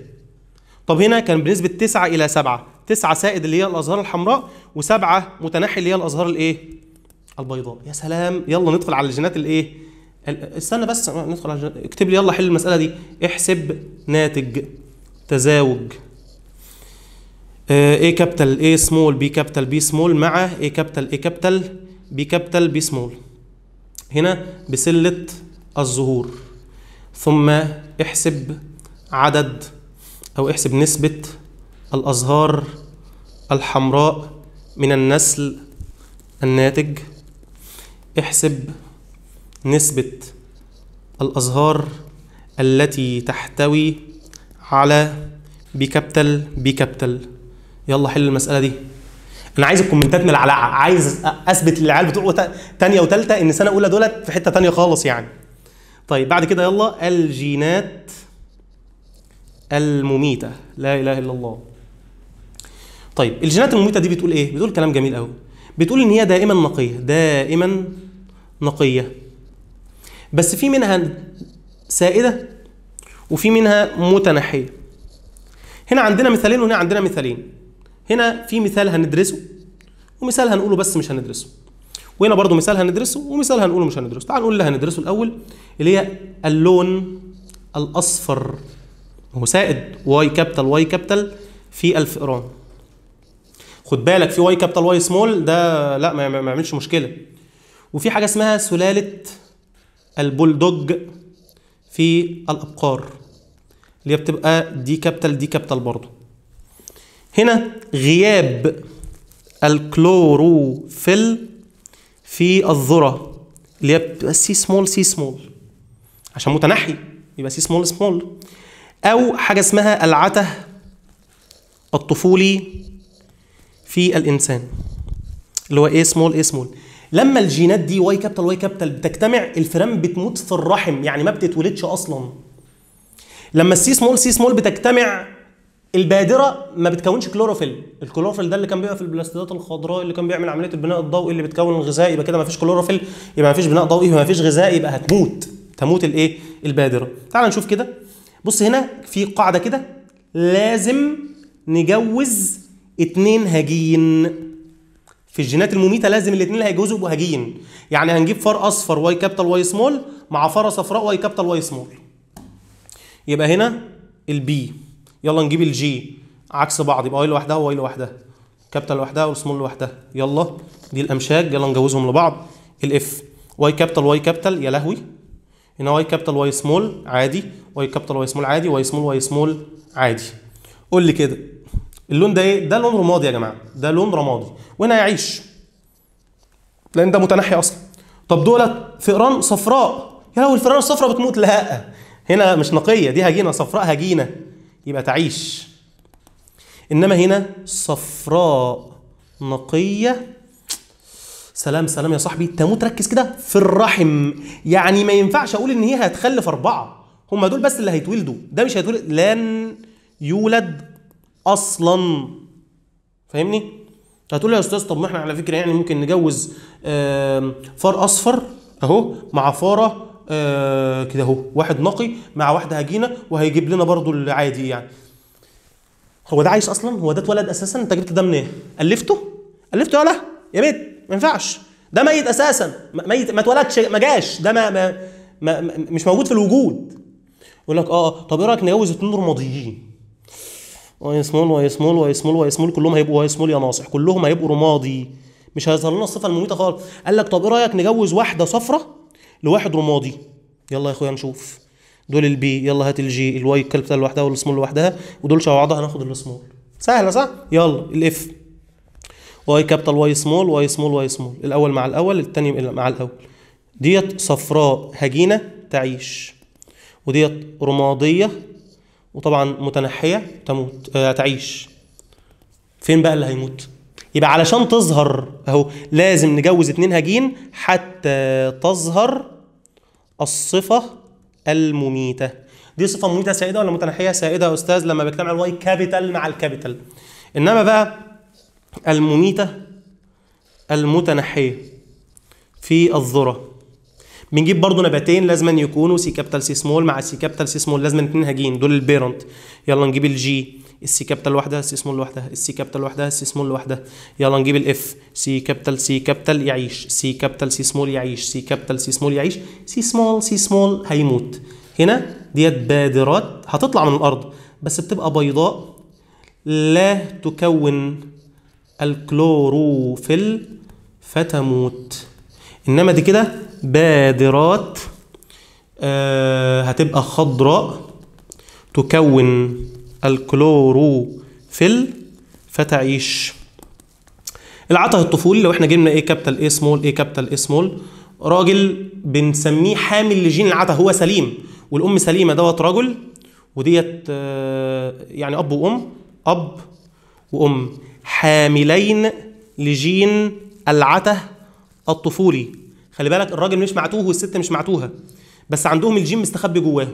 طب هنا كان بنسبة 9 إلى 7 9 سائد اللي هي الأزهار الحمراء و7 متنحي اللي هي الأزهار الإيه البيضاء يا سلام يلا ندخل على الجينات الإيه استنى بس ندخل على الجينات اكتب لي يلا حل المسألة دي احسب ناتج تزاوج اي كابيتال اي سمول بي كابيتال بي سمول مع اي كابيتال اي كابيتال بي كابيتال بي سمول هنا بسله الظهور ثم احسب عدد أو احسب نسبة الأزهار الحمراء من النسل الناتج احسب نسبة الأزهار التي تحتوي على بكابتل بكابتل يلا حل المسألة دي انا عايز الكومنتات ملعلعه عايز اثبت للعيال بتوع تانية وتالتة ان سنه اولى دولت في حته تانية خالص يعني طيب بعد كده يلا الجينات المميتة لا إله إلا الله طيب الجينات المميتة دي بتقول إيه؟ بتقول كلام جميل قوي بتقول إن هي دائما نقية دائما نقية بس في منها سائدة وفي منها متنحية هنا عندنا مثالين وهنا عندنا مثالين هنا في مثال هندرسه ومثال هنقوله بس مش هندرسه وهنا برضو مثال هندرسه ومثال هنقوله مش هندرسه تعال نقول اللي هندرسه الاول اللي هي اللون الاصفر هو سائد واي كابيتال واي كابيتال في الفئران خد بالك في واي كابيتال واي سمول ده لا ما يعملش مشكله وفي حاجه اسمها سلاله البولدوج في الابقار اللي هي بتبقى دي كابيتال دي كابيتال برضه هنا غياب الكلوروفيل في الذره اللي هي بتبقى سي سمول سي سمول عشان متنحي يبقى سي سمول سمول او حاجه اسمها العته الطفولي في الانسان اللي هو ايه سمول ايه سمول لما الجينات دي واي كابيتال واي كابيتال بتجتمع الفئران بتموت في الرحم يعني ما بتتولدش اصلا لما السي سمول سي سمول بتجتمع البادره ما بتكونش كلوروفيل الكلوروفيل ده اللي كان بيبقى في البلاستيدات الخضراء اللي كان بيعمل عمليه البناء الضوئي اللي بتكون الغذاء يبقى كده ما فيش كلوروفيل يبقى ما فيش بناء ضوئي يبقى ما فيش غذاء يبقى هتموت تموت الايه البادره تعال نشوف كده بص هنا في قاعده كده لازم نجوز اثنين هجين في الجينات المميته لازم الاثنين اللي هيجوزوا يبقوا هجين يعني هنجيب فار اصفر واي كابيتال واي سمول مع فاره صفراء واي كابيتال واي سمول يبقى هنا البي يلا نجيب الجي عكس بعض يبقى واي لوحدها وواي لوحدها كابيتال لوحدها والسمول لوحدها يلا دي الامشاج يلا نجوزهم لبعض الاف واي كابيتال واي كابيتال يا لهوي هنا واي كابيتال واي سمول عادي واي كابيتال واي سمول عادي واي سمول واي سمول عادي قول لي كده اللون ده ايه ده لون رمادي يا جماعه ده لون رمادي وهنا يعيش لان ده متنحي اصلا طب دولت فئران صفراء يا لهوي الفئران الصفراء بتموت لا هنا مش نقيه دي هجينه صفراء هجينه يبقى تعيش إنما هنا صفراء نقية سلام سلام يا صاحبي تموت ركز كده في الرحم يعني ما ينفعش أقول إن هي هتخلف أربعة هم دول بس اللي هيتولدوا ده مش هيتولد لن يولد أصلا فاهمني؟ هتقول لي يا أستاذ طب ما إحنا على فكرة يعني ممكن نجوز فار أصفر أهو مع فارة آه كده اهو واحد نقي مع واحده هجينه وهيجيب لنا برضو العادي يعني هو ده عايش اصلا هو ده اتولد اساسا انت جبت ده منين الفته الفته يلا يا بيت ما ينفعش ده ميت اساسا ميت ما اتولدش ما جاش ده ما, ما, ما, ما مش موجود في الوجود يقول لك اه, آه. طب ايه رايك نجوز اتنين رماديين واي سمول واي سمول واي سمول واي سمول كلهم هيبقوا واي سمول يا ناصح كلهم هيبقوا رمادي مش هيظهر لنا الصفه المميته خالص قال لك طب ايه رايك نجوز واحده صفرة لواحد رمادي يلا يا اخويا نشوف دول البي يلا هات الجي الواي الكلب لوحدها والسمول لوحدها ودول شبه بعضها هناخد السمول سهله صح يلا الاف واي كابيتال واي سمول واي سمول واي سمول الاول مع الاول الثاني مع الاول ديت صفراء هجينه تعيش وديت رماديه وطبعا متنحيه تموت آه تعيش فين بقى اللي هيموت يبقى علشان تظهر اهو لازم نجوز اتنين هجين حتى تظهر الصفة المميتة دي صفة مميتة سائدة ولا متناحية سائدة يا أستاذ لما عن الواي كابيتال مع الكابيتال إنما بقى المميتة المتناحية في الذرة بنجيب برضو نباتين لازم يكونوا سي كابيتال سي سمول مع سي كابيتال سي سمول لازم اتنين هجين دول البيرنت يلا نجيب الجي السي كابيتال لوحدها سي سمول لوحدها السي كابيتال لوحدها سي سمول لوحدها يلا نجيب الاف سي كابيتال سي كابيتال يعيش سي كابيتال سي سمول يعيش سي كابيتال سي سمول يعيش سي سمول سي سمول هيموت هنا ديت بادرات هتطلع من الارض بس بتبقى بيضاء لا تكون الكلوروفيل فتموت انما دي كده بادرات آه هتبقى خضراء تكون الكلوروفيل فتعيش العته الطفولي لو احنا جبنا ايه كابيتال ايه سمول ايه كابيتال ايه سمول راجل بنسميه حامل لجين العته هو سليم والام سليمه دوت رجل وديت آه، يعني اب وام اب وام حاملين لجين العته الطفولي خلي بالك الراجل مش معتوه والست مش معتوها بس عندهم الجين مستخبي جواه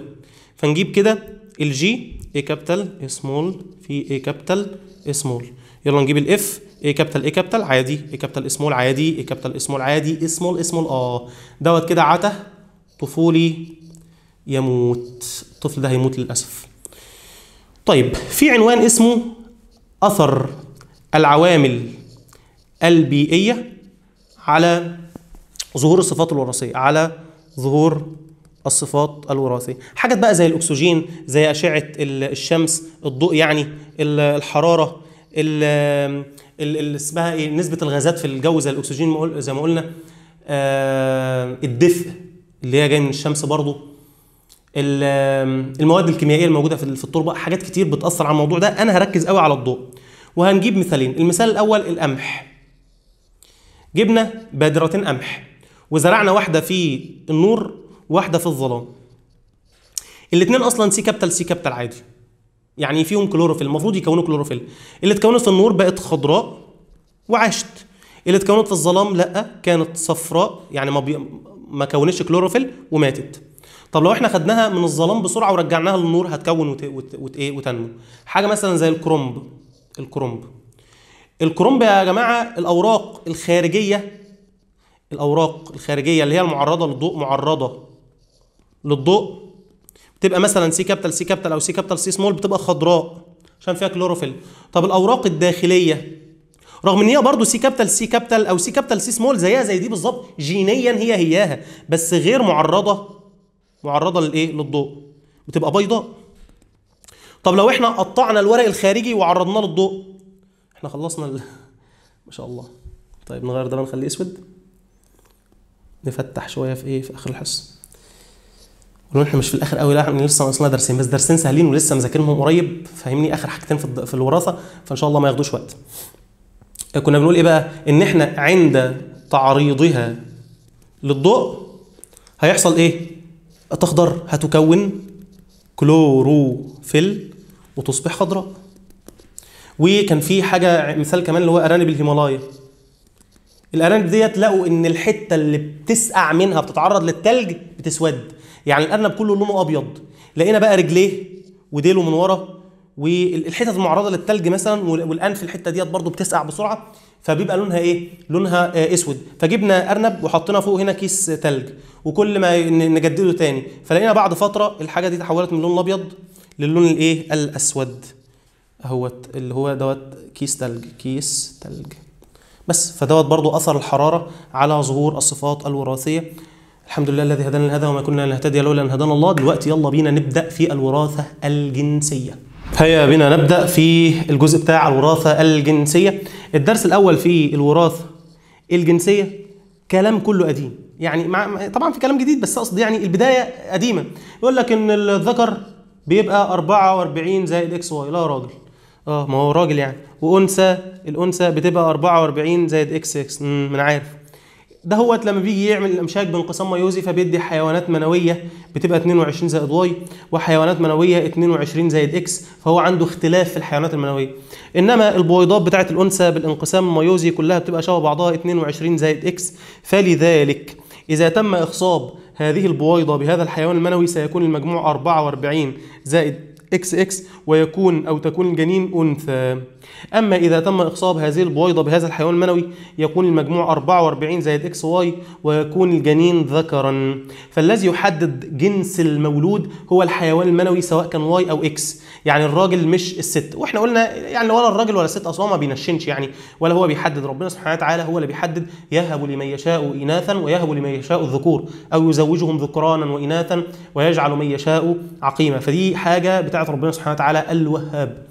فنجيب كده الجي A capital small في A capital small يلا نجيب الاف A capital A capital عادي A capital small عادي A capital small عادي small small اه دوت كده عته طفولي يموت الطفل ده هيموت للاسف طيب في عنوان اسمه اثر العوامل البيئيه على ظهور الصفات الوراثيه على ظهور الصفات الوراثيه حاجات بقى زي الاكسجين زي اشعه الشمس الضوء يعني الحراره اللي اسمها ايه نسبه الغازات في الجو زي الاكسجين زي ما قلنا آه، الدفء اللي هي جايه من الشمس برضه المواد الكيميائيه الموجوده في التربه حاجات كتير بتاثر على الموضوع ده انا هركز قوي على الضوء وهنجيب مثالين المثال الاول القمح جبنا بادرتين قمح وزرعنا واحده في النور واحده في الظلام الاثنين اصلا سي كابتل سي كابتل عادي يعني فيهم كلوروفيل المفروض يكونوا كلوروفيل اللي اتكونت في النور بقت خضراء وعاشت اللي اتكونت في الظلام لا كانت صفراء يعني ما بي... ما كونتش كلوروفيل وماتت طب لو احنا خدناها من الظلام بسرعه ورجعناها للنور هتكون وت... وت... وت... ايه، وتنمو حاجه مثلا زي الكرومب الكرومب الكرومب يا جماعه الاوراق الخارجيه الاوراق الخارجيه اللي هي المعرضه للضوء معرضه للضوء بتبقى مثلا سي كابيتال سي كابيتال او سي كابيتال سي سمول بتبقى خضراء عشان فيها كلوروفيل طب الاوراق الداخليه رغم ان هي برضه سي كابيتال سي كابيتال او سي كابيتال سي سمول زيها زي دي بالظبط جينيا هي هياها بس غير معرضه معرضه للايه للضوء بتبقى بيضاء طب لو احنا قطعنا الورق الخارجي وعرضناه للضوء احنا خلصنا ال... (laughs) ما شاء الله طيب نغير ده نخليه اسود نفتح شويه في ايه في اخر الحصه ونحن مش في الاخر قوي لا احنا لسه ناقصنا درسين بس درسين سهلين ولسه مذاكرهم قريب فاهمني اخر حاجتين في, في الوراثه فان شاء الله ما ياخدوش وقت كنا بنقول ايه بقى ان احنا عند تعريضها للضوء هيحصل ايه تخضر هتكون كلوروفيل وتصبح خضراء وكان في حاجه مثال كمان اللي هو ارانب الهيمالايا الارانب ديت لقوا ان الحته اللي بتسقع منها بتتعرض للتلج بتسود يعني الارنب كله لونه ابيض لقينا بقى رجليه وديله من ورا والحتت المعرضه للثلج مثلا والانف الحته ديت برضو بتسقع بسرعه فبيبقى لونها ايه لونها آه اسود فجبنا ارنب وحطينا فوق هنا كيس ثلج وكل ما نجدده تاني فلقينا بعد فتره الحاجه دي تحولت من اللون الابيض للون الايه الاسود اهوت اللي هو دوت كيس ثلج كيس ثلج بس فدوت برضو اثر الحراره على ظهور الصفات الوراثيه الحمد لله الذي هدانا لهذا وما كنا لنهتدي لولا ان هدانا الله دلوقتي يلا بينا نبدا في الوراثه الجنسيه هيا بنا نبدا في الجزء بتاع الوراثه الجنسيه الدرس الاول في الوراثه الجنسيه كلام كله قديم يعني مع طبعا في كلام جديد بس اقصد يعني البدايه قديمه يقول لك ان الذكر بيبقى 44 زائد اكس واي لا راجل اه ما هو راجل يعني وانثى الانثى بتبقى 44 زائد اكس اكس ما انا عارف ده هو لما بيجي يعمل الامشاك بانقسام ميوزي فبيدي حيوانات منويه بتبقى 22 زائد واي وحيوانات منويه 22 زائد اكس فهو عنده اختلاف في الحيوانات المنويه انما البويضات بتاعه الانثى بالانقسام الميوزي كلها بتبقى شبه بعضها 22 زائد اكس فلذلك اذا تم اخصاب هذه البويضه بهذا الحيوان المنوي سيكون المجموع 44 زائد اكس اكس ويكون او تكون الجنين انثى أما إذا تم إخصاب هذه البويضة بهذا الحيوان المنوي يكون المجموع 44 زائد إكس واي ويكون الجنين ذكرا فالذي يحدد جنس المولود هو الحيوان المنوي سواء كان واي أو إكس يعني الراجل مش الست وإحنا قلنا يعني ولا الراجل ولا الست أصلا ما بينشنش يعني ولا هو بيحدد ربنا سبحانه وتعالى هو اللي بيحدد يهب لمن يشاء إناثا ويهب لمن يشاء الذكور أو يزوجهم ذكرانا وإناثا ويجعل من يشاء عقيما فدي حاجة بتاعت ربنا سبحانه وتعالى الوهاب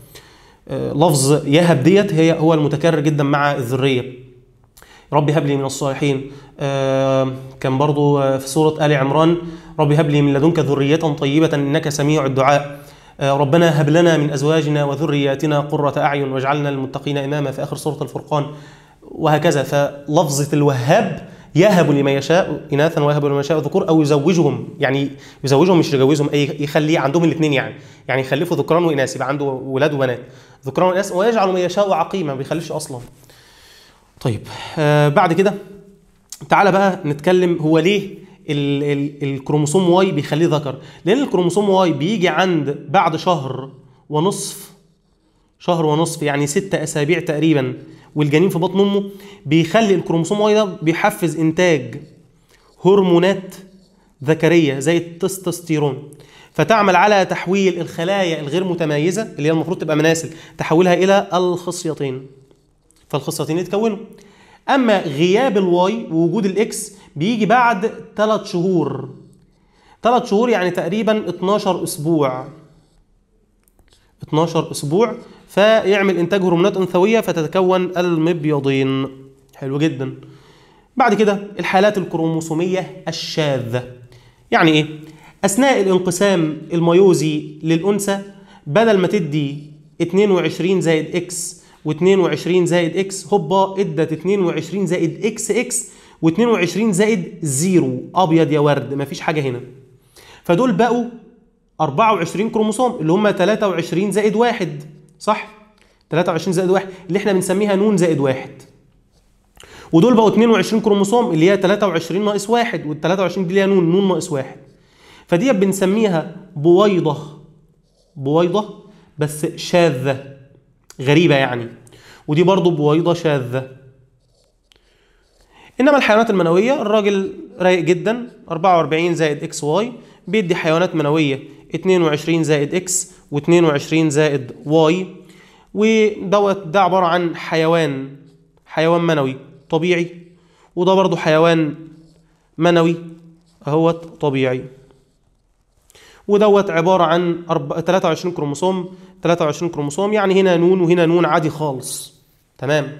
لفظ يهب ديت هي هو المتكرر جدا مع الذريه ربي هب لي من الصالحين آه، كان برضو آه، في سورة آل عمران ربي هب لي من لدنك ذرية طيبة إنك سميع الدعاء آه، ربنا هب لنا من أزواجنا وذرياتنا قرة أعين واجعلنا للمتقين إماما في آخر سورة الفرقان وهكذا فلفظة الوهاب يهب لمن يشاء إناثا ويهب لمن يشاء ذكور أو يزوجهم يعني يزوجهم مش يجوزهم أي يخلي عندهم الاثنين يعني يعني يخلفوا ذكران وإناث يبقى عنده ولاد وبنات ذكران الناس ويجعل من يشاء عقيما ما بيخليش اصلا طيب آه بعد كده تعالى بقى نتكلم هو ليه الـ الـ الكروموسوم واي بيخليه ذكر لان الكروموسوم واي بيجي عند بعد شهر ونصف شهر ونصف يعني ستة اسابيع تقريبا والجنين في بطن امه بيخلي الكروموسوم واي ده بيحفز انتاج هرمونات ذكريه زي التستوستيرون فتعمل على تحويل الخلايا الغير متميزه اللي هي المفروض تبقى مناسل تحولها الى الخصيتين فالخصيتين يتكونوا اما غياب الواي ووجود الاكس بيجي بعد 3 شهور 3 شهور يعني تقريبا 12 اسبوع 12 اسبوع فيعمل انتاج هرمونات انثويه فتتكون المبيضين حلو جدا بعد كده الحالات الكروموسوميه الشاذه يعني ايه أثناء الانقسام الميوزي للأنثى بدل ما تدي 22 زائد إكس و22 زائد إكس هوبا ادت 22 زائد إكس إكس و22 زائد زيرو أبيض يا ورد مفيش حاجة هنا فدول بقوا 24 كروموسوم اللي هم 23 زائد واحد صح؟ 23 زائد واحد اللي احنا بنسميها نون زائد واحد ودول بقوا 22 كروموسوم اللي هي 23 ناقص واحد وال 23 دي اللي هي نون نون ناقص واحد فدي بنسميها بويضة بويضة بس شاذة غريبة يعني ودي برضو بويضة شاذة إنما الحيوانات المنوية الراجل رايق جدا 44 زائد إكس واي بيدي حيوانات منوية 22 زائد إكس و22 زائد واي ودوت ده عبارة عن حيوان حيوان منوي طبيعي وده برضو حيوان منوي اهوت طبيعي ودوت عبارة عن 23 كروموسوم 23 كروموسوم يعني هنا نون وهنا نون عادي خالص تمام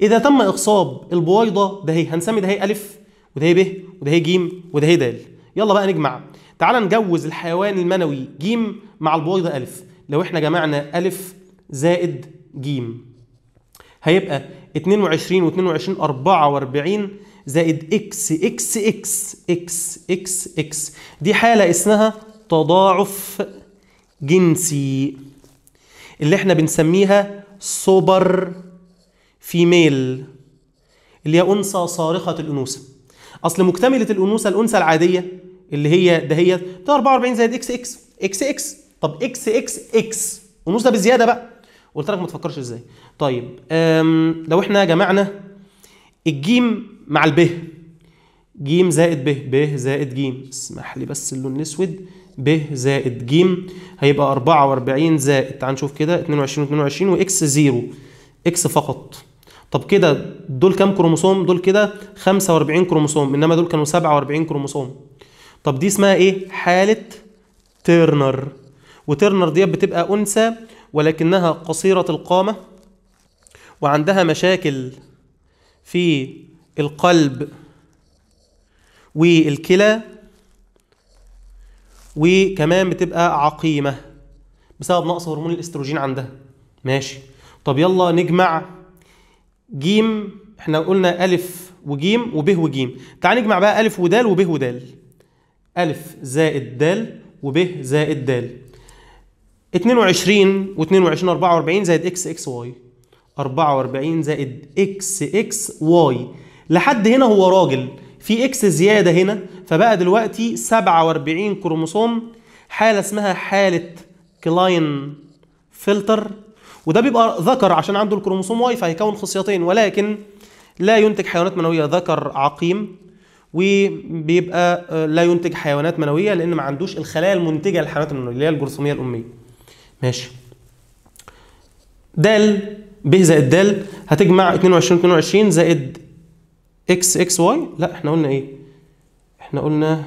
إذا تم إخصاب البويضة ده هي هنسمي ده هي ألف وده هي ب وده هي جيم وده هي دال يلا بقى نجمع تعال نجوز الحيوان المنوي جيم مع البويضة ألف لو احنا جمعنا ألف زائد جيم هيبقى 22 و22 44 زائد اكس اكس اكس اكس اكس اكس دي حالة اسمها تضاعف جنسي اللي احنا بنسميها سوبر فيميل اللي هي أنثى صارخة الأنوثة أصل مكتملة الأنوثة الأنثى العادية اللي هي دهيت هي 44 زائد اكس اكس اكس اكس طب اكس اكس اكس أنوثة بزيادة بقى قلت لك ما تفكرش ازاي طيب لو احنا جمعنا الجيم مع الب جيم زائد ب ب زائد جيم اسمح لي بس اللون الاسود ب زائد ج هيبقى 44 زائد تعال نشوف كده 22 و 22 واكس 0 اكس فقط طب كده دول كام كروموسوم دول كده 45 كروموسوم انما دول كانوا 47 كروموسوم طب دي اسمها ايه حاله تيرنر وتيرنر ديت بتبقى انثى ولكنها قصيره القامه وعندها مشاكل في القلب والكلى وكمان بتبقى عقيمه بسبب نقص هرمون الاستروجين عندها ماشي طب يلا نجمع جيم احنا قلنا الف وجيم وب وجيم تعال نجمع بقى الف ودال وب ودال الف زائد دال وبه زائد دال 22 و 22 44 زائد اكس اكس واي 44 زائد اكس اكس واي لحد هنا هو راجل في اكس زياده هنا فبقى دلوقتي 47 كروموسوم حاله اسمها حاله كلاين فلتر وده بيبقى ذكر عشان عنده الكروموسوم واي فهيكون خصيتين ولكن لا ينتج حيوانات منويه ذكر عقيم وبيبقى آه، لا ينتج حيوانات منويه لان ما عندوش الخلايا المنتجه للحيوانات المنويه اللي هي الجرثوميه الاميه ماشي د ب زائد د هتجمع 22 22 زائد اكس اكس واي لا احنا قلنا ايه احنا قلنا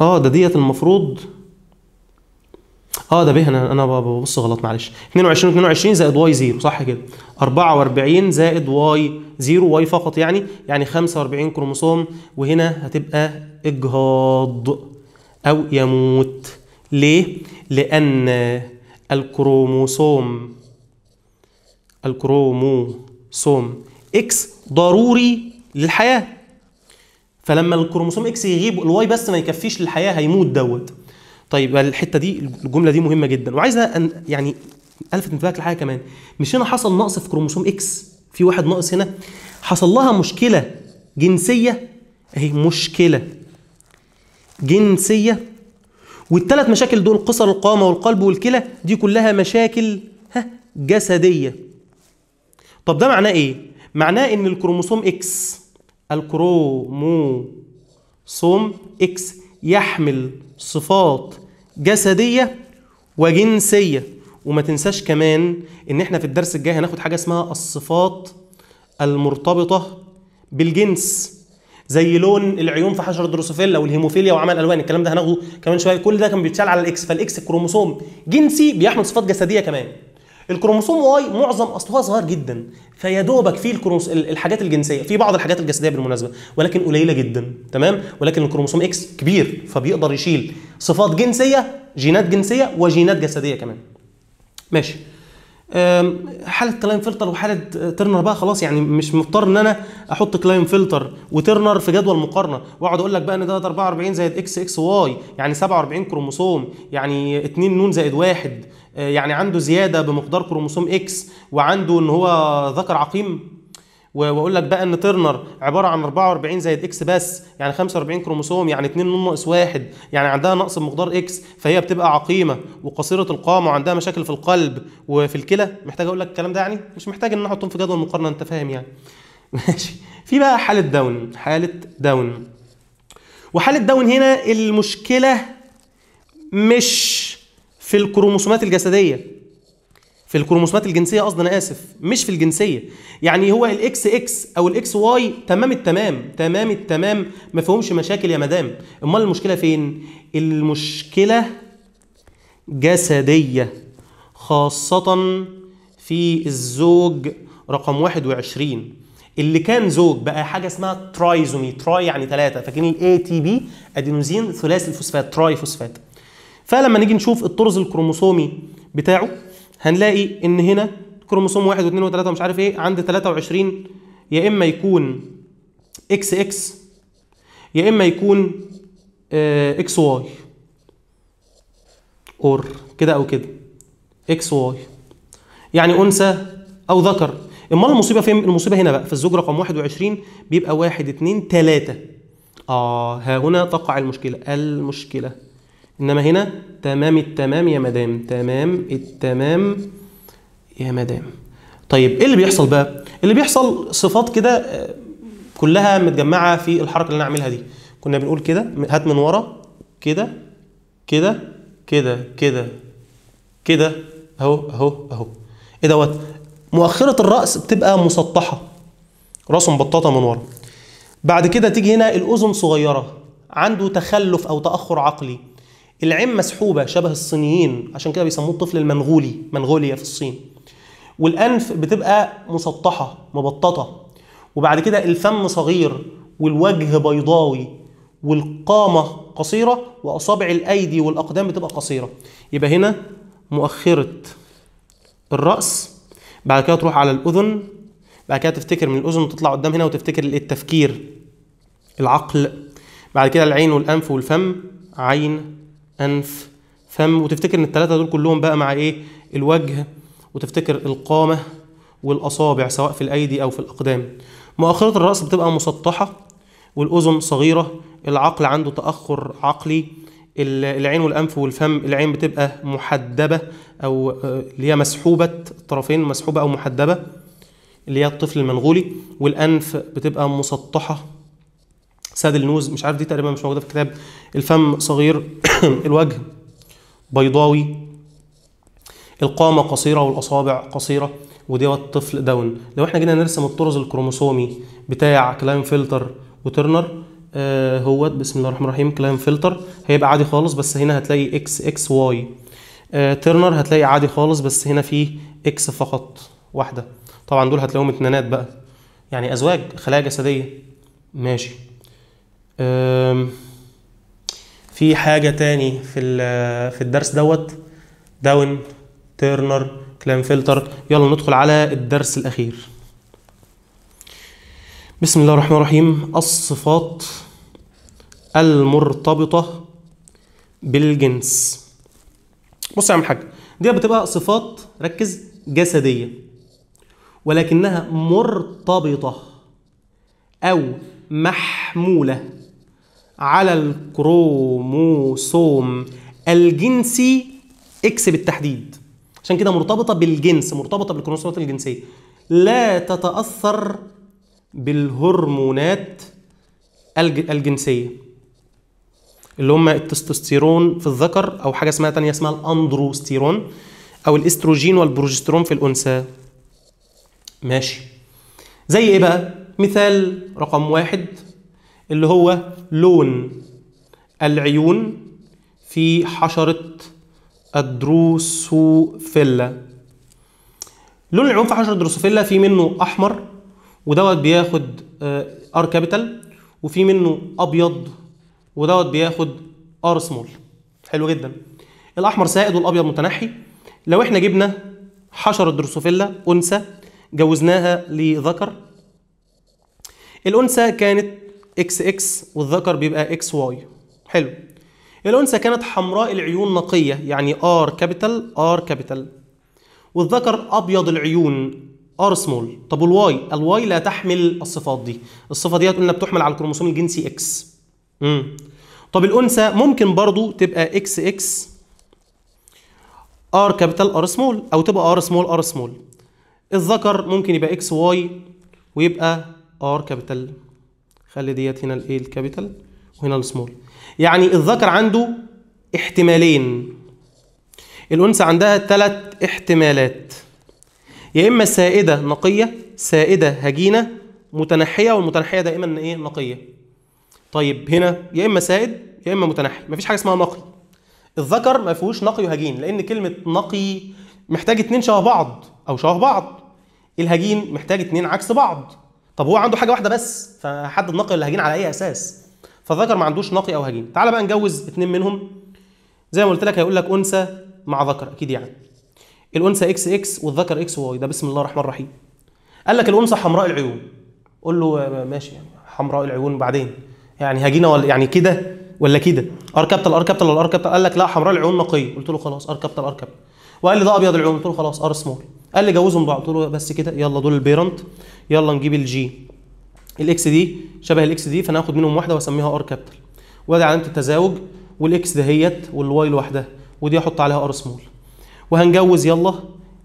اه ده ديت المفروض اه ده به انا انا ببص غلط معلش 22 22 زائد واي 0 صح كده 44 زائد واي 0 واي فقط يعني يعني 45 كروموسوم وهنا هتبقى اجهاض او يموت ليه لان الكروموسوم الكروموسوم اكس ضروري للحياه فلما الكروموسوم اكس يغيب الواي بس ما يكفيش للحياه هيموت دوت طيب الحته دي الجمله دي مهمه جدا وعايز أن يعني الفت انتباهك لحاجه كمان مش هنا حصل نقص في كروموسوم اكس في واحد ناقص هنا حصل لها مشكله جنسيه اهي مشكله جنسيه والتلات مشاكل دول قصر القامه والقلب والكلى دي كلها مشاكل ها جسديه طب ده معناه ايه معناه ان الكروموسوم اكس الكروموسوم اكس يحمل صفات جسديه وجنسيه وما تنساش كمان ان احنا في الدرس الجاي هناخد حاجه اسمها الصفات المرتبطه بالجنس زي لون العيون في حشره دروسوفيلا والهيموفيليا وعمل الوان الكلام ده هناخده كمان شويه كل ده كان بيتشال على الاكس فالاكس كروموسوم جنسي بيحمل صفات جسديه كمان الكروموسوم واي معظم اصلها صغير جدا فيا دوبك فيه الكروموس... الحاجات الجنسيه في بعض الحاجات الجسديه بالمناسبه ولكن قليله جدا تمام ولكن الكروموسوم اكس كبير فبيقدر يشيل صفات جنسيه جينات جنسيه وجينات جسديه كمان ماشي حاله كلاين فلتر وحاله ترنر بقى خلاص يعني مش مضطر ان انا احط كلاين فلتر وترنر في جدول مقارنه واقعد اقول لك بقى ان ده 44 زائد اكس اكس واي يعني 47 كروموسوم يعني 2 نون زائد 1 آه، يعني عنده زياده بمقدار كروموسوم اكس وعنده ان هو ذكر عقيم واقول لك بقى ان ترنر عباره عن 44 زائد اكس بس يعني 45 كروموسوم يعني 2 ناقص واحد يعني عندها نقص بمقدار اكس فهي بتبقى عقيمه وقصيره القامه وعندها مشاكل في القلب وفي الكلى محتاج اقول لك الكلام ده يعني مش محتاج ان احطهم في جدول مقارنه انت فاهم يعني (laughs) ماشي في بقى حاله داون حاله داون وحاله داون هنا المشكله مش في الكروموسومات الجسديه في الكروموسومات الجنسيه قصدي انا اسف مش في الجنسيه يعني هو الاكس اكس او الاكس واي تمام التمام تمام التمام ما فيهمش مشاكل يا مدام امال المشكله فين المشكله جسديه خاصه في الزوج رقم 21 اللي كان زوج بقى حاجه اسمها ترايزومي تراي يعني ثلاثه فاكرين الاي تي بي ادينوزين ثلاثي الفوسفات تراي فوسفات فلما نيجي نشوف الطرز الكروموسومي بتاعه هنلاقي ان هنا كروموسوم 1 و2 و3 ومش عارف ايه عند 23 يا اما يكون اكس اكس يا اما يكون آه، اكس واي اور كده او كده اكس واي يعني انثى او ذكر امال المصيبه فين المصيبه هنا بقى في الزوج رقم 21 بيبقى 1 2 3 اه ها هنا تقع المشكله المشكله إنما هنا تمام التمام يا مدام تمام التمام يا مدام طيب إيه اللي بيحصل بقى؟ اللي بيحصل صفات كده آه، كلها متجمعة في الحركة اللي أنا عاملها دي كنا بنقول كده هات من ورا كده كده كده كده كده أهو أهو أهو إيه دوت مؤخرة الرأس بتبقى مسطحة راسه مبططة من ورا بعد كده تيجي هنا الأذن صغيرة عنده تخلف أو تأخر عقلي العين مسحوبه شبه الصينيين عشان كده بيسموه الطفل المنغولي منغوليا في الصين والانف بتبقى مسطحه مبططه وبعد كده الفم صغير والوجه بيضاوي والقامه قصيره واصابع الايدي والاقدام بتبقى قصيره يبقى هنا مؤخره الراس بعد كده تروح على الاذن بعد كده تفتكر من الاذن تطلع قدام هنا وتفتكر إيه التفكير العقل بعد كده العين والانف والفم عين انف فم وتفتكر ان الثلاثه دول كلهم بقى مع ايه الوجه وتفتكر القامه والاصابع سواء في الايدي او في الاقدام مؤخره الراس بتبقى مسطحه والاذن صغيره العقل عنده تاخر عقلي العين والانف والفم العين بتبقى محدبه او آه، اللي هي مسحوبه الطرفين مسحوبه او محدبه اللي هي الطفل المنغولي والانف بتبقى مسطحه ساد النوز مش عارف دي تقريبا مش موجوده في الكتاب الفم صغير (coughs) الوجه بيضاوي القامه قصيره والاصابع قصيره ودوت طفل داون لو احنا جينا نرسم الطرز الكروموسومي بتاع كلاين فلتر وترنر آه هوت بسم الله الرحمن الرحيم كلاين فلتر هيبقى عادي خالص بس هنا هتلاقي اكس اكس واي آه، ترنر هتلاقي عادي خالص بس هنا فيه اكس فقط واحده طبعا دول هتلاقيهم اتنينات بقى يعني ازواج خلايا جسديه ماشي في حاجة تاني في في الدرس دوت داون تيرنر كلام فلتر يلا ندخل على الدرس الأخير بسم الله الرحمن الرحيم الصفات المرتبطة بالجنس بص يا عم الحاج دي بتبقى صفات ركز جسدية ولكنها مرتبطة أو محمولة على الكروموسوم الجنسي اكس بالتحديد عشان كده مرتبطه بالجنس مرتبطه بالكروموسومات الجنسيه لا تتاثر بالهرمونات الجنسيه اللي هم التستوستيرون في الذكر او حاجه اسمها ثانيه اسمها الاندروستيرون او الاستروجين والبروجسترون في الانثى ماشي زي ايه بقى مثال رقم واحد اللي هو لون العيون في حشرة الدروسوفيلا لون العيون في حشرة الدروسوفيلا في منه أحمر ودوت بياخد ار آه، كابيتال وفي منه أبيض ودوت بياخد ار سمول حلو جدا الأحمر سائد والأبيض متنحي لو احنا جبنا حشرة دروسوفيلا أنثى جوزناها لذكر الأنثى كانت اكس اكس والذكر بيبقى اكس واي حلو الانثى كانت حمراء العيون نقيه يعني ار كابيتال ار كابيتال والذكر ابيض العيون ار سمول طب والواي الواي لا تحمل الصفات دي الصفه ديت قلنا بتحمل على الكروموسوم الجنسي اكس امم طب الانثى ممكن برضو تبقى اكس اكس ار كابيتال ار سمول او تبقى ار سمول ار سمول الذكر ممكن يبقى اكس واي ويبقى ار كابيتال خلي ديت هنا الايه الكابيتال وهنا السمول يعني الذكر عنده احتمالين الانثى عندها ثلاث احتمالات يا اما سائده نقيه سائده هجينه متنحيه والمتنحيه دائما ايه نقيه طيب هنا يا اما سائد يا اما متنحي مفيش حاجه اسمها نقي الذكر ما فيهوش نقي وهجين لان كلمه نقي محتاج اتنين شبه بعض او شبه بعض الهجين محتاج اتنين عكس بعض طب هو عنده حاجه واحده بس فحدد نقي ولا هجين على اي اساس فذكر ما عندوش نقي او هجين تعال بقى نجوز اثنين منهم زي ما قلت لك هيقول لك انثى مع ذكر اكيد يعني الانثى اكس اكس والذكر اكس واي ده بسم الله الرحمن الرحيم قال لك الانثى حمراء العيون قول له آه، ماشي يعني حمراء العيون بعدين يعني هجينه ولا يعني كده ولا كده اركبتل اركبتل ولا اركبتل قال لك لا حمراء العيون نقيه قلت له خلاص اركبتل اركبتل وقال لي ده ابيض العيون قلت له خلاص ار سمول قال لي جوزهم بعض قلت له بس كده يلا دول البيرنت يلا نجيب الجي الاكس دي شبه الاكس دي فناخد منهم واحده واسميها ار كابيتال وادي علامه التزاوج والاكس دهيت والواي لوحدها ودي احط عليها ار سمول وهنجوز يلا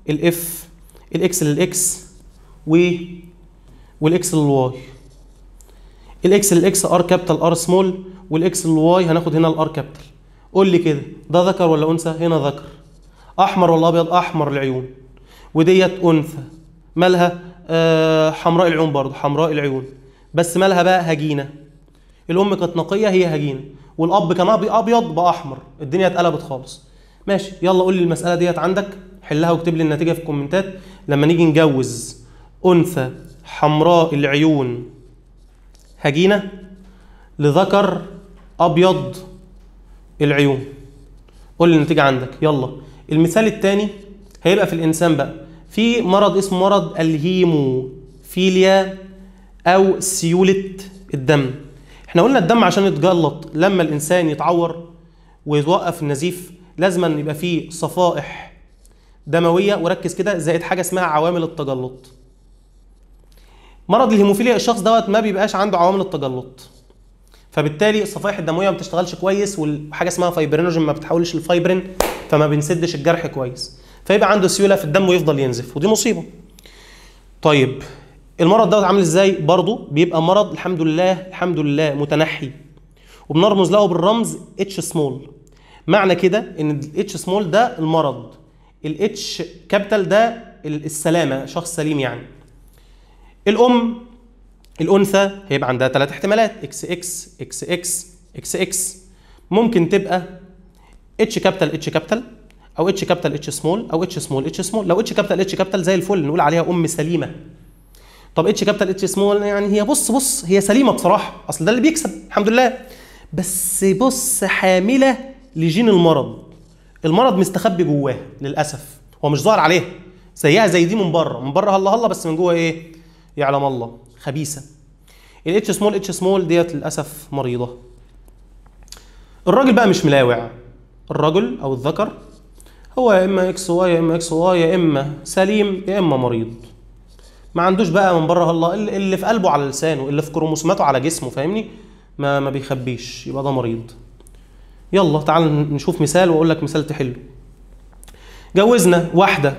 الاف الاكس للاكس و والاكس للواي الاكس للاكس ار كابيتال ار سمول والاكس للواي هناخد هنا الار كابيتال قول لي كده ده ذكر ولا انثى هنا ذكر احمر ولا ابيض احمر العيون وديت انثى مالها آه، حمراء العيون برضه حمراء العيون بس مالها بقى هجينه الام كانت نقيه هي هجينه والاب كان ابيض باحمر الدنيا اتقلبت خالص ماشي يلا قول لي المساله ديت عندك حلها واكتب لي النتيجه في الكومنتات لما نيجي نجوز انثى حمراء العيون هجينه لذكر ابيض العيون قول لي النتيجه عندك يلا المثال الثاني هيبقى في الانسان بقى في مرض اسمه مرض الهيموفيليا او سيوله الدم احنا قلنا الدم عشان يتجلط لما الانسان يتعور ويتوقف النزيف لازما يبقى فيه صفائح دمويه وركز كده زائد حاجه اسمها عوامل التجلط مرض الهيموفيليا الشخص دوت ما بيبقاش عنده عوامل التجلط فبالتالي الصفائح الدمويه ما بتشتغلش كويس وحاجه اسمها فايبرينوجين ما بتحولش الفايبرين فما بنسدش الجرح كويس فيبقى عنده سيوله في الدم ويفضل ينزف ودي مصيبه طيب المرض دوت عامل ازاي برضه بيبقى مرض الحمد لله الحمد لله متنحي وبنرمز له بالرمز اتش سمول معنى كده ان الاتش سمول ده المرض الاتش كابيتال ده السلامه شخص سليم يعني الام الانثى هيبقى عندها ثلاث احتمالات اكس اكس اكس اكس اكس اكس ممكن تبقى اتش كابيتال اتش كابيتال او اتش كابيتال اتش سمول او اتش سمول اتش سمول لو اتش كابيتال اتش كابيتال زي الفل نقول عليها ام سليمه طب اتش كابيتال اتش سمول يعني هي بص بص هي سليمه بصراحه اصل ده اللي بيكسب الحمد لله بس بص حامله لجين المرض المرض مستخبي جواها للاسف هو مش ظاهر عليها زيها زي دي من بره من بره الله الله بس من جوه ايه يعلم الله خبيثه الاتش سمول اتش سمول ديت للاسف مريضه الراجل بقى مش ملاوع الرجل او الذكر هو يا اما اكس واي يا اما اكس واي يا اما سليم يا اما مريض ما عندوش بقى من بره الله اللي في قلبه على لسانه اللي في كروموسوماته على جسمه فاهمني ما ما بيخبيش يبقى ده مريض يلا تعال نشوف مثال واقول لك مثال تحله جوزنا واحده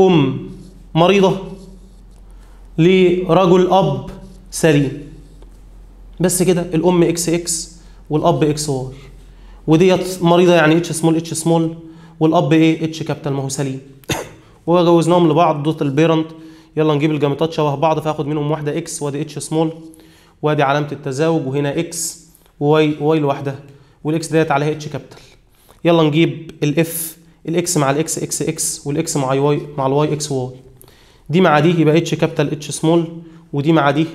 ام مريضه لرجل اب سليم بس كده الام اكس اكس والاب اكس واي وديت مريضه يعني اتش سمول اتش سمول والاب ايه اتش كابيتال ما (coughs) هو سليم وجوزناهم لبعض دوت البيرنت يلا نجيب الجامتات شبه بعض فاخد منهم واحده اكس وادي اتش سمول وادي علامه التزاوج وهنا اكس وواي واي لوحدها والاكس ديت عليها اتش كابيتال يلا نجيب الاف الاكس مع الاكس اكس اكس والاكس مع واي مع الواي اكس واي دي مع دي يبقى اتش كابيتال اتش سمول ودي مع دي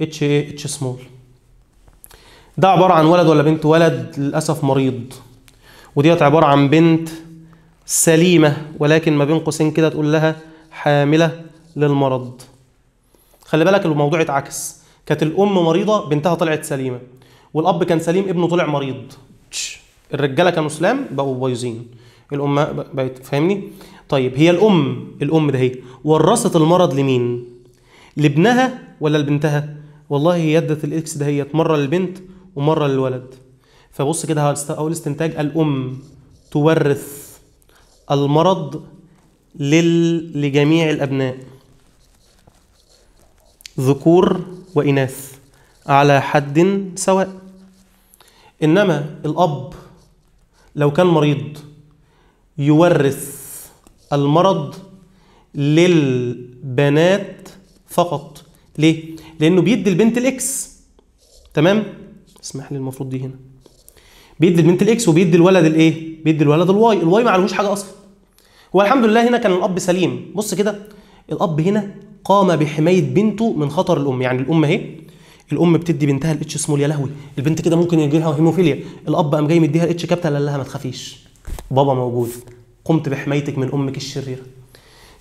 اتش ايه اتش سمول ده عباره عن ولد ولا بنت ولد للاسف مريض وديت عباره عن بنت سليمة ولكن ما بين قوسين كده تقول لها حاملة للمرض خلي بالك الموضوع اتعكس كانت الأم مريضة بنتها طلعت سليمة والأب كان سليم ابنه طلع مريض الرجالة كانوا سلام بقوا بايظين الأم بقت فاهمني طيب هي الأم الأم ده هي ورثت المرض لمين لابنها ولا لبنتها والله هي ادت الاكس ده هي مرة للبنت ومرة للولد فبص كده اول استنتاج الأم تورث المرض لل... لجميع الأبناء ذكور وإناث على حد سواء إنما الأب لو كان مريض يورث المرض للبنات فقط ليه؟ لأنه بيدي البنت الإكس تمام؟ اسمح لي المفروض دي هنا بيدي البنت الإكس وبيدي الولد الإيه؟ بيدي الولد الواي الواي ما عليهوش حاجة أصلا هو الحمد لله هنا كان الاب سليم بص كده الاب هنا قام بحمايه بنته من خطر الام يعني الام اهي الام بتدي بنتها الاتش سمول يا لهوي البنت كده ممكن يجيلها هيموفيليا الاب قام جاي مديها الاتش كابتل قال لها ما تخافيش بابا موجود قمت بحمايتك من امك الشريره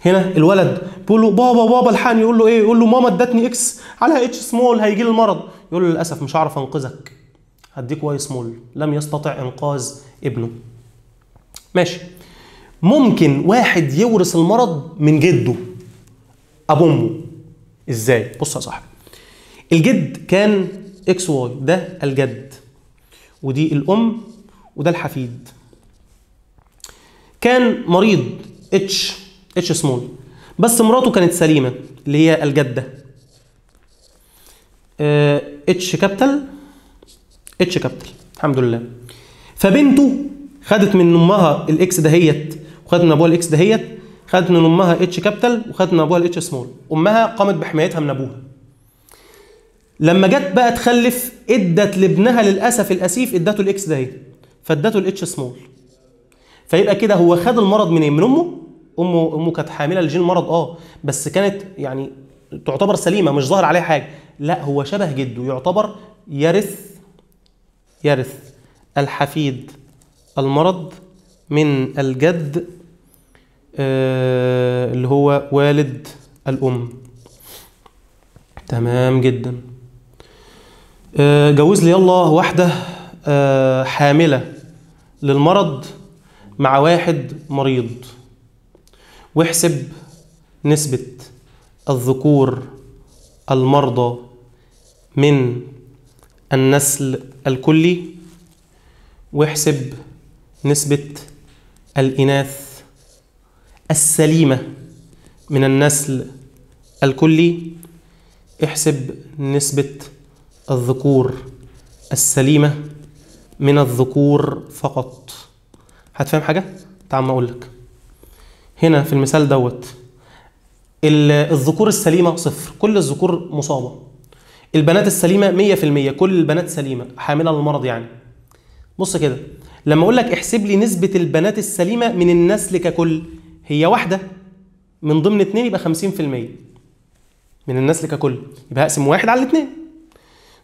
هنا الولد بيقول له بابا بابا الحقني يقول له ايه يقول له ماما ادتني اكس على اتش سمول هيجي لي المرض يقول له للاسف مش هعرف انقذك هديك واي سمول لم يستطع انقاذ ابنه ماشي ممكن واحد يورث المرض من جده ابو امه ازاي بص يا صاحبي الجد كان اكس واي ده الجد ودي الام وده الحفيد كان مريض اتش اتش سمول بس مراته كانت سليمه اللي هي الجده اتش كابيتال اتش كابيتال الحمد لله فبنته خدت من امها الاكس دهيت وخدت من ابوها الاكس دهيت خدت من امها اتش كابيتال وخدت من ابوها الاتش سمول امها قامت بحمايتها من ابوها لما جت بقى تخلف ادت لابنها للاسف الاسيف ادته الاكس دهيت فادته الاتش سمول فيبقى كده هو خد المرض منين من امه امه امه كانت حامله لجين مرض اه بس كانت يعني تعتبر سليمه مش ظاهر عليها حاجه لا هو شبه جده يعتبر يرث يرث الحفيد المرض من الجد آه، اللي هو والد الأم تمام جدا آه، جوز لي الله واحدة آه، حاملة للمرض مع واحد مريض واحسب نسبة الذكور المرضى من النسل الكلي واحسب نسبة الإناث السليمة من النسل الكلي احسب نسبة الذكور السليمة من الذكور فقط هتفهم حاجة؟ تعال ما أقولك هنا في المثال دوت الذكور السليمة صفر كل الذكور مصابة البنات السليمة 100% كل البنات سليمة حاملة للمرض يعني بص كده لما أقول لك احسب لي نسبة البنات السليمة من النسل ككل هي واحده من ضمن اتنين يبقى 50% من النسل ككل يبقى هقسم واحد على الاتنين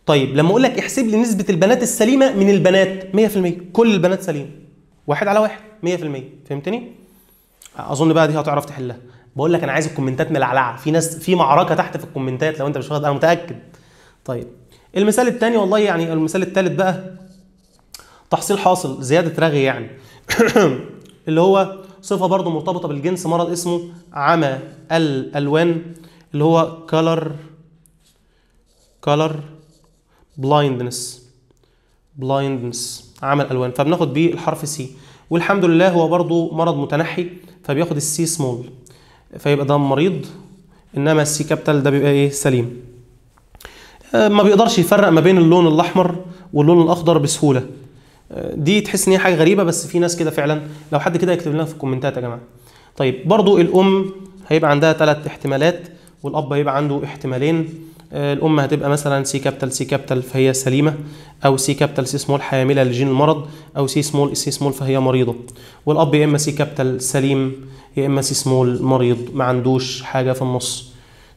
طيب لما اقول لك احسب لي نسبه البنات السليمه من البنات 100% كل البنات سليمه واحد على واحد 100% فهمتني اظن بقى دي هتعرف تحلها بقول لك انا عايز الكومنتات ملعلعه في ناس في معركه تحت في الكومنتات لو انت مش واخد انا متاكد طيب المثال الثاني والله يعني المثال الثالث بقى تحصيل حاصل زياده رغي يعني (coughs) اللي هو صفه برضو مرتبطه بالجنس مرض اسمه عمى الالوان اللي هو color color blindness blindness عمى الالوان فبناخد بيه الحرف سي والحمد لله هو برضو مرض متنحي فبياخد السي سمول فيبقى ده مريض انما السي كابيتال ده بيبقى ايه سليم آه، ما بيقدرش يفرق ما بين اللون الاحمر واللون الاخضر بسهوله دي تحس ان هي حاجه غريبه بس في ناس كده فعلا لو حد كده يكتب لنا في الكومنتات يا جماعه طيب برضو الام هيبقى عندها ثلاث احتمالات والاب هيبقى عنده احتمالين آه، الام هتبقى مثلا سي كابيتال سي كابيتال فهي سليمه او سي كابيتال سي سمول حامله لجين المرض او سي سمول سي سمول فهي مريضه والاب يا اما سي كابيتال سليم يا اما سي سمول مريض ما عندوش حاجه في النص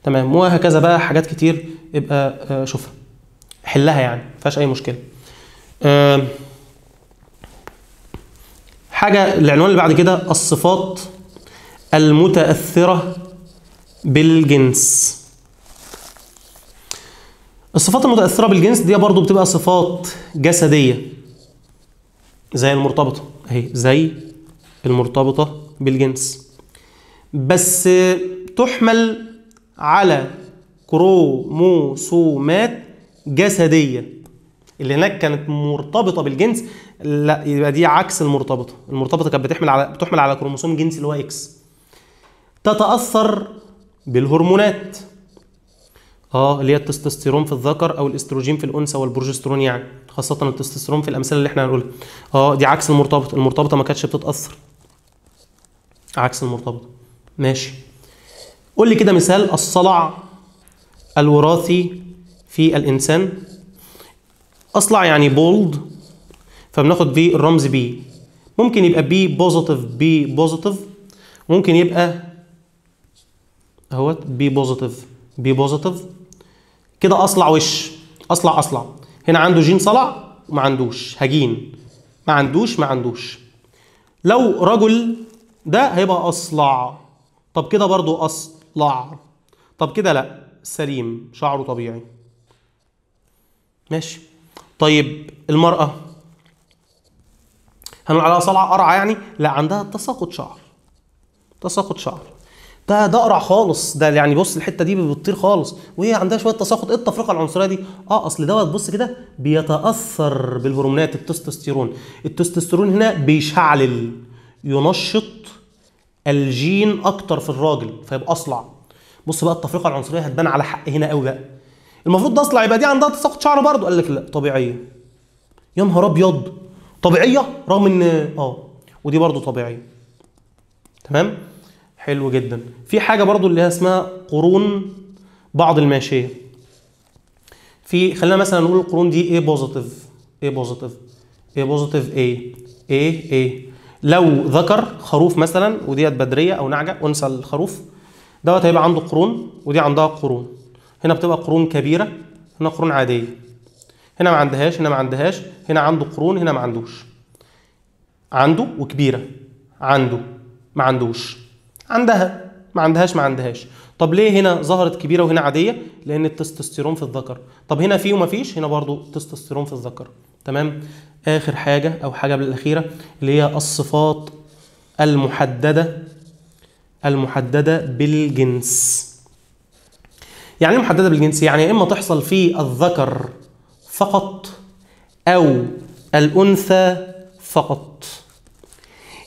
تمام وهكذا بقى حاجات كتير ابقى آه، شوفها حلها يعني ما فيهاش اي مشكله آه، حاجه العنوان اللي بعد كده الصفات المتاثره بالجنس الصفات المتاثره بالجنس دي برضو بتبقى صفات جسديه زي المرتبطه اهي زي المرتبطه بالجنس بس تحمل على كروموسومات جسديه اللي هناك كانت مرتبطه بالجنس لا يبقى دي عكس المرتبطه المرتبطه كانت بتحمل على بتحمل على كروموسوم جنسي اللي هو اكس تتاثر بالهرمونات اه اللي هي التستوستيرون في الذكر او الاستروجين في الانثى والبروجسترون يعني خاصه التستوستيرون في الامثله اللي احنا هنقولها اه دي عكس المرتبطه المرتبطه ما كانتش بتتاثر عكس المرتبطه ماشي قول لي كده مثال الصلع الوراثي في الانسان أصلع يعني بولد فبناخد بي الرمز بي ممكن يبقى بي بوزيتيف بي بوزيتيف ممكن يبقى اهوت بي بوزيتيف بي بوزيتيف كده أصلع وش أصلع أصلع هنا عنده جين صلع وما عندوش هجين ما عندوش ما عندوش لو رجل ده هيبقى أصلع طب كده برضو أصلع طب كده لا سليم شعره طبيعي ماشي طيب المرأة هنقول عليها صلعة قرعة يعني لا عندها تساقط شعر تساقط شعر ده ده قرع خالص ده يعني بص الحته دي بتطير خالص وهي عندها شويه تساقط ايه التفرقه العنصريه دي اه اصل دوت بص كده بيتاثر بالهرمونات التستوستيرون التستوستيرون هنا بيشعلل ينشط الجين اكتر في الراجل فيبقى اصلع بص بقى التفرقه العنصريه هتبان على حق هنا قوي بقى المفروض ده اصلع يبقى دي عندها تساقط شعر برضه قال لك لا طبيعيه يا نهار ابيض طبيعيه رغم ان اه ودي برضه طبيعيه تمام حلو جدا في حاجه برضه اللي هي اسمها قرون بعض الماشيه في خلينا مثلا نقول القرون دي A بوزيتيف A بوزيتيف A بوزيتيف A A A لو ذكر خروف مثلا وديت بدريه او نعجه انثى الخروف دوت هيبقى عنده قرون ودي عندها قرون هنا بتبقى قرون كبيره هنا قرون عاديه هنا ما عندهاش هنا ما عندهاش هنا عنده قرون هنا ما عندوش عنده وكبيره عنده ما عندوش عندها ما عندهاش ما عندهاش طب ليه هنا ظهرت كبيره وهنا عاديه لان التستوستيرون في الذكر طب هنا فيه وما فيش هنا برضو تستوستيرون في الذكر تمام اخر حاجه او حاجه الاخيره اللي هي الصفات المحدده المحدده بالجنس يعني إيه محدده بالجنس يعني يا اما تحصل في الذكر فقط او الانثى فقط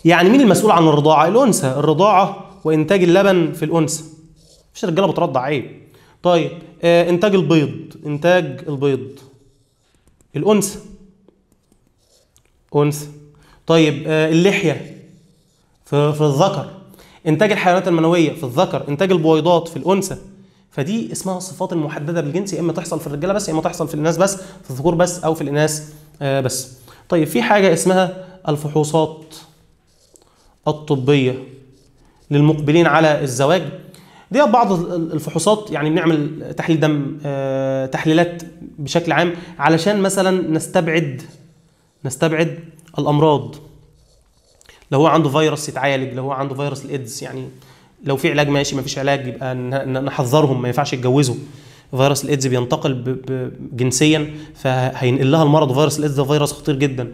يعني مين المسؤول عن الرضاعه الانثى الرضاعه وانتاج اللبن في الانثى مش الرجاله بترضع عيب طيب آه انتاج البيض انتاج البيض الانثى انثى طيب آه اللحيه في, في الذكر انتاج الحيوانات المنويه في الذكر انتاج البويضات في الانثى فدي اسمها الصفات المحدده بالجنس يا اما تحصل في الرجاله بس يا اما تحصل في الناس بس في الذكور بس او في الاناث آه، بس طيب في حاجه اسمها الفحوصات الطبيه للمقبلين على الزواج دي بعض الفحوصات يعني بنعمل تحليل دم آه، تحليلات بشكل عام علشان مثلا نستبعد نستبعد الامراض لو هو عنده فيروس يتعالج لو هو عنده فيروس الايدز يعني لو في علاج ماشي ما فيش علاج يبقى نحذرهم ما ينفعش يتجوزوا فيروس الايدز بينتقل جنسيا فهينقل لها المرض فيروس الايدز ده فيروس خطير جدا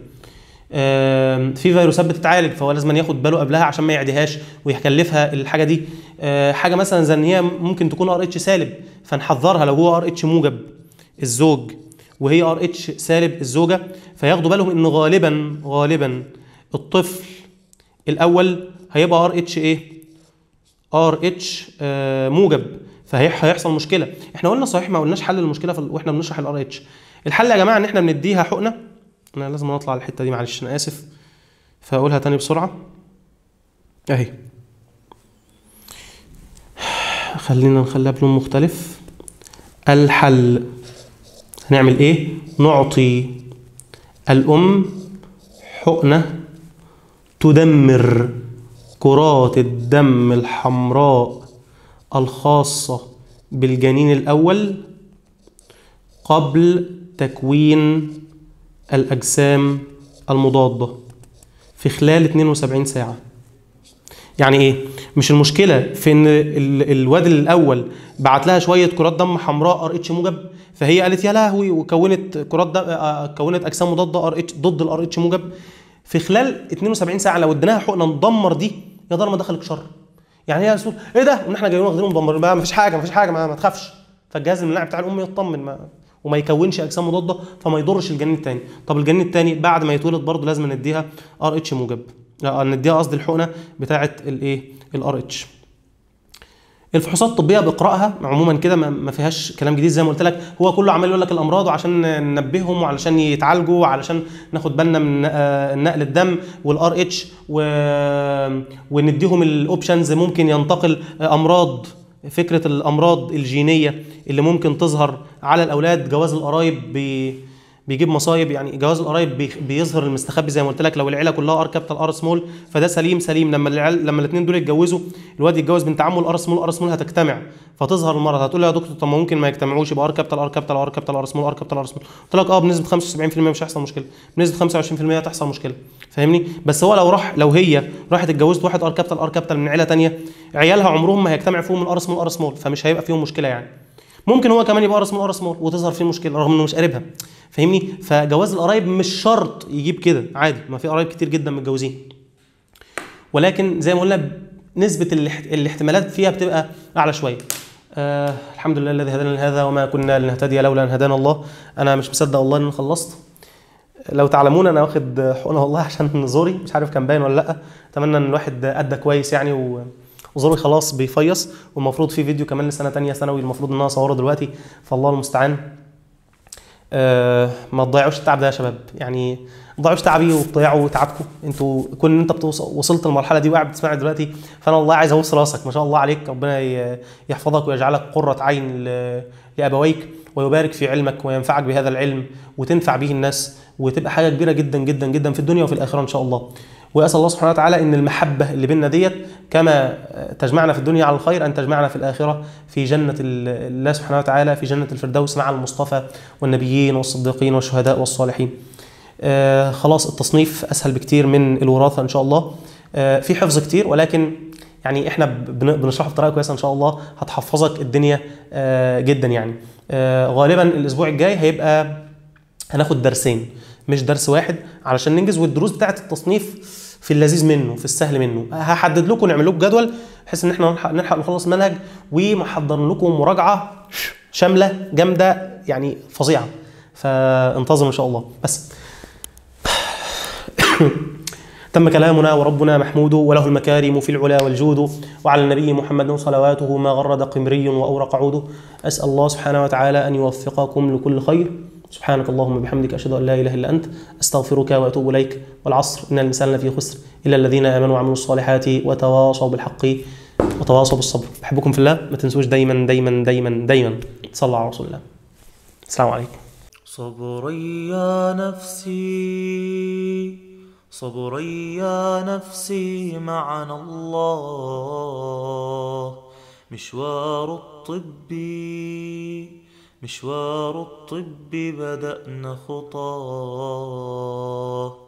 في فيروسات بتتعالج فهو لازم ياخد باله قبلها عشان ما يعديهاش ويكلفها الحاجه دي آه، حاجه مثلا زي ان هي ممكن تكون ار اتش سالب فنحذرها لو هو ار اتش موجب الزوج وهي ار اتش سالب الزوجه فياخدوا بالهم ان غالبا غالبا الطفل الاول هيبقى ار اتش ايه ار اتش آه، موجب فهيحصل مشكله احنا قلنا صحيح ما قلناش حل المشكله في واحنا بنشرح الار اتش الحل يا جماعه ان احنا بنديها حقنه انا لازم اطلع على الحته دي معلش انا اسف فاقولها تاني بسرعه اهي خلينا نخليها بلون مختلف الحل هنعمل ايه نعطي الام حقنه تدمر كرات الدم الحمراء الخاصة بالجنين الأول قبل تكوين الأجسام المضادة في خلال 72 ساعة يعني ايه مش المشكله في ان الواد الاول بعت لها شويه كرات دم حمراء ار اتش موجب فهي قالت يا لهوي وكونت كرات دم آه، كونت اجسام مضاده ار اتش ضد الار اتش موجب في خلال 72 ساعه لو اديناها حقنه ندمر دي يا دار ما دخلك شر يعني ايه يا رسول ايه ده ان احنا جايين واخدينهم مدمرين ما فيش حاجه ما فيش حاجه ما, ما تخافش فالجهاز المناعي بتاع الام يطمن ما وما يكونش اجسام مضاده فما يضرش الجنين الثاني طب الجنين الثاني بعد ما يتولد برضه لازم نديها ار اتش موجب نديها قصدي الحقنه بتاعه الايه الار اتش الفحوصات الطبيه باقرائها عموما كده ما فيهاش كلام جديد زي ما قلت لك هو كله عمال يقول لك الامراض وعشان ننبههم وعلشان يتعالجوا وعلشان ناخد بالنا من آه، نقل الدم والار اتش ونديهم الاوبشنز ممكن ينتقل آه، امراض فكره الامراض الجينيه اللي ممكن تظهر على الاولاد جواز القرايب بيجيب مصايب يعني جواز القرايب بيظهر المستخبي زي ما قلت لك لو العيله كلها ار كابيتال ار سمول فده سليم سليم لما العيال لما الاثنين دول يتجوزوا الواد يتجوز بنت عمه الار سمول ار سمول هتجتمع فتظهر المرض هتقول له يا دكتور طب ما ممكن ما يجتمعوش يبقى ار كابيتال ار كابيتال ار كابيتال ار سمول ار كابيتال ار سمول قلت لك اه بنسبه 75% مش هيحصل مشكله بنسبه 25% هتحصل مشكله فاهمني بس هو لو راح لو هي راحت اتجوزت واحد ار كابيتال ار كابيتال من عيله ثانيه عيالها عمرهم ما هيجتمع فيهم الار سمول ار سمول فمش هيبقى فيهم مشكله يعني ممكن هو كمان يبقى راس مال راس مال وتظهر فيه مشكله رغم انه مش قاربها فاهمني فجواز القرايب مش شرط يجيب كده عادي ما في قرايب كتير جدا متجوزين ولكن زي ما قلنا نسبه الاحتمالات فيها بتبقى اعلى شويه آه الحمد لله الذي هدانا لهذا وما كنا لنهتدي لولا ان هدانا الله انا مش مصدق والله اني خلصت لو تعلمون انا واخد حقنه والله عشان (laughs) زوري مش عارف كان باين ولا لا اتمنى ان الواحد ادى كويس يعني و... وضروري خلاص بيفيص والمفروض في فيديو كمان لسنه ثانيه ثانوي المفروض ان انا اصوره دلوقتي فالله المستعان أه ما تضيعوش التعب ده يا شباب يعني ما تضيعوش تعبي وتضيعوا تعبكم انتوا كون ان انت وصلت للمرحله دي وقاعد بتسمعني دلوقتي فانا والله عايز اوصل راسك ما شاء الله عليك ربنا يحفظك ويجعلك قره عين لابويك ويبارك في علمك وينفعك بهذا العلم وتنفع به الناس وتبقى حاجه كبيره جدا جدا جدا في الدنيا وفي الاخره ان شاء الله واسال الله سبحانه وتعالى ان المحبه اللي بينا ديت كما تجمعنا في الدنيا على الخير أن تجمعنا في الآخرة في جنة الله سبحانه وتعالى في جنة الفردوس مع المصطفى والنبيين والصديقين والشهداء والصالحين آه، خلاص التصنيف أسهل بكتير من الوراثة إن شاء الله آه، في حفظ كتير ولكن يعني احنا بنشرحه بطريقه كويسه ان شاء الله هتحفظك الدنيا آه، جدا يعني غالبا الاسبوع الجاي هيبقى هناخد درسين مش درس واحد علشان ننجز والدروس بتاعه التصنيف في اللذيذ منه في السهل منه هحدد لكم نعمل لكم جدول بحيث ان احنا نلحق نلحق نخلص منهج ومحضر لكم مراجعه شامله جامده يعني فظيعه فانتظروا ان شاء الله بس (coughs) تم كلامنا وربنا محمود وله المكارم في العلا والجود وعلى النبي محمد صلواته ما غرد قمري واورق عوده اسال الله سبحانه وتعالى ان يوفقكم لكل خير سبحانك اللهم وبحمدك أشهد أن لا إله إلا أنت أستغفرك وأتوب إليك والعصر إن الإنسان لفي خسر إلا الذين آمنوا وعملوا الصالحات وتواصوا بالحق وتواصوا بالصبر بحبكم في الله ما تنسوش دايما دايما دايما دايما صلى على رسول الله السلام عليكم صبري يا نفسي صبري يا نفسي معنا الله مشوار الطبي مشوار الطب بدأنا خطاه